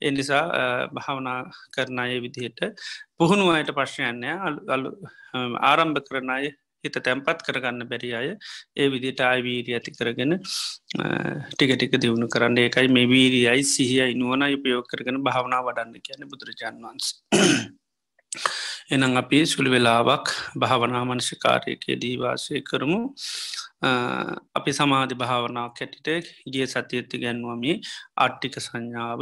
එ නිසා භාවනා කරණය විදිහට පුහුණු අයට පශ්නයන්නේ ආරම්භ කරණය හිත තැන්පත් කරගන්න බැරි අය ඒ විදිට අයිවීරී ඇති කරගෙන ටික ටික දියුණු කරන්න එකයි මේ වීරීයි සිහියයි නුවනයි උපයෝග කරගෙන භාවනා වඩන්න කියන බුදුරජාන් වන්සේ. එනම් අපි සුළි වෙලාවක් භාවනාමනශකාරයකය දීවාශය කරමු අපි සමාධි භාවනා කැටිටෙක් ගිය සතියත්ති ගැන්වමි අට්ටික සංඥාව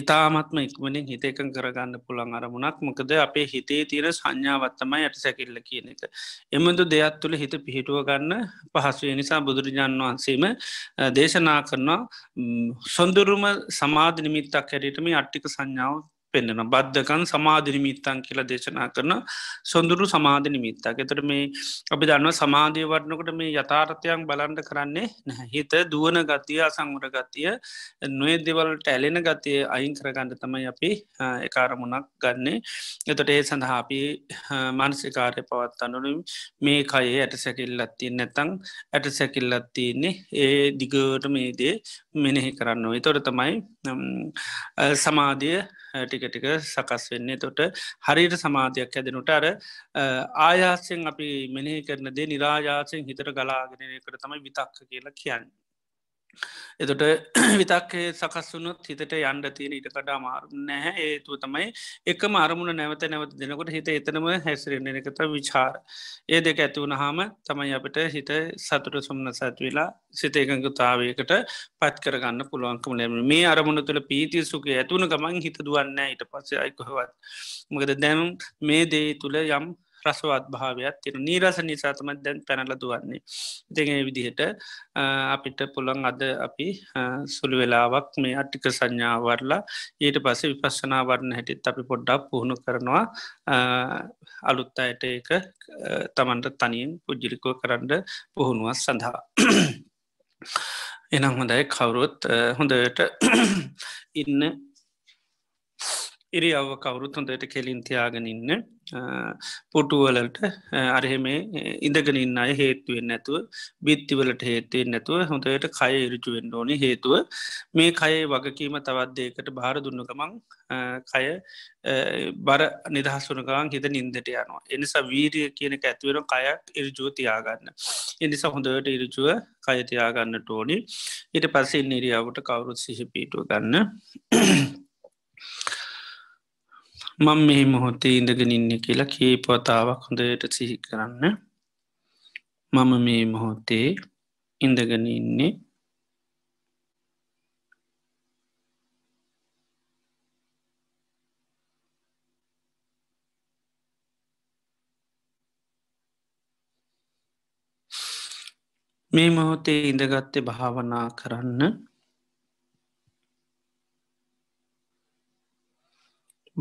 ඉතාමත්ම ඉක්මනින් හිත එකක කරගන්න පුළන් අරමුණක් මොකද අපේ හිතේ තීර සංඥාවත්තමයි යට සැකිල්ල කියන එක. එමඳු දෙයක් තුළ හිත පිහිටුව ගන්න පහසුව නිසා බුදුරජාණන් වහන්සේම දේශනා කරනවා සොඳුරුම සමාධ නිමිත්තක් හැරටම අට්ටික සංඥාව පෙන්න්නන බද්ධකන් සමාධනිමිත්තන් කියලා දේශනා කරන සොඳුරු සමාධනිමිත්තක් එතට මේ අපි දන්න සමාධය වටනකට මේ යථාර්ථයක් බලන්ඩ කරන්නේ හිත දුවන ගතිය අසංවර ගතිය නොේ දෙවලට ඇලෙන ගතිය අයින් කරගන්න තමයි අපි එකාරමුණක් ගන්නේ එතට ඒ සඳහාපි මනසිකාරය පවත්තන්නනු මේ කයේ ඇට සැකිල්ලත්තිය නැතං ඇට සැකිල්ලත්තියන්නේ ඒ දිගට මේදේ මෙනෙහි කරන්න තොර තමයි සමාධිය ටිකටික සකස් වෙන්නේ තොට හරියට සමාධයක් හැදෙනුට අර ආයාසයෙන් අපි මෙනෙහි කරන දේ නිරාජාසයෙන් හිතර ගලාගෙනකට තමයි විතක්ක කියලා කියන්න එතොට විතක්කේ සකස්සුනොත් හිතට යන්ඩ තියෙන ඉට කඩා මාරු නැහැ ඒතුව තමයි එක මාරමුණ නැවත නැවත දෙනකොට හිත එතනම හැසිරෙන එකත විචාර ඒ දෙක ඇතිවුණ හාම තමයි අපට හිත සතුට සුම්න සැත්වෙලා සිත එකඟතාවයකට පත් කරගන්න පුළුවන්කම ලැම මේ අරමුණ තුළ පීති සුකේ ඇතුවන ගමන් හිත දුවන්න ඊට පස්සේ අයිකොහවත් මකද දැනම් මේ දේ තුළ යම් රසවත් භාවයක් තින නීරස නිසාතමත් දැන් පැනල දුවන්නේ දෙගේ විදිහට අපිට පුළන් අද අපි සුළු වෙලාවක් මේ අට්ටික සංඥාවරලා ඊට පස විපස්සනාවරණ හැටිත් අපි පොඩ්ඩක් පුහුණු කරනවා අලුත් අයට ඒක තමන්ට තනියෙන් පුද්ජිලිකෝ කරන්න පුහුණුවක් සඳහා එනම් හොඳයි කවුරුත් හොඳට ඉන්න ඉරි අව්ව කවුරුත් හොඳට කෙලින් තියාගෙන ඉන්න පුටුවලට අරහෙම ඉඳගෙන ඉන්න අය හේතුවෙන් නැතුව බිත්තිවලට හේතුවෙන් නැතුව හොඳයට කය ඉරජුවෙන් ඕනි හේතුව මේ කයේ වගකීම තවත්දයකට භාර දුන්න ගමන් කය බර නිදහස්සුනගවන් හිත නින්දට යනවා එනිසා වීරිය කියන ඇතිවෙන කයක් ඉරජුව තියාගන්න එනිසා හොඳට ඉරජුව කය තියාගන්න ටෝනි ඊට පස්සේ නිරියාවට කවුරුත් සිහිපීටුව ගන්න මං මෙහි මොහොතේ ඉඳගෙන ඉන්න කියලා කීපවතාවක් හොඳයට සිහි කරන්න මම මේ මොහොතේ ඉඳගෙන ඉන්නේ මේ මොහොතේ ඉඳගත්තේ භාවනා කරන්න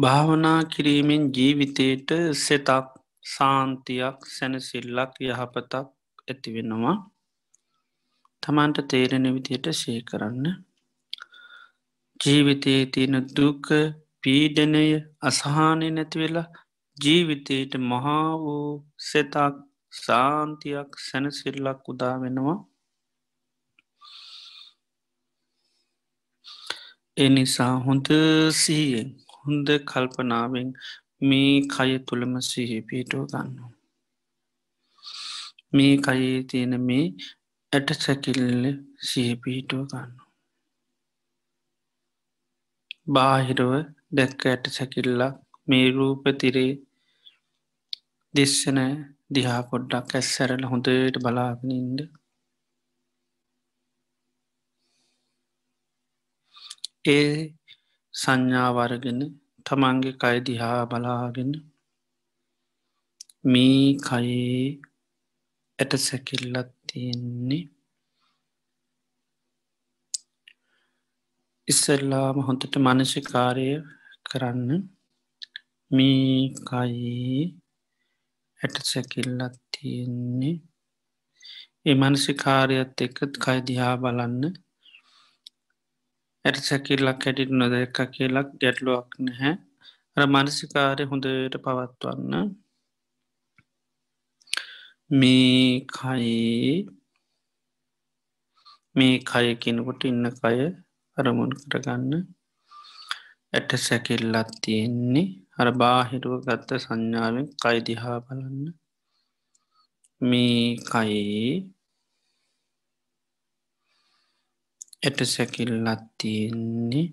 භාවනා කිරීමෙන් ජීවිතයට සෙතක් සාන්තියක් සැනසිල්ලක් යහපතක් ඇතිවෙනවා තමන්ට තේරෙන විදියට ශේ කරන්න ජීවිතයේ තියෙන දුක පීඩනය අසානය නැතිවෙලා ජීවිතයට මහා වූ සෙතක් සාන්තියක් සැනසිල්ලක් උදා වෙනවා එනිසා හොඳ සීයෙන් හොඳ කල්පනාවෙන් මේ කය තුළම සිහි පිටුව ගන්නු. මේ කයේ තියෙන මේ ඇට සැකිල්ල සිහිපිහිටුව ගන්න. බාහිරව දැක්ක ඇට සැකිල්ලක් මේ රූප තිරේ දෙස්සන දිහා පොඩ්ඩක් ඇස් සැරල හොඳට බලාගෙනින්ද ඒ සංඥාවරගෙන තමන්ගේ කයිදිහා බලාගෙන මේ කයේ ඇට සැකිල්ලත් තියෙන්නේ ඉස්සල්ලාම හොඳට මනසිකාරය කරන්න මේ කයේ ඇට සැකිල්ලත් තියෙන්නේ ඒ මනසිකාරයත් එකත් කයිදිහා බලන්න ඇට සැකිල්ලක් හැටිට නොදැක්ක කියලක් ගැටලුවක් නැහැ මනසිකාරය හොඳට පවත්වන්න මේ කයි මේ කය කෙනකොට ඉන්න කය අරමුණ කරගන්න ඇට සැකිල්ලත් තියෙන්නේ අර බාහිරුව ගත්ත සංඥාවෙන් කයිදිහා බලන්න මේ කයේ ඇට සැකිල්ලත් තියෙන්නේ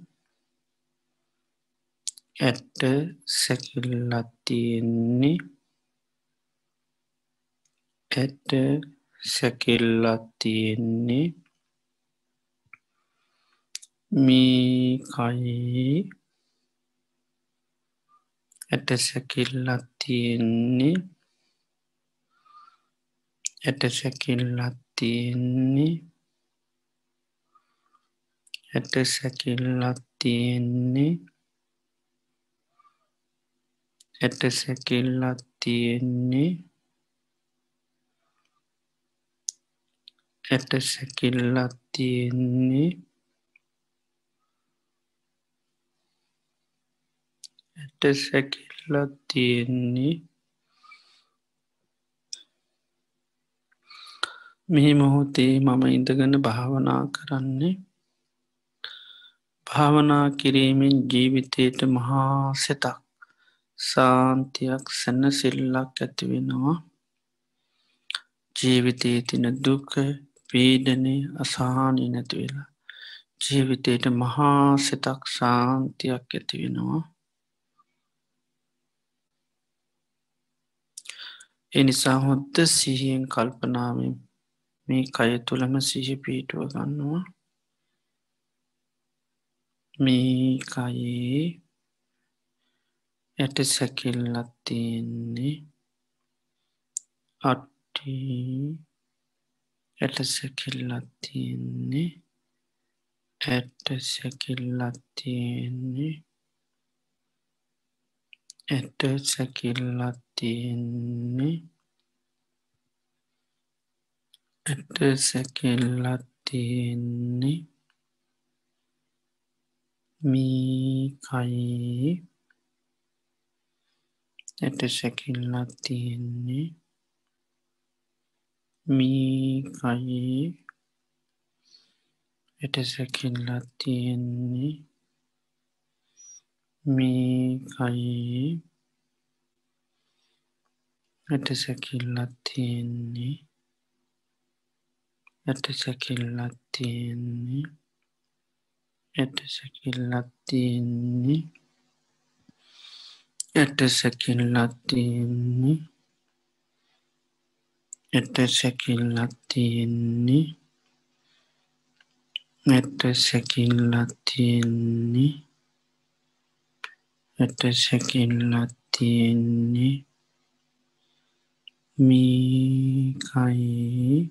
ඇට සැකිල්ලත් තියෙන්නේ ඇට සැකිල්ලත් තියෙන්නේ මේකයි ඇට සැකිල්ලත් තියෙන්නේ ඇට සැකිල්ලත් තියෙන්නේ ඇට සැකිල්ලක් තියෙන්නේ ඇට සැකිල්ලක් තියෙන්නේ ඇට සැකිල්ලක් තියෙන්නේ ඇට සැකිල්ලක් තියෙන්නේ මේ මොහොතේ මම ඉඳගන්න භාවනා කරන්නේ භාවනා කිරීමෙන් ජීවිතයට මහා සෙතක් සාන්තියක් සැන්න සිල්ලක් ඇතිවෙනවා ජීවිතයේ තින දුක පීඩනය අසාහනී නැතිවෙලා ජීවිතයට මහා සෙතක් සාන්තියක් ඇතිවෙනවා එනිසා හොත්ත සිහියෙන් කල්පනාවෙන් මේ කය තුළම සිහි පිහිටුව ගන්නවා මේ කයේ ඇට සැකිල්ලත් තියෙන්නේ අට්ටි ඇට සැකිල්ලත් තියෙන්නේ ඇට සැකිල්ලත් තියෙන්නේ ඇට සැකිල්ලත් තියෙන්නේ ඇට සැකිල්ලත් තියෙන්නේ මේ කයේ ඇට සැකිල්ලක් තියෙන්නේ මේ කයේ ඇට සැකිල්ලක් තියෙන්නේ මේ කයේ ඇට සැකිල්ලක් තියෙන්නේ ඇට සැකිල්ලක් තියෙන්නේ ඇට සැකිල්ලත් තියෙන්නේ ඇට සැකිල්ලත් තියෙන්නේ ඇට සැකිල්ලත් තියෙන්නේ ඇට සැකිල්ලත් තියෙන්නේ ඇට සැකිල්ලත් තියෙන්නේ මේකයි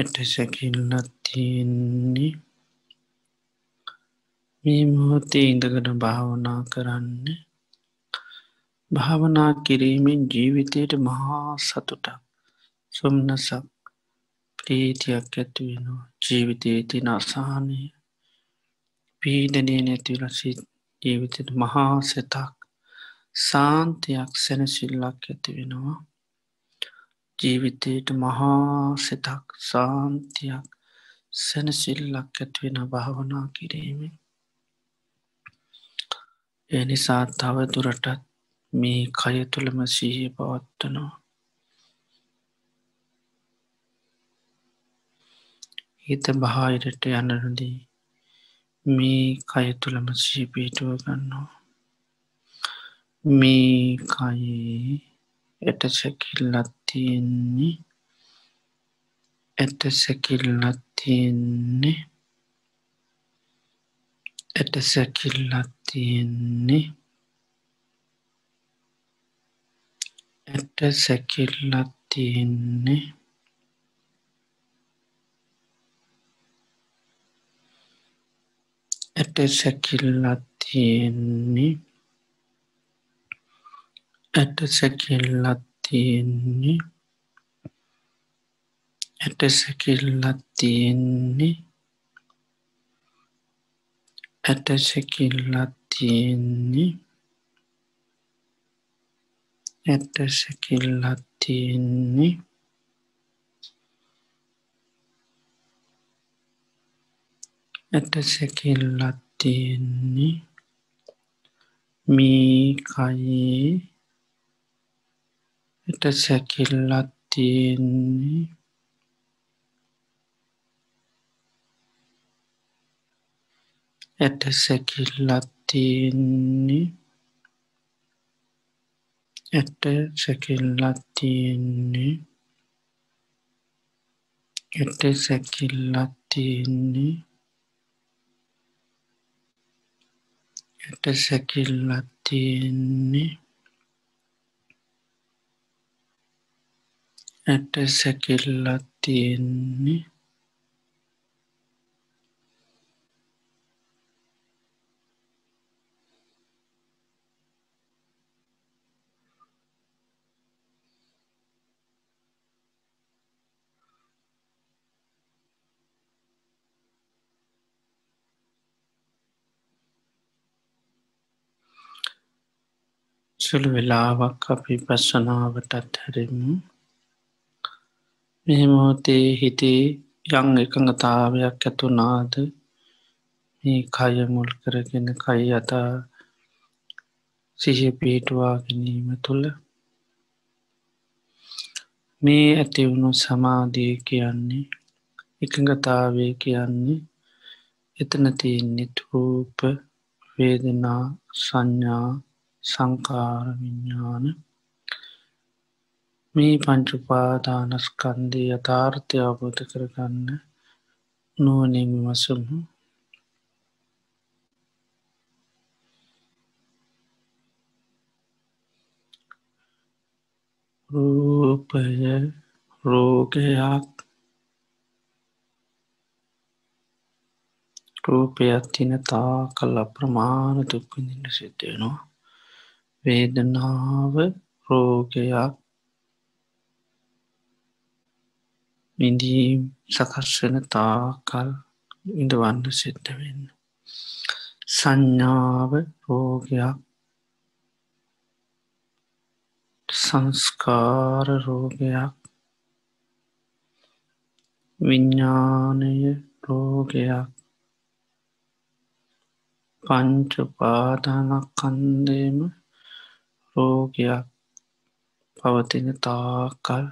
ඇට සැකිල්ලත් තියෙන්නේ මේ මොහොතේ ඉඳකට භාවනා කරන්න භාවනා කිරීමෙන් ජීවිතයට මහා සතුටක් සොම්නසක් ප්‍රීතියක් ඇතිවෙනවා ජීවිතයේ තින අසානය පීඩනය නැතිවලසිත් ජීවිතයට මහා සතක් සාන්තියක් සැනසිල්ලක් ඇතිවෙනවා ජීවිතයට මහා සෙතක් සාන්තියක් සැනසිල්ලක් ඇත්වෙන භාවනා කිරීමෙන් ඒ නිසා තවදුරටත් මේ කය තුළම සීහ පවත්වනවා හිත බාහිරට යනනදී මේ කය තුළම සීපීටුව ගන්නවා මේ කයේ এটা sekillatinni ete sekillatinni ete sekillatinni ete sekillatinni ete sekillatinni ඇට සැකිල්ලත් තියෙන්නේ ඇට සැකිල්ලත් තියෙන්නේ ඇට සැකිල්ලත් තියෙන්නේ ඇට සැකිල්ලත් තියෙන්නේ ඇට සැකිල්ලත් තියෙන්නේ මේ කයේ හිට සැකිල්ලත් තියෙන්නේ ඇට සැකිල්ලත් තියෙන්නේ ඇට සැකිල්ලත් තියෙන්නේ ඇට සැකිල්ලත් තියෙන්නේ ඇට සැකිල්ලත් තියෙන්නේ ඇට සැකිල්ලත් තියෙන්නේ සුළු වෙලාවක් අපි පස්සනාවටත් හැරෙමු මෙහෙමොතේ හිතේ යං එකඟතාවයක් ඇතුනාද මේ කයමුල් කරගෙන කයි අතා සිහිය පිහිටුවා ගැනීම තුළ මේ ඇතිවුණු සමාධිය කියන්නේ එකඟතාවය කියන්නේ එතන තියන්නේ රූප වේදනා සඥා සංකාර විඤ්ඥාන මේ පංචුපාදානස්කන්දී යථාර්ථය අවබෝධ කරගන්න නුවනින් වසමු රූපය රෝගයක් රූපයක් තින තා කල් අප්‍රමාණ දුක්විඳින්න සිද්ධයෙනවා වේදනාව රෝගයක් මිඳීම් සකස්වන තාකල් ඉඳවන්න සිද්ධ වෙන්න. සංඥාව රෝගයක් සංස්කාර රෝගයක් විඤ්ඥානය රෝගයක් පංචුපාදානක් කන්දේම රෝගයක් පවතින තාකල්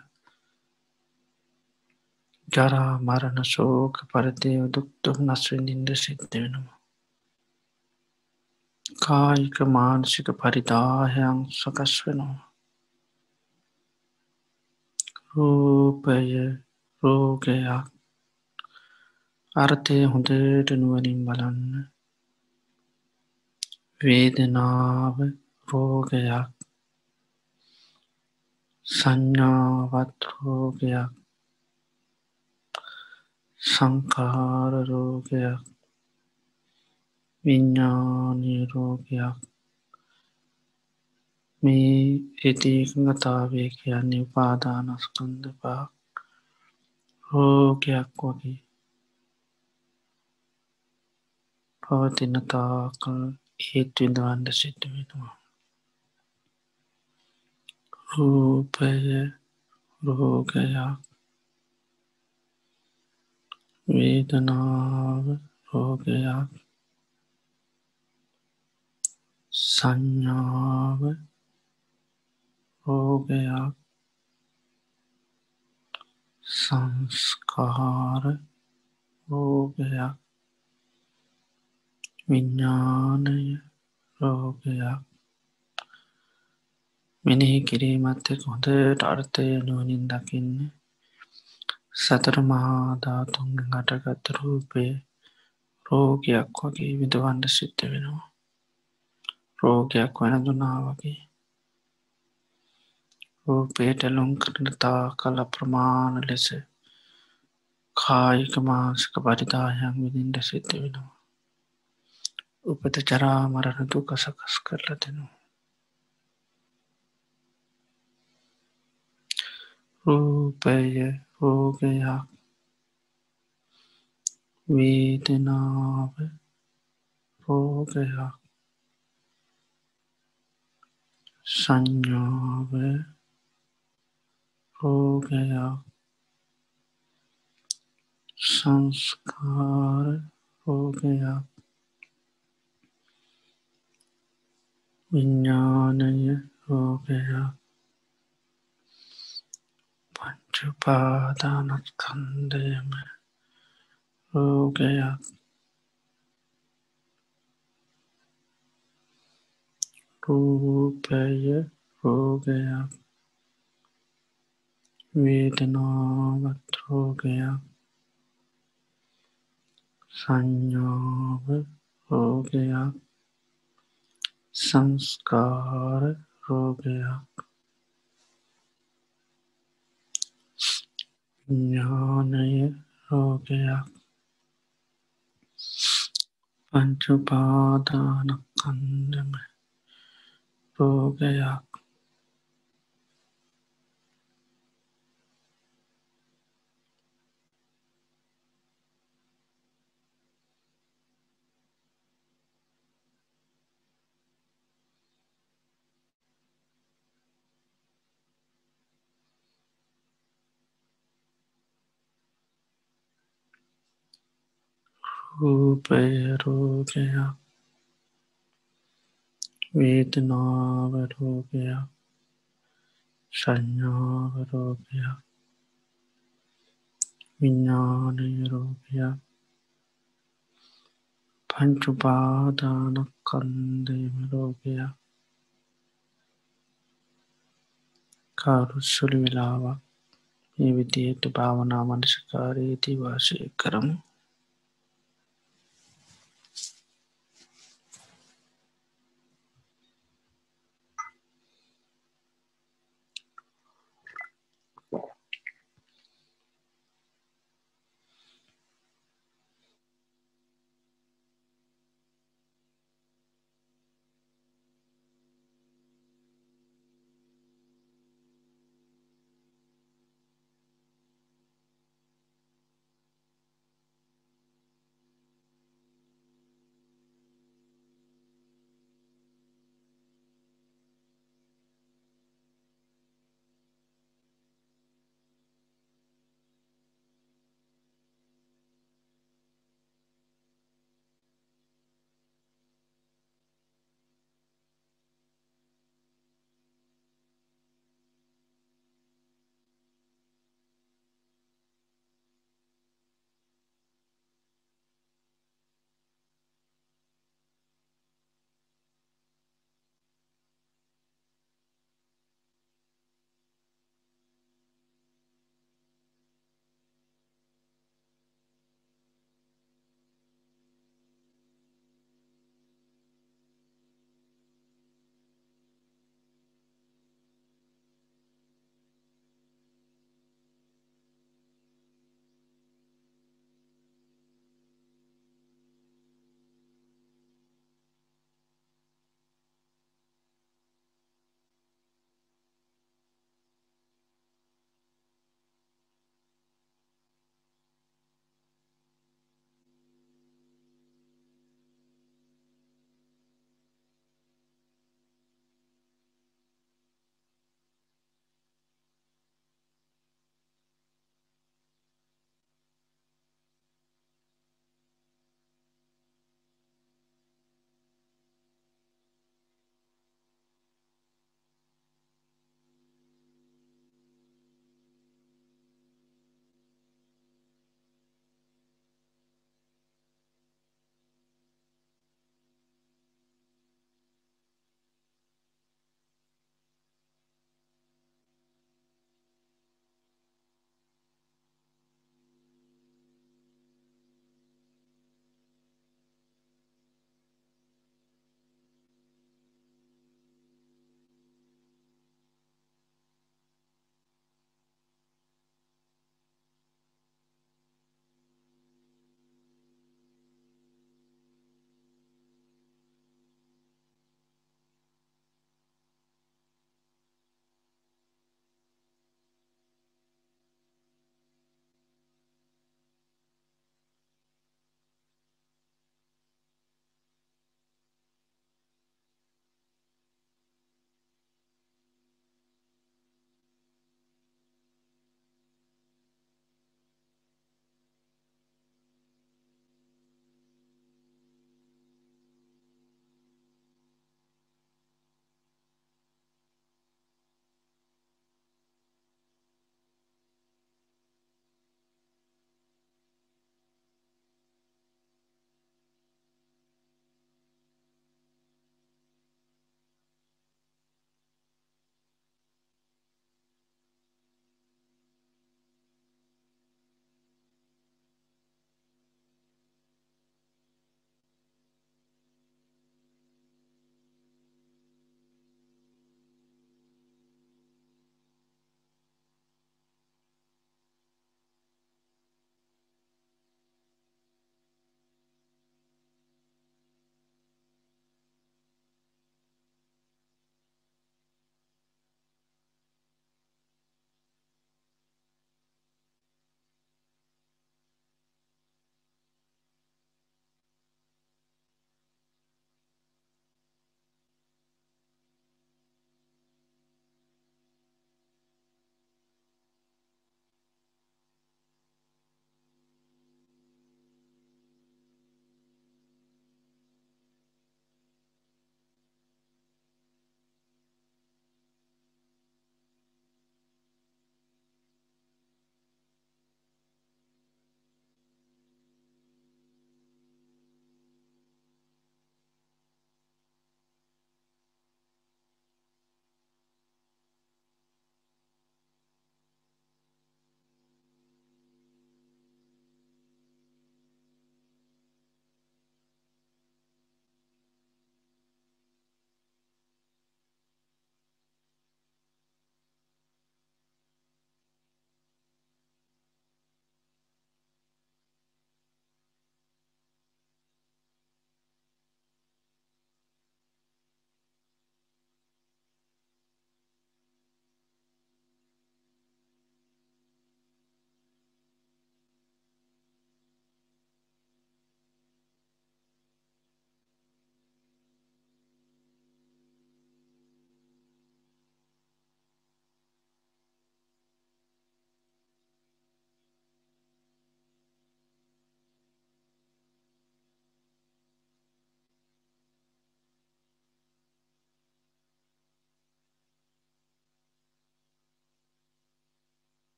ජරා මරණ ශෝක පරදය දුක් දුම්නස් විඳින්ද සිද්ධ වෙනවා. කායික මානසික පරිදාහයන් සකස් වෙනවා. රූපය රෝගයක් අර්ථය හොඳට නුවනින් බලන්න වේදනාව රෝගයක් සංඥාවත් රෝගයක් සංකාර රෝගයක් විඤ්ඥානී රෝගයක් මේ එතිකගතාවය කියන්නේ උපාදානස්කන්ද පාක් රෝගයක් වගේ පවතින තාකල් ඒත් විඳවන්ඩ සිට වෙනවා රූපය රෝගයක් වේදනාව රෝගයක් සංඥාව රෝගයක් සංස්කාර රෝගයක් විඤ්ඥානය රෝගයක් මෙනෙහි කිරීමත් එක් හොඳට අර්ථය නුවනින් දකින්නේ සතර මහා ධාතුන්ගෙන් හටගත් රූපය රෝගයක් වගේ විදවන්න සිද්ධ වෙනවා රෝගයක් වෙන දුනා වගේ රූපයට ලොම් කරනතා කල ප්‍රමාණ ලෙස කායික මාංසික පරිදායන් විඳින්ට සිද්ධ වෙනවා උපත චරා මරණ දුක සකස් කරලා දෙනවා රූපය हो गया वेदनाव हो गया संयाव हो गया संस्कार हो गया विज्ञान हो गया पंचोपादान खंडे में हो गया रूपय हो गया वेदनावत हो गया संयोग हो गया संस्कार हो गया हो गया पंचोपादान खंड में गया රූපය රෝගයක් වේදනාව රෝගයක් සඥාව රෝගයක් විඤ්ඥානය රෝගයක් පංචුපාදානක් කන්දේම රෝගයක් කාරුස්සුළු වෙලාවක් මේ විදියට භාවනා මනසිකාරයේදී වාශය කරමු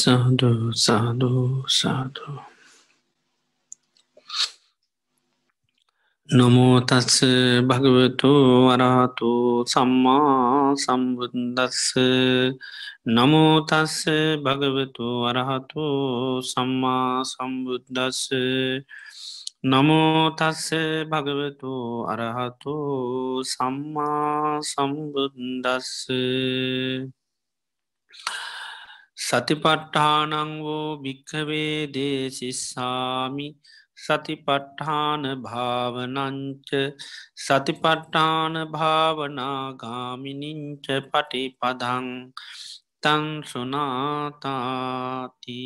සාදු සාදු සාදු නොමෝතස්ස භගවතු වරහතු සම්මා සම්බුද්දස්ස නමෝතස්ස භගවතු වරහතු සම්මා සම්බුද්දස්ස නමෝතස්ස භගවතු අරහතු සම්මා සම්බුද්දස්ස සතිපට්ඨානංවෝ භික්කවේ දේශිස්සාමි සතිපට්ඨාන භාවනංච සතිපට්ඨාන භාවනාගාමිනිංච පටි පදං තං සුනාතාති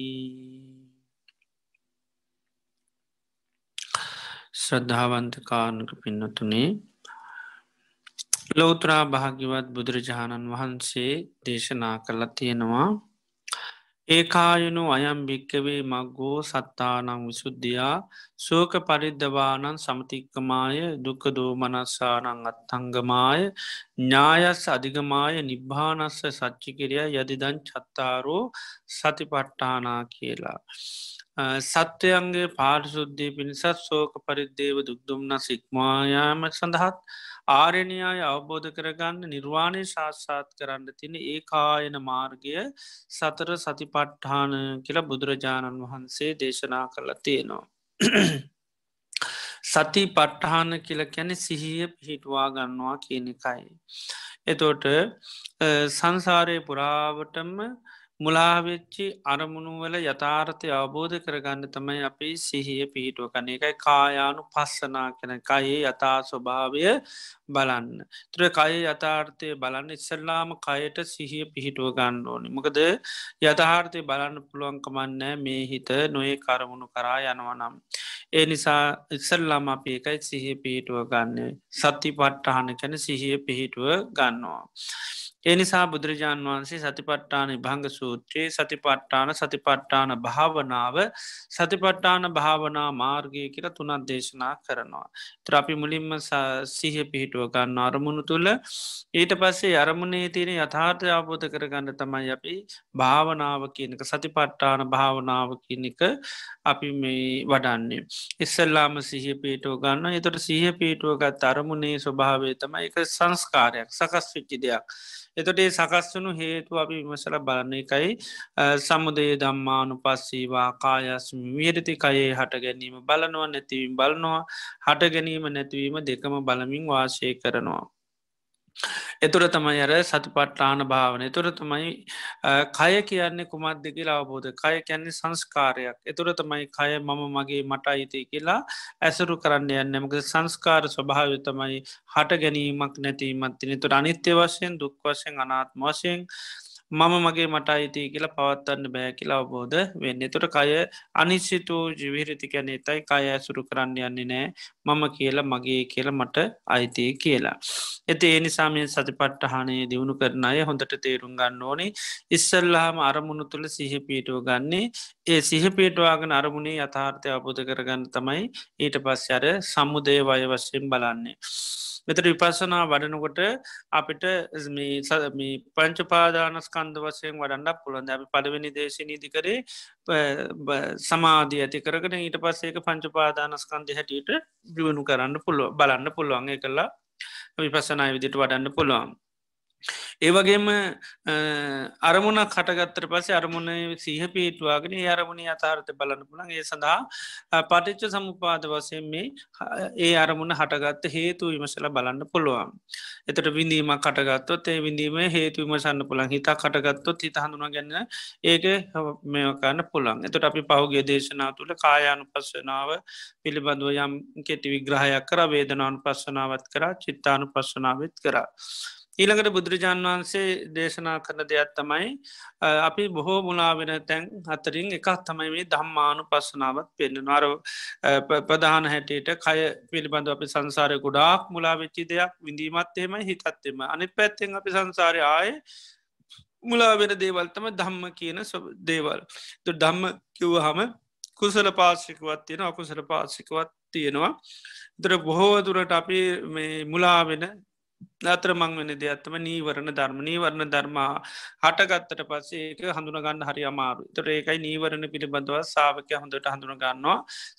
ශ්‍රද්ධාවන්තකාරණක පින්නතුනේ ලෝතරා භාග්‍යවත් බුදුරජාණන් වහන්සේ දේශනා කරලා තියෙනවා ඒකායුණු අයම් භික්කවේ මක්ගෝ සත්තානම් විසුද්ධියා සෝක පරිද්ධවානන් සමතික්කමාය දුකදෝ මනස්සානං අත්හංගමාය ඥායස් අධිගමාය නිබ්භානස්ස සච්චිකිරිය යදිදන් චත්තාරෝ සතිපට්ටානා කියලා. සත්වයන්ගේ පාරිශුද්ධය පිණිසත් සෝක පරිද්දේව දුක්දුම්න සික්මායාම සඳහත් ආරණයාය අවබෝධ කරගන්න නිර්වාණය ශාස්සාත් කරන්න තින ඒ කායන මාර්ගය සතර සතිපට්ඨාන කියලා බුදුරජාණන් වහන්සේ දේශනා කරලා තියෙනවා. සති පට්ටහාන කියල කැන සිහිය පිහිටවා ගන්නවා කියන එකයි. එතෝට සංසාරය පුරාවටම මුලාවෙච්චි අරමුණුවල යථාර්ථය අවබෝධ කරගන්න තමයි අපි සිහිය පිහිටුව කන එකයි කායානු පස්සනා කන කයේ යථා ස්වභාවය බලන්න. තුර කය යථාර්ථය බලන්න ඉස්සල්ලාම කයට සිහිය පිහිටුව ගන්න ඕනි. මොකද යථාර්ථය බලන්න පුළුවන්කමන්න මේ හිත නොයේ කරමුණු කරා යනවනම්. ඒ නිසා ඉස්සල්ලාම අප එකයි සිහිය පිහිටුව ගන්න. සති පට්ටහන කැන සිහිය පිහිටුව ගන්නවා. එනිසා බුදුරජාණන් වහන්සේ සතිපට්ඨාන භංග සූත්‍රයේ සතිපට්ඨාන සතිපට්ඨාන භාවනාව සතිපට්ඨාන භාවනා මාර්ගය කියර තුනත් දේශනා කරනවා. ත්‍රපි මුලින්ම සිහ පිහිටුව ගන්න අරමුණු තුළ ඊට පස්සේ අරමුණේ තියෙන යථාර්ථය අබෝධ කරගන්න තමයි අපි භාවනාව කියනක සතිපට්ඨාන භාවනාව කියනක අපි මේ වඩන්නේ. ඉස්සල්ලාම සිහ පිටුව ගන්න එතොට සිහ පිටුවගත් අරමුණේ ස්වභාවය තමයි එක සංස්කාරයක් සකස් විච්චි දෙයක්. එතොට ඒ සකස්වනු හේතු අපි විමසල බලන්න එකයි සමුදය දම්මානු පස්සීවා කායස් වියරති කයේ හට ගැනීම බලනවා නැතිවීම බලනවා හට ගැනීම නැතිවීම දෙකම බලමින් වාශය කරනවා. එතුර තමයි අර සතු පට්ටාන භාවන එතුර තමයි කය කියන්නේ කුමත් දෙ කියලා අවබෝධ කය කියන්නේ සංස්කාරයක් එතුර තමයි කය මම මගේ මට අයිතය කියලා ඇසුරු කරන්න යන්න මක සංස්කාර ස්වභාව තමයි හට ගැනීමක් නැතිීමත් තින තුර අනිත්‍ය වශයෙන් දුක් වශයෙන් අනාත්ම වශයෙන් මම මගේ මට අයිතිය කියලා පවත්වන්න බෑ කියලා අවබෝධ වෙන්න තුට කය අනිසිතු ජිවිරිතිකැන එතයි කය ඇසුරු කරන්න යන්නේ නෑ මම කියලා මගේ කියල මට අයිතිය කියලා. ඇති ඒ නිසාමය සතිපට්ටහනේ දියුණු කරන අය හොඳට තේරුම් ගන්න ඕනේ ඉස්සල්ලාම අරමුණු තුළ සිහපීටුව ගන්නේ ඒ සිහපේටවාගෙන අරමුණේ යථාර්ථය අබෝධ කරගන්න තමයි ඊට පස් අර සමුදය වය වශයෙන් බලන්නේ. මෙතර විපස්සනා වඩනකොට අපිට පංචපාදානස්කන්ධ වසයෙන් වඩන්න පුළොන්ද අපි පළවෙනි දේශනීදිකරේ සමාධී ඇති කරගෙන ඊට පස්සේක පංචපාදානස්කන්ධ හැටියට දියුණු කරන්න පුළුව බලන්න පුළුවන් කළා විපසනා විදිට වඩන්න පුළුවන් ඒවගේම අරමුණ කටගත්තර පසේ අරමුණ සීහ පිහිටවාගෙන ඒ අරමුණ අතාර්ථ බලන්න පුළන් ඒ සඳහා පටිච්ච සමුපාද වසයෙන් මේ ඒ අරමුණ හටගත්ත හේතු විමසල බලන්න පුළුවන්. එතට විඳීම කටගත්තොත් ඒ විඳීම හේතු විමසන්න පුළන් හිතා කටගත්තොත් හිත හඳුනා ගැන්න ඒක මේකන්න පුළන් එතට අපි පහුගේ දේශනා තුළ කායානු පස්සනාව පිළිබඳුව යම් කෙටි විග්‍රහයක් කර වේදනාන් පස්සනාවත් කර චිත්තානු පස්සනාවත් කරා. ඊළඟට බුදුරජාණන් වහන්සේ දේශනා කරන දෙයක් තමයි අපි බොහෝ මුලාවෙන තැන් අතරින් එකක් තමයි මේ ධම්මානු පස්සනාවත් පෙන්න්න අර ප්‍රධාන හැටියට කය පිළිබඳ අපි සංසාරය ගොඩාක් මුලාවෙච්චි දෙයක් විඳීමත් එෙම හිතත්තෙම අනි පැත්තෙන් අපි සංසාරය ආය මුලාවෙන දේවල්තම ධම්ම කියන දේවල් තු ධම්ම කිව්ව හම කුසල පාසිකුවත් තියෙන අකුසල පාසිකුවත් තියෙනවා දර බොහෝ දුරට අපි මුලාවෙන අතරමං වෙන දෙයක්ත්තම නීවරණ ධර්ම නීවරණ ධර්මා හටගත්තට පස්සේ ඒක හඳුනගන්න හරි අමාරු තොර ඒකයි නීවරණ පිළිබඳව සාාවකය හොඳට හඳුනගන්නවා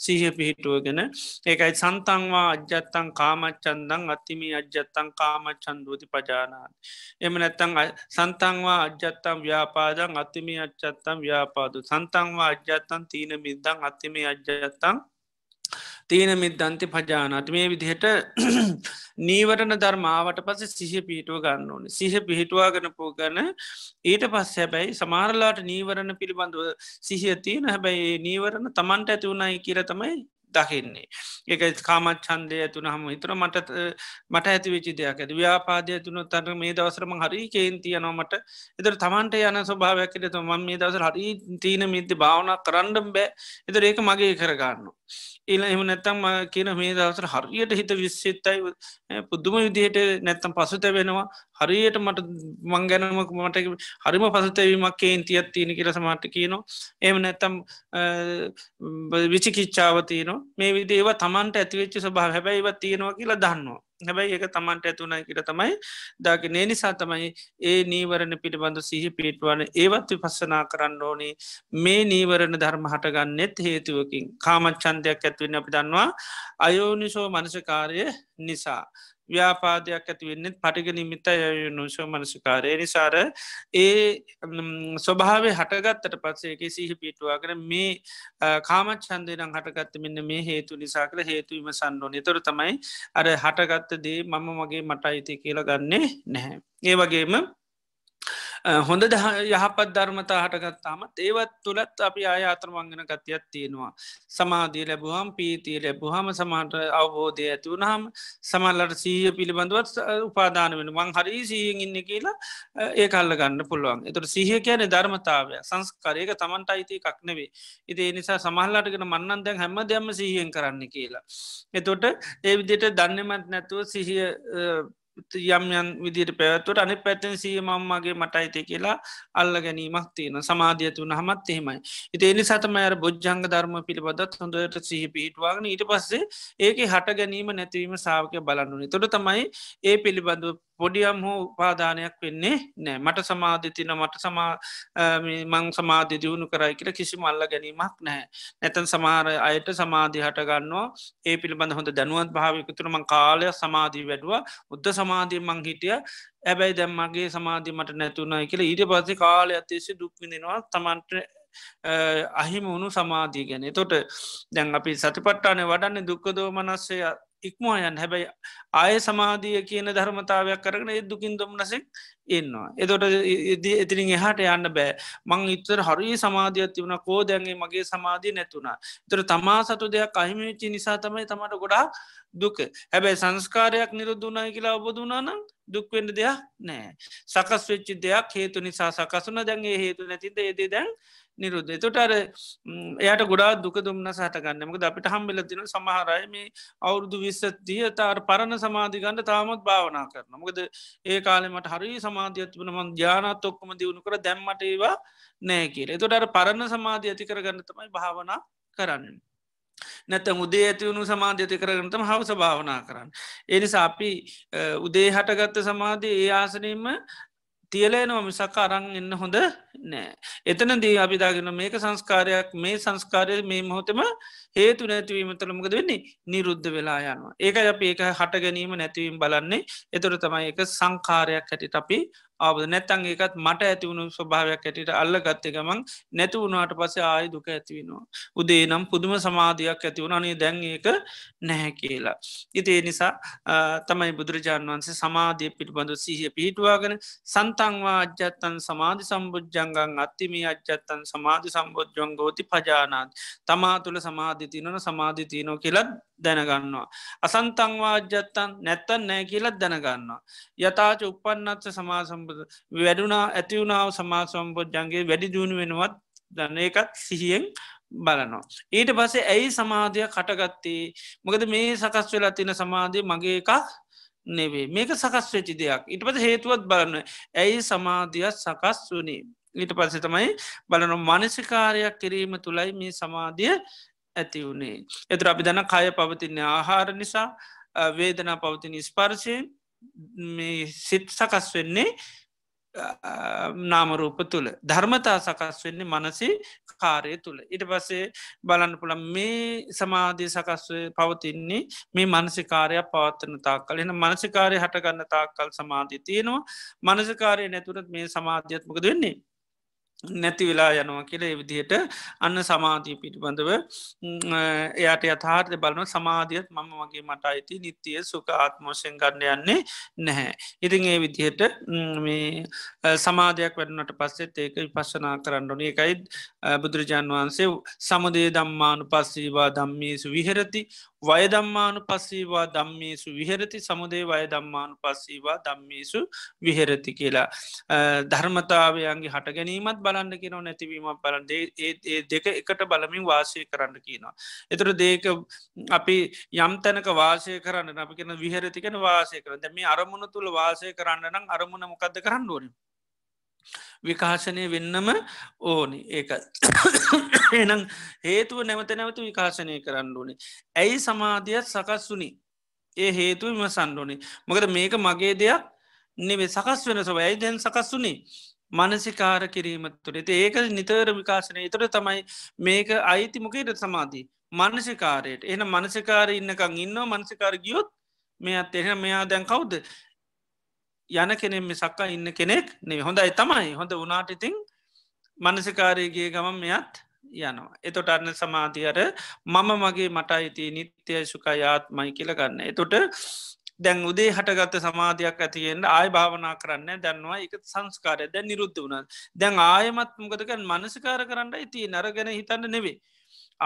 සීහ පිහිටුවගෙන ඒකයි සන්තන්වා අජ්‍යත්තන් කාමච්චන්දන් අතිමි අජ්‍යත්තන් කාමච්චන්දූති පජානාත් එම නැත්තං සන්තන්වා අජ්‍යත්තම් ව්‍යාපාදන් අතිමි අච්චත්තම් ව්‍යාපාදු සන්තන්වා අජ්‍යත්තන් තීන මිද්දන් අතිමි අජ්‍යත්තන් තීන මිද්දන්ති පජානට මේ විදිහට නීවරණ ධර්මාවට පස සිහ පිහිටුව ගන්න ඕන සිහ පිහිටවාගෙන පෝගන ඊට පස් හැබැයි සමාරලාට නීවරණ පිළිබඳව සිහිය තියෙන හැබැයි නීවරණ තමන්ට ඇතිවුණයි කියර තමයි දකින්නේ. එක කාමත් චන්දය ඇතුන හම හිතර මට මට ඇති වෙචි දෙයක් ඇති ව්‍යාපාදය තුන තර මේ දවසරම හරි කේන්තියනොමට එතර තමන්ට යන ස්වභාවයක්කට තුමන් මේ දවසර හරි තීන මිති භාවන කරන්ඩම් බෑ එතර ඒක මගේ කරගන්න. ඒල එම නැත්තම් කියන මේ දවසර හරියට හිත විශ්සිත්තයි පුද්දුම විදිහයට නැත්තම් පසුත වෙනවා හරියට මට මංගැනමක මට හරිම පසුතැවීමක් කේන්තියක් තියෙන කියලසමට කියනවා එම නැත්තම් විචිකිච්චාවතියනවා මේ විදේ ඒවා තමන්ට ඇතිවෙච්ච සභාව හැබැයි ඒව තියෙනවා කියලා දන්නවා හැබැයි ඒක තමන්ට ඇතුනයි කියට තමයි දාකිනේ නිසා තමයි ඒ නීවරණ පිළිබඳු සිහි පිටවන ඒවත් විපස්සනා කරන්න ඕනේ මේ නීවරණ ධර්ම හටගන්නෙත් හේතුවකින් කාමච්චන්දයක් ඇත්වෙන අපි දන්නවා අයෝනිසෝ මනසකාරය නිසා ව්‍යාපාදයක් ඇති වෙන්නෙත් පටිග නිමිත යය නුෂෝ මනසිකාරය නිසාර ඒ ස්වභාවේ හටගත්තට පත්සේ එක සිහි පිටවාගෙන මේ කාමත් චන්දයනම් හටගත්ත මෙන්න මේ හේතු නිසා කළ හේතුවීම සන්නෝන තොර තමයි අර හටගත්ත දේ මම මගේ මට අයිති කියලා ගන්නේ නැහැ ඒ වගේම හොඳ යහපත් ධර්මතා හටගත්තාමත් ඒවත් තුළත් අපි ආයාතරමංගන ගතියක් තියෙනවා. සමාධී ලැබුවහම් පීතිය ලැබුහම සමට අවබෝධය ඇති වුණහම් සමල්ලට සීය පිළිබඳවත් උපාදාන වෙන මං හරි සීයෙන් ඉන්න කියලා ඒ කල්ල ගන්න පුළුවන් එතුට සීහ කියන ධර්මතාවය සංස්කරයක තමන්ට අයිති කක්නෙවේ. ඉතිේ නිසා සමහල්ලාටගෙන මන්නන් දැන් හැම දෙම සීහෙන් කරන්න කියලා. එතොට ඒ විදිට දන්නමත් නැතුව සිහිය යම් යන් විදිට පැවත්වට අනි පැත්තෙන් සිය මංමගේ මටයිතය කියලා අල්ල ගැනීමක් තියෙන සමාධියතු වන හමත් එහෙමයි ඉති එනි සතම අර බොජ්ජංග ධර්ම පිළිබඳත් හොඳට සිහි පිහිටවාගෙන ඊට පස්සේ ඒක හට ගැනීම නැතිවීම සාාවකය බලන්නුනේ තොට තමයි ඒ පිළිබඳු පොඩියම් හෝ උපාධානයක් වෙන්නේ නෑ මට සමාධතින මට මං සමාධ්‍ය දියුණු කරයි කියල කිසි මල්ල ගැනීමක් නෑ නැතන් සමාර අයට සමාධී හටගන්නවා ඒ පිළිබඳ හොඳ දැනුවත් භාවිකතුරම කාලය සමාධී වැඩුව උද්ද සමාධී මං හිටිය ඇබැයි දැම්මගේ සමාධීමට නැතුුණයි කියල ඊට පස්සේ කාලය අත්තේසි දුක්විඳෙනවා තමන්ට අහිමුණු සමාධී ගැන තොට දැන් අපි සතිපට්ටානය වඩන්නේ දුක්කදෝ මනස්සේ ඉක්මවා යන් හැබැයි ආය සමාධිය කියන ධර්මතාවයක් කරන එදදුකින් දුම්නසෙක් එන්නවා. එදොට එතිරින් එහට යන්න බෑ මං ඉත්තර හරි සමාධියත් තිබුණ කෝදැන්ගේ මගේ සමාධිය නැතුුණා. තොර තමා සතු දෙයක් අහිමිච්චි නිසා තමයි තමට ගොඩා දුක. හැබැයි සංස්කාරයක් නිරුදුනයි කියලා ඔබදුනානම් දුක්වෙන්ඩ දෙයක් නෑ. සකස් වෙච්චි දෙයක් හේතු නිසා සකසුන දැන්ගේ හේතු නැතිද ඒදේ දැන් නිරුද්ධ. එතොට අර එයට ගොඩා දුක දුම්න්න සහටගන්නමක අපිට හම්බෙල තින සමහරයි මේ අවුරුදු විස්සත්තිය තාර පරණ සමාධිගන්න තාමත් භාවනා කරන. මොකද ඒ කාලෙමට හරි සමාධ්‍යත්වන මන් ජානත් ඔක්කම දියුණු කර දැම්මට ඒවා නෑ කියල. එතොට අර පරණ සමාධිය ඇති කරගන්න තමයි භාවනා කරන්න. නැත උදේ ඇතිවුණු සමාධ්‍යති කරගනතම හවස භාවනා කරන්න. එනිසා අපි උදේ හටගත්ත සමාධය ඒ ආසනීම තියලේනව මිසක් අරං එන්න හොඳ නෑ. එතනදී අපිදාගෙන මේක සංස්කාරයක් මේ සංස්කාරය මේ මොහොතම හේතු නැතිවීමතරමකද වෙන්නේ නිරුද්ධ වෙලා යනවා. ඒක අප ඒක හට ගැනීම නැතිවීම් බලන්නේ එතුර තමයි එක සංකාරයක් හැටිට අපි ආබද නැත්තන් එකත් මට ඇතිවුණු ස්වභාවයක් ඇටට අල්ල ගත්තකමං නැති වුණට පසේ ආය දුක ඇතිවෙනවා. උදේ නම් පුදුම සමාධයක් ඇතිවුණ අනේ දැන් ඒක නැහැ කියලා. ඉතිේ නිසා තමයි බුදුරජාණන් වන්සේ සමාධය පිළිබඳු සිහිය පිහිටවාගෙන සන්තංවා අජ්‍යත්තන් සමාධි සම්බුද්ධංගන් අත්තිමි අජ්‍යත්තන් සමාධි සම්බෝජ්ජංගෝති පජානාත් තමා තුළ සමාධිතිනන සමාධිතිනෝ කියලත් දැනගන්නවා. අසන්තංවාජ්‍යත්තන් නැත්තන් නෑ කියලත් දැනගන්නවා. යථාච උපන්නත්ස සමාසම්බද වැඩුණා ඇතිවුණාව සමාසම්බෝජ්ජන්ගේ වැඩි දුණු වෙනවත් දන්න එකත් සිහියෙන් බලනවා. ඊට පසේ ඇයි සමාධයක් කටගත්තේ මොකද මේ සකස් වෙලා තින සමාධය මගේ එකක් නෙවේ මේක සකස් වෙචි දෙයක් ඉටපස හේතුවත් බලන්න ඇයි සමාධියත් සකස් වනේ ඊට පස්සේ තමයි බලනු මනසිකාරයක් කිරීම තුළයි මේ සමාධිය ඇති වුණේ. එතුර අපි දන කය පවතින්නේ ආහාර නිසා වේදනා පවතින ස්පර්ශය මේ සිත් සකස් වෙන්නේ නාමරූප තුළ ධර්මතා සකස් වෙන්නේ මනසි කාරය තුළ ඉට පසේ බලන්න පුළ මේ සමාධී සකස්ව පවතින්නේ මේ මනසිකාරයක් පවත්තන තාක්කල් එන මනසිකාරය හටගන්න තාක්කල් සමාධී තියෙනවා මනසිකාරය නැතුරත් මේ සමාධ්‍යත්මක වෙන්නේ නැති වෙලා යනවා කියලා එවිදිහට අන්න සමාධිය පිටිබඳව එයට යථාර්ථ බලන සමාධියත් මම වගේ මට අයිති නිත්‍යය සුක ආත්මෝෂයෙන් ගන්න යන්නේ නැහැ. ඉතින් ඒ විදිහට සමාධයක් වැඩනට පස්සෙත් ඒක විපස්සනා කරන්නන එකයි බුදුරජාන් වහන්සේ සමදේ දම්මානු පස්සීවා දම්මේසු විහරති වයදම්මානු පස්සීවා දම්මේසු විහරති සමුදේ වයදම්මානු පස්සීවා දම්මේසු විහරති කියලා. ධර්මතාවයන්ගේ හට ගැනීමත් බලන්න කියනව නැතිවීමක් බලන් ඒ දෙක එකට බලමින් වාසය කරන්න කියනවා. එතුර දේක අපි යම්තැනක වාසය කරන්න අප කියෙන විහරතිකෙන වාසය කරන දැම අරමුණ තුළ වාසය කරන්න නම් අරමුණ මොකක්ද කරන්න ඕනින්. විකාශනය වෙන්නම ඕනි ඒක එනම් හේතුව නැවත නැවත විකාශනය කරන්න ඕනේ. ඇයි සමාධියත් සකස්වුනි ඒ හේතුව විම සන්ඩෝනේ මොකද මේක මගේ දෙයක් නෙවේ සකස් වෙන සව ඇයි දැන් සකස්වුනි මනසිකාර කිරීම තුළ ති ඒක නිතර විකාශනය ඉතර තමයි මේක අයිතිමකයට සමාධී මනසිකාරයට එන මනසිකාර ඉන්නකං ඉන්න මනසිකාර ගියොත් මේ අත් එහ මෙයා දැන් කවුද යන කෙනෙම සක්ක ඉන්න කෙනෙක් නේ හොඳයි තමයි හොඳ වනාටිතිං මනසිකාරයගේ ගමන් මෙයත් යනවා. එතොට අන්න සමාධියර මම මගේ මට අයිති නිත්‍යය සුකයාත්මයි කියලගන්න. එතොට දැන් උදේ හටගත්ත සමාධයක් ඇතියෙන්ට ආය භාවනා කරන්න දැන්වා එක සංස්කාරය දැ නිරුද්ධ වුණත්. දැන් ආයමත් මකතක මනසිකාර කරන්න ඉති නරගැන හිතන්න නෙවේ.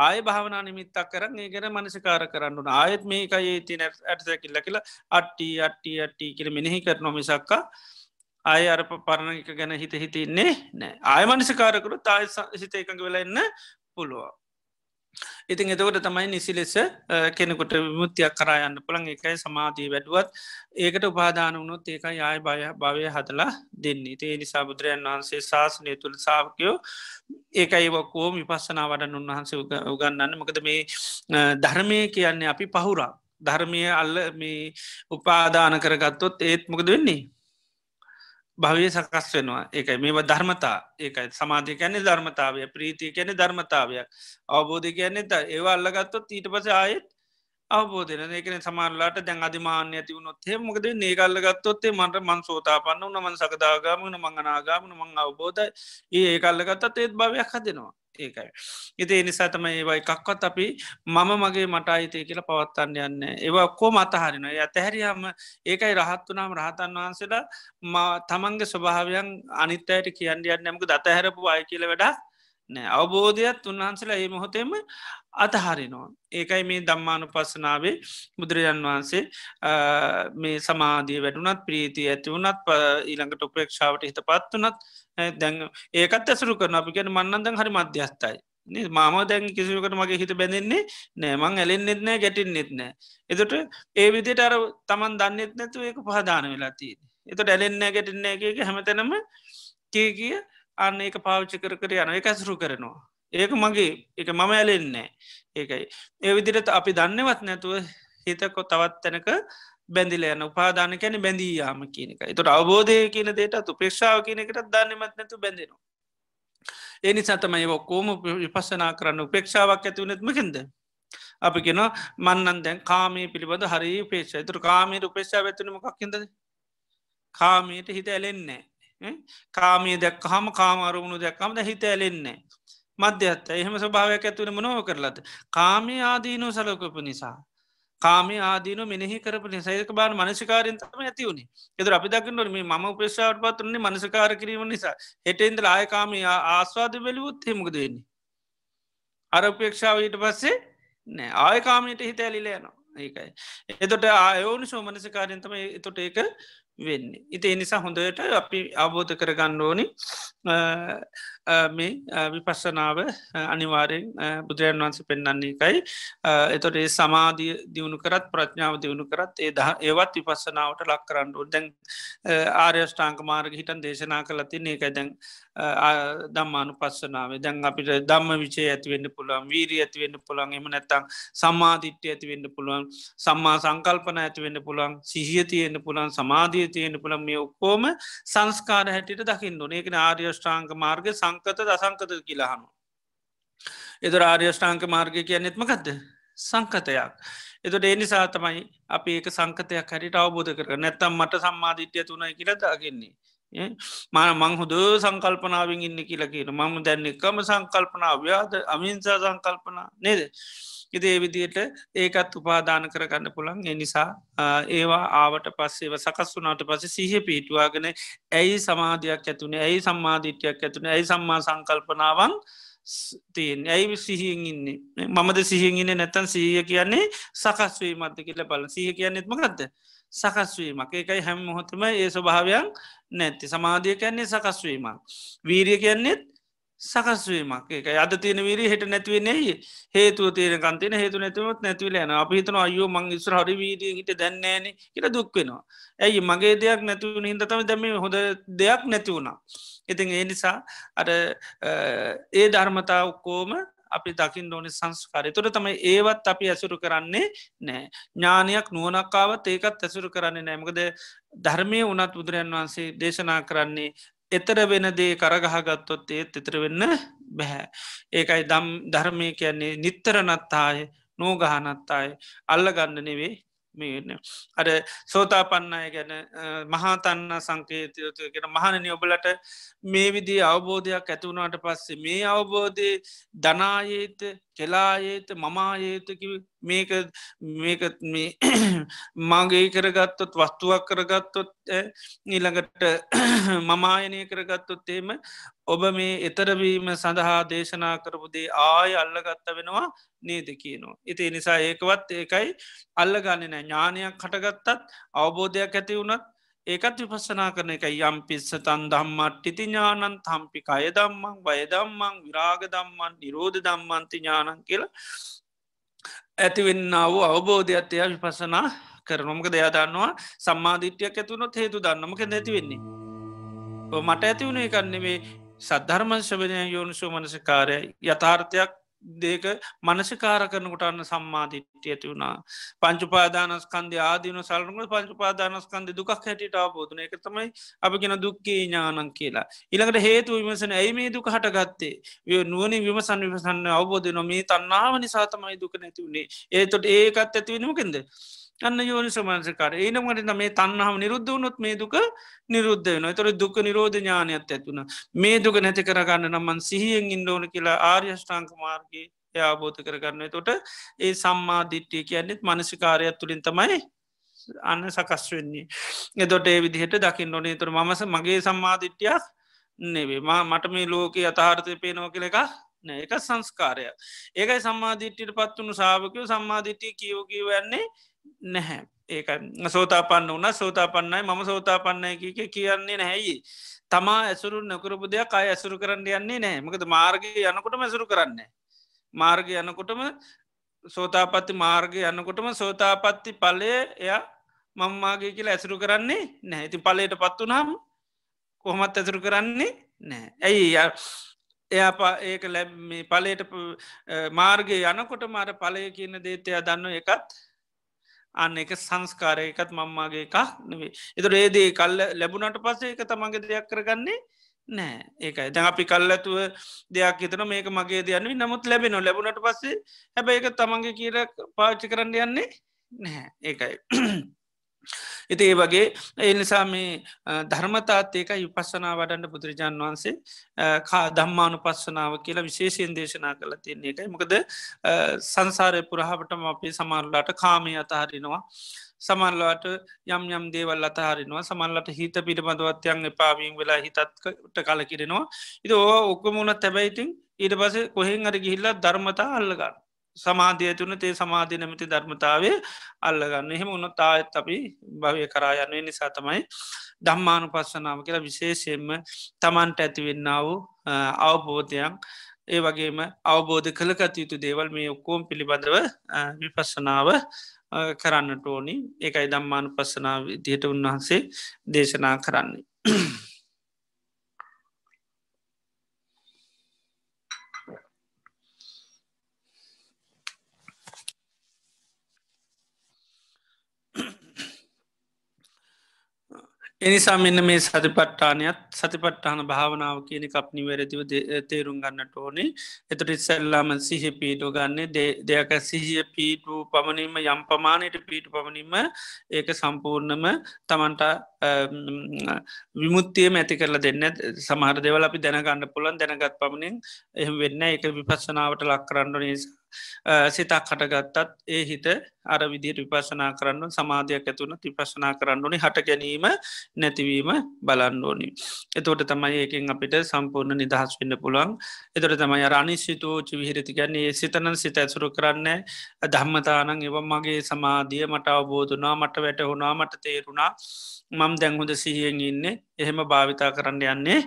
ආය භාවනා නිමිත්තක් කරන්න ඒ ගැන මනසිකාර කරන්නන ආයත් මේකයි ති ඇටසැකිල්ල කියලා අට්ටි අට්ටි අට්ටි කියර මෙනෙහි කරන මිසක්කා ආය අර පරණක ගැන හිත හිතන්නේ නෑ ආය මනසිකාරකරු තාය සිත එකඟ වෙලන්න පුළුවන් ඉතින් එතකොට තමයි නිසි ලෙස කෙනෙකුට විමුත්තියක් කරයන්න පුළන් එකයි සමාධී වැඩුවත් ඒකට උපාදාන වුණොත් ඒක යාය බය භවය හදලා දෙන්නේ ඒ නිසා බුදුරයන් වහන්සේ ශාසනය තුළ සාාවකයෝ ඒකයි වක්කෝ විපස්සනා වඩන් උන්වහන්සේ උගන්නන්න මකද මේ ධර්මය කියන්නේ අපි පහුරා ධර්මය අල්ල මේ උපාදාන කරගත්තොත් ඒත් මොකද වෙන්නේ භවය සකස් වෙනවා ඒකයි මේ ධර්මතා ඒකයි සමාධය කියන්නේ ධර්මතාවය ප්‍රීතිය කියන්නේ ධර්මතාවයක් අවබෝධය කියන්නේ ඒවල්ලගත්තොත් ඊට පස ආයෙත් අවබෝධන ඒකන සමාල්ලාට දැන් අධිමාන්‍ය ඇතිවුණොත් හෙමකද නේකල්ල ගත්තොත්තේ මට මන් සෝතාපන්න උන මන් සකදාගාමන මංගනාගාමන මං අවබෝධයි ඒ ඒකල්ලගත්තත් ඒත් භවයක් හදෙනවා ඒකයි. එති එනිසා තම ඒවයි එකක්වත් අපි මම මගේ මට අයිතය කියලා පවත්තන්න යන්න ඒවා කෝ මතහරින ඇතැහැරියම ඒකයි රහත් වනාම රහතන් වහන්සේලා තමන්ගේ ස්වභාවයන් අනිත්තයට කියන්න යන්න නමක දතහැරපු අය කියල වැඩක් නෑ අවබෝධයක්ත් උන්වහන්සලා ඒ මොහොතෙම අතහරිනවා. ඒකයි මේ දම්මානු පස්සනාවේ බුදුරජන් වහන්සේ මේ සමාධිය වැඩුනත් ප්‍රීති ඇති වනත් ඊළඟට උපේක්ෂාවට හිත පත් වනත් දැන් ඒකත් ඇසරු කරන අපි ගැන මන්නන්දන් හරි මධ්‍යස්ථයි. මාම දැන් කිසිකට මගේ හිත බැඳෙන්නේ නෑමං ඇලෙන් නෙත්නෑ ගැටින් නෙත්නෑ. එතට ඒ විදිට අර තමන් දන්නෙත් නැතු ඒක පහදාන වෙලා තිීන්. එතට ඇලෙන්නෑ ගැටින්නෑ එකගේ හැමතැනම කිය කිය අන්න ඒක පාවිච්චි කර කර යන එක ඇසරු කරනවා. ඒක මගේ එක මම ඇලෙන්නේ ඒකයි ඒ විදිරට අපි දන්නවත් නැතුව හිතකො තවත් තැනක බැඳිල යන උපාදාන කැන බැඳී යාම කියන එක තුට අවබෝධය කියන දේට අතු ප්‍රේක්ෂාව කියන එකට දන්නමත් නැතු බැඳෙනවා ඒනි සතමයි ඔක්කෝම විපසනා කරන්න උපේක්ෂාවක් ඇතිවනෙත්මකින්ද අපි කෙන මන්නන් දැන් කාමී පිළිබඳ හරි පේක්ෂ තුර කාමීට උපේක්ෂාව ඇතිනම කක්කින්දද කාමීට හිත ඇලෙන්නේ කාමී දැක්කහම කාමාරුණු දැක්කම ද හිත ඇලෙන්නේ මධ්‍යත්ත එහෙම ස්වභාවයක් ඇතුළ මනොව කරලත කාමය ආදීනෝ සලකපු නිසා කාම ආදීන මෙනෙහි කරපන සයක බාන මනසිකාරෙන්තම ඇතිවුණේ එතුර අපි දකින්නට මේ ම ප්‍රේෂාවට පත්තුන්නේ මනසකාර කිරීම නිසා හෙටෙන්ද ආයකාම ආස්වාද වැලිවුත් හෙමකද වෙන්නේ. අරපේක්ෂාව ඊට පස්සේ නෑ ආයකාමයට හිත ඇලිලයනවා ඒකයි. එතොට ආයෝනි සෝමනසිකාරෙන්තම එතොට ඒක වෙන්නේ. ඉති එනිසා හොඳයට අපි අවබෝධ කරගන්න ඕනි මේ විපස්සනාව අනිවාරයෙන් බුදුරන් වහන්ස පෙන්න්නන්නේ එකයි එතොට ඒ සමාධිය දියුණු කරත් ප්‍රඥාව දියුණු කරත් ඒ දහ ඒවත් විපස්සනාවට ලක් කරන්නඩු දැන් ආර්යෂ්ඨාංක මාර්ග හිටන් දේශනා කලති ඒක දැන් දම්මානු පස්සනාවේ දැන් අපිට දම්ම විචේ ඇතිවෙන්න පුළුවන් වීරී ඇතිවෙන්න පුළන් එම නැත්තං සම්මාධිට්්‍ය ඇතිවෙන්න පුළුවන් සම්මා සංකල්පන ඇතිවෙන්න පුළුවන් සිහිය තියෙන්න්න පුළන් සමාධිය තියෙන්න්න පුළන් මේ ඔක්කෝම සංස්කාර හැටිට දකින්න ඒකන ආර්යෂ්ඨාංක මාර්ග සංක සංකත දසංකත කියලාහනු. එද රාර්යෂ්ඨාංක මාර්ගය කියන්නේ එත්මකක්ද සංකතයක්. එතුට ඒ නිසා තමයි අපි ඒක සංකතයක් හැරිට අවබෝධ කර නැත්තම් මට සම්මාධිත්‍යය තුනයි කියලද අගෙන්නේ. මන මංහුද සංකල්පනාවෙන් ඉන්න කියලකිට මම දැන්නෙක්කම සංකල්පනාව ව්‍යාද අමින්සා සංකල්පනා නේද. ඉති ඒවිදියට ඒකත් උපාදාන කරගන්න පුළන් එනිසා ඒවා ආවට පස්සේව සකස් වනාට පස සිහ පිටවාගෙන ඇයි සමාධයක් ඇතුනේ ඇයි සම්මාධීට්‍යයක් ඇතුනේ ඇයි සම්මා සංකල්පනාවන් තියෙන් ඇයි සිහියෙන් ඉන්නේ මමද සිහිගන්න නැතන් සීහ කියන්නේ සකස්වී මත කියල බල සහ කියන්න එත්මකක්ද සකස්වීමක් එකයි හැම මොහොතම ඒ ස්වභාවයක් නැති සමාධිය කියන්නේ සකස්වීමක් වීරිය කියන්නේෙත් සකස්වීමක් එක අද තියෙන වීරී හෙට නැතිවෙන්නේ හේතුව තේරකන් තියෙන හේතු නැතිවත් නැතිවල යන අප හිතන අයෝ මං ඉස්ර හරි වීරිය හිට දැන්නේන කියට දුක්වෙනවා ඇයි මගේ දෙයක් නැතිවුණ හිදතම දැම හොඳ දෙයක් නැති වුණා ඉතින් ඒ නිසා අර ඒ ධර්මතා ඔක්කෝම අපි දකිින් ඕනි සංස්කාරය තුොට තමයි ඒවත් අපි ඇසුරු කරන්නේ නෑ ඥානයක් නුවනක්කාවත් ඒකත් ඇසුරු කරන්නේ නෑමකද ධර්මය වනත් බුදුරන් වහන්සේ දේශනා කරන්නේ එතර වෙන දේ කරගහගත්තොත් ඒත් එතර වෙන්න බැහැ. ඒකයි දම් ධර්මය කියන්නේ නිත්තරනත්තාය නෝගහනත්තාය අල්ලගන්න නෙවේ මේන්න. අර සෝතා පන්නය ගැන මහතන්න සංකේතයතු කෙන මහනන ඔබලට මේ විදිී අවබෝධයක් ඇතුවුණට පස්සේ මේ අවබෝධය ධනායේත කෙලායේත මමායේතකි මේක මේකත් මේ මගේ කරගත්තොත් වස්තුවක් කරගත්තොත් නිළඟට මමායනය කරගත්තොත් එම ඔබ මේ එතරවීම සඳහා දේශනා කරපුදේ ආය අල්ලගත්ත වෙනවා නේද කියනවා. ඉති නිසා ඒකවත් ඒකයි අල්ලගන්න නෑ ඥානයක් කටගත්තත් අවබෝධයක් ඇති වුනත් ඒකත් විපස්සනා කරන එක යම් පිස්සතන් දම්මට්ටිති ඥානන් තම්පිකාය දම්මං බය දම්මං විරාග දම්මන් නිරෝධ දම්මන්ති ඥානන් කියල ඇතිවෙන්න වූ අවබෝධයක්ත් එය විපසනා කරනොමක දෙයා දන්නවා සම්මාධිට්‍යයක් ඇතුනොත් හේතු දන්නමක නැති වෙන්නේ. මට ඇතිවුණේ කන්නේ මේ සද්ධර්මන් ශභනය යෝනිසු මනසකාරය යථාර්ථයක් දෙක මනසිකාර කරනකොට අන්න සම්මාධිට්්‍ය ඇති වුණා පංචුපාදානස්කන්ද ආදීන සල්ලකට පංචුපාදානස්කන්ද දුක් හැටිට අබෝධන එක තමයි අපි ගෙන දුක්කේ ඥානන් කියලා ඉළඟට හේතු විමසන ඇයි මේ දුක හටගත්තේ නුවන විමසන් විමසන්න අවබෝධ නොමේ තන්නාව නිසාතමයි දුක නැතිවුණේ ඒතොට ඒකත් ඇතිවෙනමකින්ද අන්න යෝනි සමන්සකාර ඒනමට මේ තන්නහම නිරුද්ධ වනොත් මේ දුක නිරුද්ධ වෙන තොර දුක නිරෝධ ඥානයක් ඇතුන මේ දුක නැති කරගන්න නම්මන් සිහියෙන් ඉන්ඩෝන කියලා ආර්යෂ්ඨාංක මාර්ගගේ යාබෝධ කරගන්න තොට ඒ සම්මාධිට්ටිය කියන්නෙත් මනසිකාරයක් තුළින් තමයි අන්න සකස් වෙන්නේ එදොට ඒ විදිහට දකිින් ඕනේ තුර මස මගේ සම්මාධිට්්‍යයක් නෙවේ මට මේ ලෝකයේ අතහාර්ථය පේනෝ කළ එකක් නෑ එක සංස්කාරයක් ඒකයි සම්මාධිට්ටියට පත් වුණු සාාවකයෝ සම්මාධිට්ටිය කියෝකී වෙන්නේ නැහැ ඒකයි සෝතාපන්න වන සෝතාපන්නයි මම සෝතාපන්නය එක කියන්නේ නැහැයි තමා ඇසුරු නොකරපු දෙයක් අය ඇසුරු කරන්න යන්නේ නෑ මකද මාර්ගය යනකොටම ඇසුරු කරන්න මාර්ගය යනකොටම සෝතාපත්ති මාර්ගය යන්නකොටම සෝතාපත්ති පලය එය මංමාගේ කියලා ඇසුරු කරන්නේ නෑ ඉති පලයට පත් වනාම් කොහොමත් ඇසුරු කරන්නේ නෑ ඇයි එයා ඒක ලැබ පලට මාර්ගය යනකොට මාර පලය කියන දේතය දන්න එකත් අන්න එක සංස්කාරය එකත් මංමාගේ එකක් නෙවේ එතුට ඒදේ කල්ල ලැබුණට පස්සේ එක තමන්ගේ දෙයක් කරගන්නේ නෑ ඒකයි දැන් අපි කල්ලඇතුව දෙයක් හිතන මේක මගේ දයන්නේ නමුත් ලැබෙන ලැබුණට පස්සේ හැබැ එක තමන්ගේ කියර පාච්චි කරන්න යන්නේ නැහැ ඒකයි එති ඒ වගේ එනිසා මේ ධර්මතාත්යක යුපස්සනා වඩන්න බුදුරජාන් වහන්සේ කා ධම්මානු පස්සනාව කියලා විශේෂයෙන් දේශනා කළ තියන්නේ එකයි මොකද සංසාරය පුරහපටම අපේ සමරලාට කාමය අතහරිනවා සමල්ලට යම් යම් දේවල් අතහරෙනවා සමල්ලට හිත පිටබඳවත්යන් එපාවීම් වෙලා හිතත්ට කලකිරෙනවා ඉද ඕ ඔක්කමුණ තැබයිඉතින් ඊට පස කොහෙන් අර ගිහිල්ලා ධර්මතා අල්ලගන්න සමාධිය තුන තේ සමාධය නැමති ධර්මතාවය අල්ලගන්න එහෙම උනොත් ආයත් අපි භවය කරා යන්නේ නිසා තමයි ධම්මානු පස්සනාව කියලා විශේෂයෙන්ම තමන්ට ඇතිවෙන්න වූ අවබෝධයක් ඒ වගේම අවබෝධ කළකතයුතු දේවල් මේ ඔක්කෝම් පිළිබඳව විපස්සනාව කරන්නට ඕනි ඒකයි දම්මානු පස්සනාව දියට උන්වහන්සේ දේශනා කරන්නේ. එනිසා මෙන්න මේ සතිපට්ටානයත් සතිපට්ටාන භාවනාව කියන අප නිවැරදිව තේරුම් ගන්නට ඕනේ එතට ඉස්සල්ලාම සිහ පීටු ගන්න දෙයක් සිහිය පීටු පමණීම යම් පමාණයට පීටු පමණීම ඒක සම්පූර්ණම තමන්ට විමුත්තියම ඇති කරලා දෙන්න සමහර දෙවල අපි දැනගන්න පුළන් දැනගත් පමණින් එහම වෙන්න එක විපස්සනාවට ලක් කරන්න නිසා සිතක් කටගත්තත් ඒ හිත අර විදියට විපසනා කරන්න සමාධයක් ඇතුන තිපසනා කරන්නුනි හට ගැනීම නැතිවීම බලන්න ඕනි. එතෝට තමයි ඒකින් අපිට සම්පූර්ණ නිදහස් වන්න පුළුවන් එතොට තමයි අනිශ්‍යතෝච විහිරතිගන්නේ සිතනන් සිත ඇසුරු කරන්න ධම්මතානං එවම් මගේ සමාධිය මට අවබෝධනා මට වැටහුණා මට තේරුණා මම මම දැංහොද සිහියෙන් ඉන්නේ එහෙම භාවිතා කරන්න යන්නේ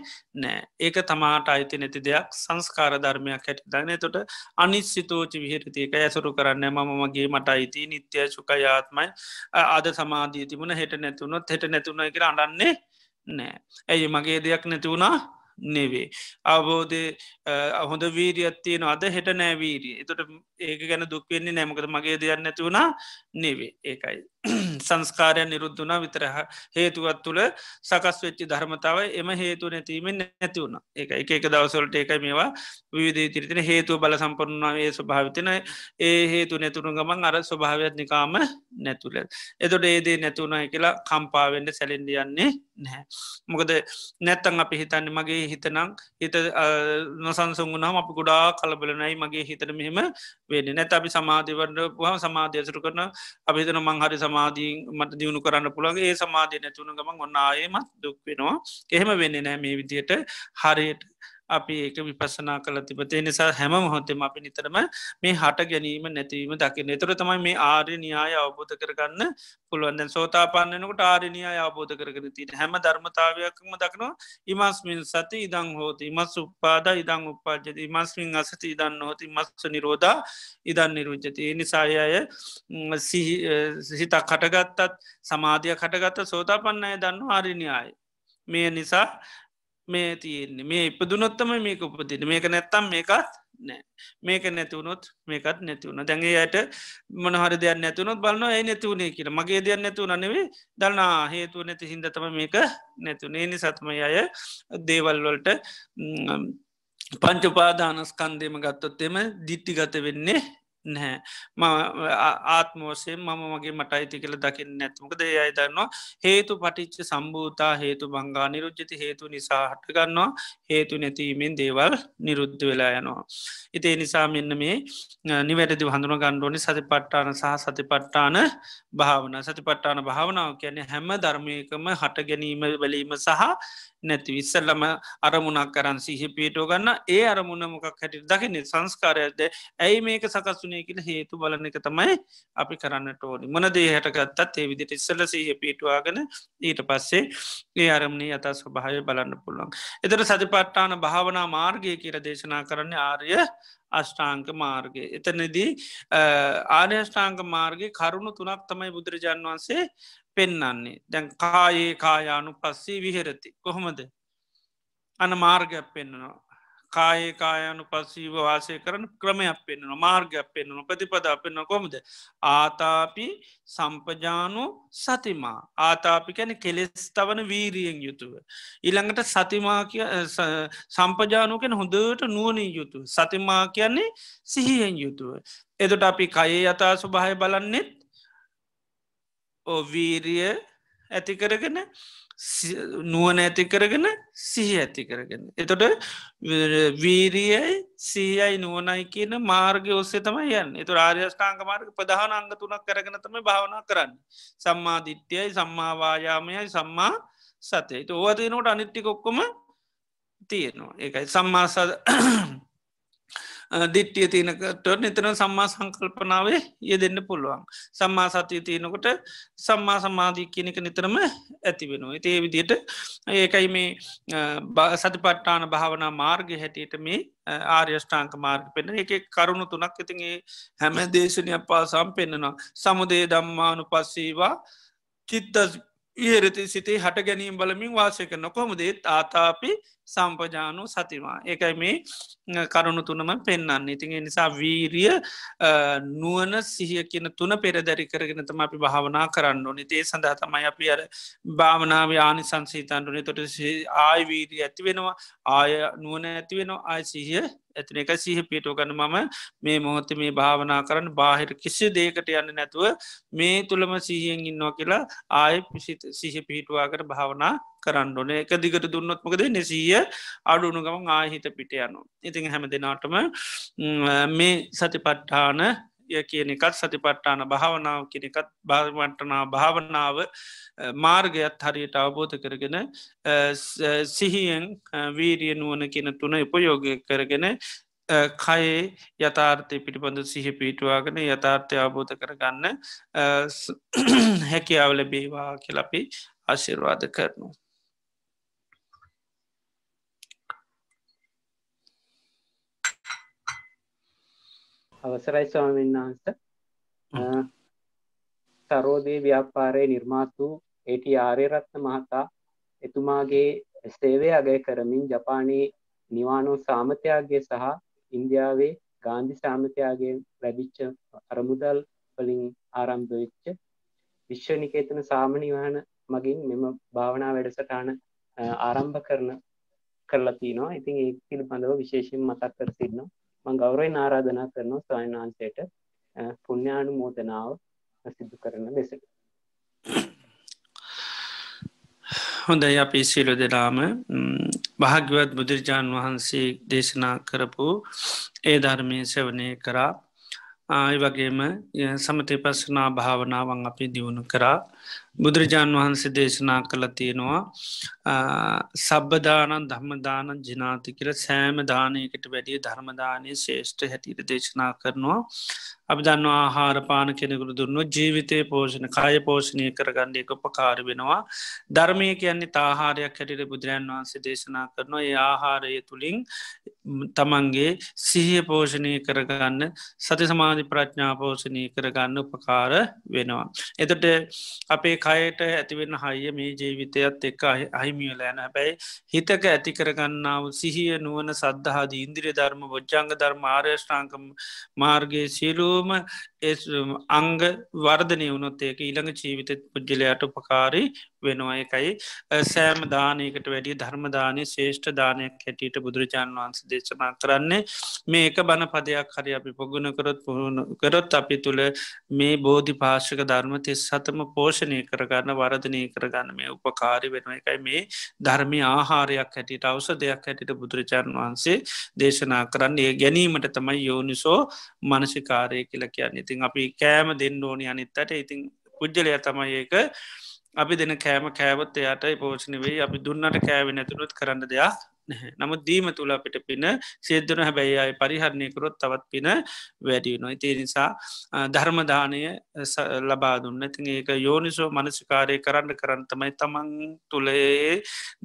නෑ ඒක තමාට අයිති නැති දෙයක් සංස්කාර ධර්මයක් හැටි දන තොට අනිත් සිතෝචි විහිරතික ඇසුරු කරන්න මමගේ මට අයිති නිත්‍ය ශුකයාත්මයි අද සමාධී තිබුණ හෙට නැතුුණොත් හෙට නැතුුණ එක අඩන්නේ නෑ ඇයි මගේ දෙයක් නැතිවුණා නෙවේ. අවබෝධය අහොඳ වීරියත්තියන අද හෙට නෑවීරී එතට ඒක ගැන දුක්වෙන්නේ නෑමකද මගේ දෙයන්න ඇතිවුණා නෙවේ ඒකයි සංස්කාරයන් නිරුද්ධ වනා විතරහ හේතුවත් තුළ සකස් වෙච්චි ධර්මතාවයි එම හේතු නැතිීමෙන් නැතිවුණ එක එක එක දවසොලට එකයි මේවා විවිධ තිරිතින හේතු බල සම්පරන්නාව ඒ ස්වභාවිතන ඒ හේතු නැතුරු ගමන් අර ස්වභාවයක් නිකාම නැතුළ එතොට ඒදේ නැතුුණයි කියලා කම්පාාවෙන්ට සැලෙන්ඩියන්නේ නැහැ මොකද නැත්තන් අපි හිතන්න මගේ හිතනම් හිත නොසංසුන්ගුණම් අප ගොඩා කලබලනයි මගේ හිතර මෙහෙම වෙන නැත අපි සමාධිවරට පුහම සමාධ්‍යසරු කරන අපිතන මංහරි සම සමාධී මට දියුණු කරන්න පුළන් ඒ සමාධය නැතුුණු ගම ඔන්නායමත් දුක් වෙනවා එහෙම වෙන්න නෑ මේ විදියට හරියට අපි ඒක විපසනා කළ තිබතේ නිසා හැම හොතෙම අපි නිතරම මේ හට ගැනීම නැතිවීම දකින්න එතුර තමයි මේ ආර්ය නියාය අවබෝධ කරගන්න පුළුවන්දැ සෝතා පන්නනකට ආරණයා අවබෝධ කරගෙන තින හැම ධර්මතාවයක්ම දක්නවා ඉමස්මින් සති ඉදං හෝති මස් උපාද ඉදං උපාජති ඉමස්මින් අසති ඉදන්න හෝති මස්ස නිරෝධ ඉදන් නිරුජ්ජති නිසාය අය සිහිතක් කටගත්තත් සමාධිය කටගත්ත සෝතා පන්නය දන්න ආරණයායි මේ නිසා මේ තියෙන්නේ මේ ඉපදුනොත්තම මේක උපදින මේක නැත්තම් මේකත් නෑ මේක නැතිවුණොත් මේකත් නැතිවුණ දැන්ගේ යට මොනහර දෙයක් නැතිවුණොත් බලන්න ඇයි නැතිවුණේ කියලා මගේ දෙයක් නැතිවුණ නෙවේ දන්නා හේතුව නැති හින්දතම මේක නැතිවුණේ නිසාත්මයි අය දේවල්වලට පංචපාදානස්කන්දේම ගත්තොත් එම දිිට්ටිගත වෙන්නේ නැහැ ම ආත්මෝසයෙන් මම මගේ මට අයිති කළ දකින්න නැත්මකද ඒ අයි දන්නවා හේතු පටිච්ච සම්බූතා හේතු බංගා නිරුද්ධති හේතු නිසා හටගන්නවා හේතු නැතිීමෙන් දේවල් නිරුද්ධ වෙලා යනවා. ඉතිේ නිසා මෙන්න මේ නිවැරදි හඳුන ගණ්ඩෝනි සති පට්ටාන සහ සති පට්ටාන භාවන සති පට්ටාන භාවනාව කියන්නේ හැම ධර්මයකම හට ගැනීම වලීම සහ නැති විස්සල්ලම අරමුණක් කරන් සිහිපීටෝ ගන්න ඒ අරමුණමකක් හැටිට දකින සංස්කාරයක්ද ඇයි මේක සකස්ුනේ කියල හේතු බලන එක තමයි අපි කරන්න ටෝනි මොනදේ හැටගත්තත් ඒ විදිට ඉස්සල සහ පිටවාගෙන ඊට පස්සේ ඒ අරමණ අතා ස්වභාය බලන්න පුළුවන් එතර සතිපට්ටාන භාවනා මාර්ගය කියර දේශනා කරන්න ආර්ය අෂ්ටාංක මාර්ගය එතනදී ආර්යෂ්ඨාංක මාර්ගය කරුණු තුනක් තමයි බුදුරජාන් වන්සේ පෙන්නන්නේ දැන් කායේ කායානු පස්සේ විහෙරති කොහොමද අන මාර්ගයක් පෙන්නවා කායේ කායනු පස්සීව වාසය කරන ක්‍රමයක් පෙන්නවා මාර්ගයක් පෙන්නවා ප්‍රතිපදා පෙන්න්න කොමද ආතාපි සම්පජානු සතිමා ආතාපිකැන කෙලෙස් තවන වීරියෙන් යුතුව. ඉළඟට සතිමා සම්පජානුකෙන් හොඳට නුවනින් යුතු සතිමා කියන්නේ සිහියෙන් යුතුව. එදොට අපි කයේ යතා ස්වභාය බලන්නෙත් ඔවීරිය ඇතිකරගෙන නුවන ඇති කරගෙන සිහි ඇති කරගෙන. එතොට වීරියයි සීයයි නුවනයි කියන මාර්ග ඔස්සේ තමයි යන්න එතු රාර්යෂ්ඨාංක මාර්ග ප්‍රධාන අංග තුනක් කරගෙන තම භාවනා කරන්න. සම්මාධිට්්‍යයයි සම්මාවායාමයයි සම්මා සතේ. ඕවතිනොට අනිත්්ටි කොක්කොම තියෙනවා. ඒයි සම්මාසද දිට්ටිය තියනකට නිතන සම්මා සංකල්පනාවේ ය දෙන්න පුළුවන් සම්මා සතිය තියනකොට සම්මා සමාධී කියනක නිතරම ඇති වෙනවා ඒේ විදියට ඒකයි මේ සති පට්ටාන භාවනා මාර්ග හැටියට මේ ආර්යෂ්ඨාංක මාර්ග පෙන්න්න එක කරුණු තුනක් ඉතින්ගේ හැම දේශනය පාසම් පෙන්න්නනවා සමුදේ දම්මානු පස්සීවා චිත්ත ඒරති සිතේ හට ගැනීම් බලමින් වාසය කරන කොමදේත් ආතාපි සම්පජානු සතිවා එකයි මේ කරුණු තුනම පෙන්න්න ඉතින් නිසා වීරිය නුවන සිහිය කියන තුන පෙරදැරි කරගෙන තම අපි භාවනා කරන්න නිතේ සඳහා තමයි අපි අර භාවනාව යානි සංසීතන්ටුනේ තොට ආය වීරී ඇති වෙනවා ආය නුවන ඇති වෙනවා ආය සිහිය ඇතින එක සිහ පිටෝගන මම මේ මොහොත මේ භාවනා කරන්න බාහිර කිසි දේකට යන්න නැතුව මේ තුළම සිහියෙන් ඉන්නවා කියලා ආය සිහ පිහිටුවාකට භාවනා කරන්න ඕන එක දිගට දුන්නොත්මකද නෙසීය අඩුණු ගම ආහිත පිට යනු. ඉතින් හැම දෙනාටම මේ සතිපට්ඨාන කියන එකත් සතිපට්ඨාන භාවනාව කෙනෙකත් භාවටනා භාවනාව මාර්ගයත් හරියට අවබෝධ කරගෙන සිහියෙන් වීරිය නුවන කියන තුන උපයෝග කරගෙන කයේ යථාර්ථය පිටිබඳු සිහි පිටවාගෙන යථාර්ථය අවබෝධ කරගන්න හැකියාව ලැබේවා කියලපි අශිර්වාද කරනු. අවසරයි ස්වාමීන් වහන්ස සරෝදේ ව්‍යාපාරයේ නිර්මාතු ඒටි ආර්යරත්න මහතා එතුමාගේ සේවය අගය කරමින් ජපානයේ නිවානෝ සාමතයාගේ සහ ඉන්දියාවේ ගාන්ධි සාමතයාගේ ලැබිච්ච අරමුදල් වලින් ආරම්භ වෙච්ච විශ්ව නිකේතන සාමනිවහන මගින් මෙම භාවනා වැඩසටහන ආරම්භ කරන කරලා තිනවා ඉතින් ඒ පිළිබඳව විශේෂයෙන් මතක් කර සිටිනවා මං ගෞරයි ආරාධනා කරනවා ස්වාමීන් වහන්සේට පුණ්‍යානු මෝදනාව සිදු කරන ලෙස හොඳයි අපි සිලු දෙලාම භාග්‍යවත් බුදුරජාණන් වහන්සේ දේශනා කරපු ඒ ධර්මය සෙවනය කරා ආය වගේම සමතිපස්සනා භාවනාවන් අපි දියුණු කරා බුදුරජාණන් වහන්සේ දේශනා කළ තියෙනවා සබ්බදානන් ධර්මදානන් ජිනාති කියර සෑම දානයකට වැඩිය ධර්මදානය ශේෂ්ඨ හැටියට දේශනා කරනවා අපි දන්නවා ආහාරපාන කෙනෙකුරු දුන්නුව ජීවිතය පෝෂණ කාය පෝෂණය කරගන්න එක උපකාර වෙනවා ධර්මය කියන්නේ තාහාරයක් හැටිට බුදුරජන් වහන්සේ දේශනා කරනවා ඒ ආහාරය තුළින් තමන්ගේ සිහිය පෝෂණය කරගන්න සති සමාධි ප්‍රඥා පෝෂණය කරගන්න උපකාර වෙනවා එතට අපේ කයට ඇතිවෙන්න හයිය මේ ජීවිතයත් එක් අහිමියලෑන හැබැයි හිතක ඇති කරගන්නාව සිහිය නුවන සද්ධහාද ඉන්දිරි ධර්ම බොච්චංග ධර්ම ආර්යෂ්ඨාංකම් මාර්ගයේ සියලූම අංග වර්ධනය වුණොත් ඒක ඊළඟ ජීවිත පුද්ජලයට උපකාරී වෙනවා එකයි සෑම දානයකට වැඩිය ධර්මදානය ශේෂ්ඨ දානයක් හැටියට බුදුරජාණන් වහන්සේ දේශනා කරන්නේ මේ එක බණ පදයක් හරි අපි පොගුණ කරොත් පුහුණු කරොත් අපි තුළ මේ බෝධි පාශක ධර්මති සතම පෝෂණය කරගන්න වරධනය කරගන්න මේ උපකාරි වෙන එකයි මේ ධර්මය ආහාරයක් හැටියට අවස දෙයක් හැටිට බුදුරජාණන් වහන්සේ දේශනා කරන්න ඒ ගැනීමට තමයි යෝනිසෝ මනසිකාරය කියලා කියන්න ඉතින් අපි කෑම දෙන්න ඕනි අනිත්තට ඉතින් පුද්ජලය තමයි ඒක අපි දෙන කෑම කෑවත් එයාටයි පෝෂණ වෙයි අපි දුන්නට කෑවෙන ඇතුළොත් කරන්න දෙයක් නමුත් දීම තුළ අපිට පින සිද්ධන හැබැයි අයි පරිහරණය කරොත් තවත් පින වැඩියනොයි තිය නිසා ධර්මදානය ලබා දුන්න ති ඒක යෝනිසෝ මනසිකාරය කරන්න කරන්න තමයි තමන් තුළේ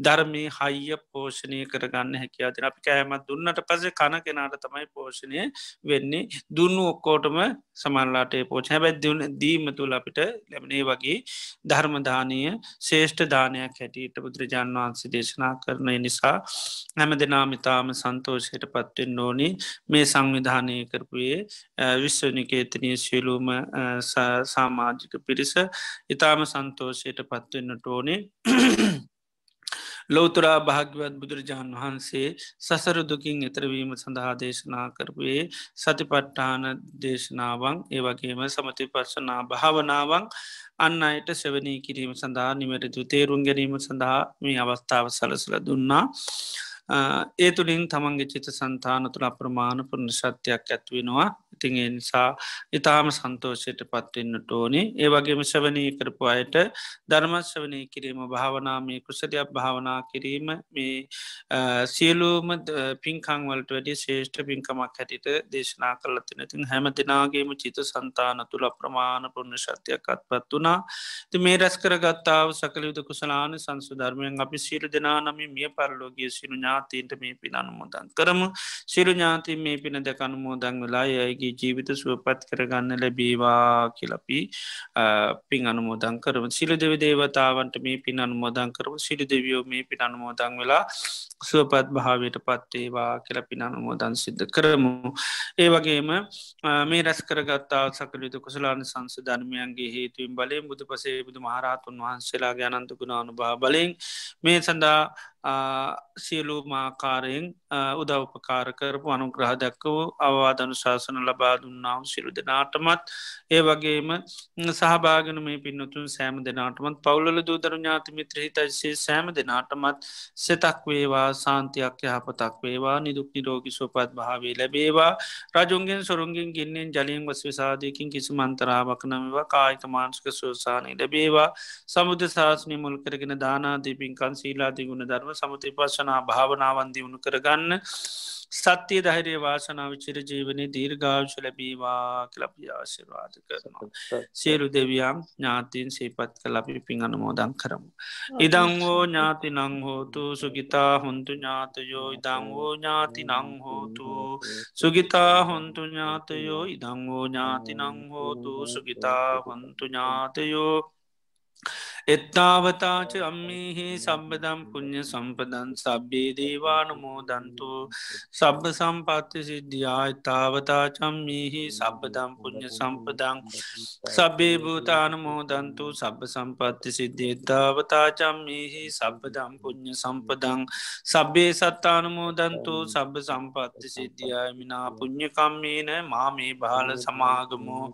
ධර්මය හයිය පෝෂණය කරගන්න හැකි අතින අපි කෑමත් දුන්නට පසේ කණ කෙනාට තමයි පෝෂණය වෙන්නේ දුන්නු ඔක්කෝටම සමල්ලාටේ පෝච හැබැත් දුන්න දීම තුළ අපිට ලැබනේ වගේ ධර්මදානය ශේෂ්ඨ දානයක් හැටියට බුදුරජාන් වහන්සේ දේශනා කරනය නිසා හැම දෙනාමිතාම සන්තෝෂයට පත්වෙන් ඕනේ මේ සංවිධානය කරපුයේ විශ්වනිකේතනය ශිලූම සාමාජික පිරිස ඉතාම සන්තෝෂයට පත්වෙන්න ටෝනේ ලෝතුරා භාග්‍යවත් බුදුරජාණන් වහන්සේ සසර දුකින් එතරවීම සඳහා දේශනා කරවේ සතිපට්ඨාන දේශනාවන් ඒවගේම සමති පර්ශනා භාවනාවන් අන්න අයට සෙවනී කිරීම සඳහා නිමැරදු තේරුම් ගැනීම සඳහා මේ අවස්ථාව සලසල දුන්නා. ඒ තුළින් තමන්ගේ චිත සන්තාන තුළ අප්‍රමාණ පුර්ණ ශත්‍යයක් ඇත්වෙනවා ඉතින් එනිසා ඉතාම සන්තෝෂයට පත්වෙන්න්නට ඕනේ ඒ වගේම ශවනය කරපු අයට ධර්මශ්‍රවනය කිරීම භාවනාමය කුසලයක් භාවනා කිරීම මේ සියලූම පින්කංවලට වැඩි ශේෂ්ඨ පින්කමක් හැටිට දේශනා කරලතින තින් හැම දෙනාගේම චිත සන්තාන තුළ ප්‍රමාණ පුුණ ශත්‍යයක් අත්පත් වනා ති මේ රැස් කරගත්තාව සකලයුතු කුසලාන සංසුධර්මයෙන් අපි සීරු දෙනා නම මිය පරලෝගිය සිරු ඥාතීන්ට මේ පිනනුමෝදන් කරම සිරු ඥාතින් මේ පින දෙකනුමෝදන් වෙලා යගේ ගිහි ජීවිත සුවපත් කරගන්න ලැබේවා කියලපි පින් අනුමෝදන් කරම සිලු දෙව දේවතාවන්ට මේ පින් අනුමෝදන් කරම සිලු දෙවියෝ මේ පින් අනුමෝදන් වෙලා සුවපත් භාවයට පත්තේවා කලපින අනුමෝදන් සිද්ධ කරමු. ඒ වගේම මේ රැස් කරගත්තා සකලයුතු කුසලාන සංස ධර්මයන්ගේ හේතුවම් බලයෙන් බුදු පසේ බුදු මහරහතුන් වහන්සේලා ගානන්තකුණානු භා බලෙන් මේ සඳහා සියලූමාකාරයෙන් උදව්පකාර කරපු අනුග්‍රහ දැක්කව අවවාධනු ශාසන ලබා දුන්නාව සිරු දෙනාටමත් ඒ වගේම සහභාගන මේ පින්නතුන් සෑම දෙනාටමත් පවුල දූදරු ඥාතිමිත්‍ර හිතයිසේ සෑම දෙනාටමත් සෙතක් වේවා සාන්තියක් යහපතක් වේවා නිදුක් නිරෝගි සුවපත් භාවේ ලැබේවා රජුන්ගෙන් සුරුන්ගෙන් ගින්නෙන් ජලියෙන් වස් විසාධයකින් කිසි මන්තරාවක් නමවා කායික මාංශක සෝසානය ලැබේවා සමුද ශාසනය මුල් කරගෙන දානාදීපින්කන් සීලාදිගුණ ධර්ම සමති පශනා භාවනාවන්දිවුණු කරගන්න. සත්‍යය දහිරය වාසනාව චිරජීවනය දීර්ඝාවශ ලැබීවා කලපියාශිරවාද කරනවා. සියලු දෙවියම් ඥාතින් සේපත් කලපි පින් අනමෝදන් කරමු. ඉදං වෝ ඥාති නංහෝතු සුගිතා හොන්තු ඥාතයෝ ඉදං වෝ ඥාති නංහෝතු සුගිතා හොන්තු ඥාතයෝ ඉදං වෝ ඥාති නංහෝතු සුගිතා හොන්තු ඥාතයෝ එත්තාවතාච අම්මිහි සබබදම් පුුණ්්‍ය සම්පදන් සබ්බේ දේවානු මෝදන්තු සබ්බ සම්පත්ති සිද්ධියා එතාවතාචම්මිහි සබබදම් පුුණ්්‍ය සම්පදං සබේ භූතානු මෝදන්තු සබ සම්පත්ති සිද්ධිය එතාවතාචම්මිහි සබබදම් පුුණ්්‍ය සම්පදං සබේ සත්තානු මෝදන්තු සබ සම්පත්ති සිද්ධියය මිනා පුුණ්්‍යකම්මීන මාමේ භාල සමාගමෝ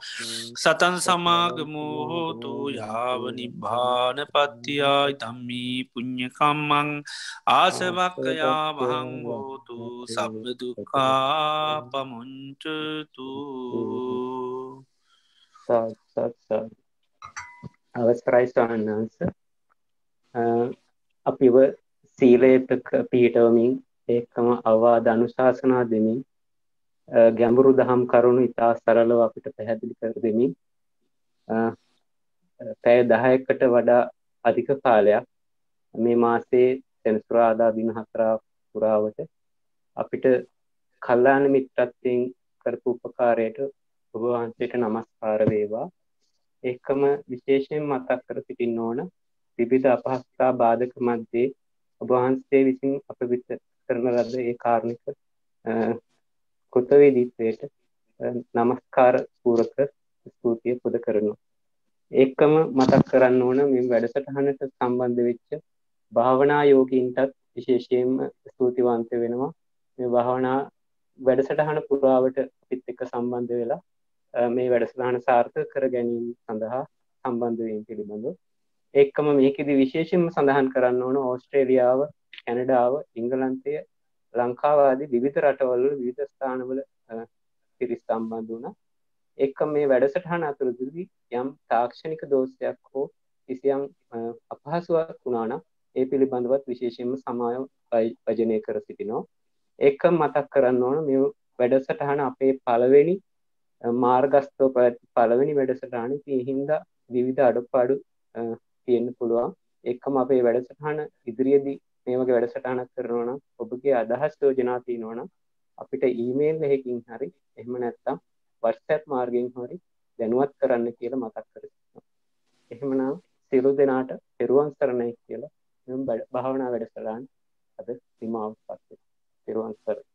සතන් සමාගමෝ හෝතු යාව නිබා පානපත්තියා ඉතම්මී පුං්ඥකම්මං ආසවක්කයා මහංගෝතු සබදුකා පමුංචතු අවස්රයි ස්වාන්ස අපිව සීලයට පිහිටවමින් ඒකම අවා ධනුශාසනා දෙමින් ගැඹුරු දහම් කරුණු ඉතා සරලව අපිට පැහැදිලි කර දෙමින් පැය දහයකට වඩා අධික කාලයක් මේ මාසේ සැනසුරාදා දින හතරා පුරාවට අපිට කල්ලාන මිත්‍රත්වයෙන් කරපු උපකාරයට ඔබ වහන්සේට නමස්කාර වේවා. ඒකම විශේෂයෙන් මතක් කර සිටින්න ඕන විවිධ අපහසුතා බාධක මැද්දේ ඔබ වහන්සේ විසින් අප වෙත කරන ලද ඒ කාරණික කෘතවේදීත්වයට නමස්කාර පූරක ස්තුතිය පුද කරනවා. ඒකම මතක් කරන්න ඕන මෙම වැඩසටහනට සම්බන්ධ වෙච්ච භාවනා යෝගීන්ටත් විශේෂයෙන්ම ස්තුතිවන්ත වෙනවා මේ භාවනා වැඩසටහන පුරාවට අපිත් එක්ක සම්බන්ධ වෙලා මේ වැඩසටහන සාර්ථක කර ගැනීම සඳහා සම්බන්ධ වීම පිළිබඳව එක්කම මේකෙදි විශේෂයෙන්ම සඳහන් කරන්න ඕන ඕස්ට්‍රේලියාව කැනඩාව ඉංගලන්තය ලංකාවාදී විවිධ රටවල විවිධ ස්ථානවල පිරිස් සම්බන්ධ වුණා එක්ක මේ වැඩසටහන අතුරුදුදී යම් තාක්ෂණික දෝෂයක් හෝ කිසියම් අපහසුවක් වුණානම් ඒ පිළිබඳවත් විශේෂයෙන්ම සමාය වජනය කර සිටිනවා එක මතක් කරන්න ඕන මේ වැඩසටහන අපේ පළවෙනි මාර්ගස්තෝ පැවැති පළවෙනි වැඩසටහන තිහින්ද විවිධ අඩුපාඩු තියෙන්න පුළුවන් එක්කම අපේ වැඩසටහන ඉදිරියේදී මේ වගේ වැඩසටහනක් කරනවා නම් ඔබගේ අදහස් යෝජනා තියෙනවා නම් අපිට ඊමේල් එකකින් හරි එහෙම නැත්නම් වර්සැප් මාර්ගෙන් හොරි දැනුවත් කරන්න කියලා මතක් කර එහෙමනම් සිරු දෙනාට පෙරුවන් සරණයි කියලා භාවනා වැඩසටහන් අද සීමාව පත්වේ පෙරුවන් සරණයි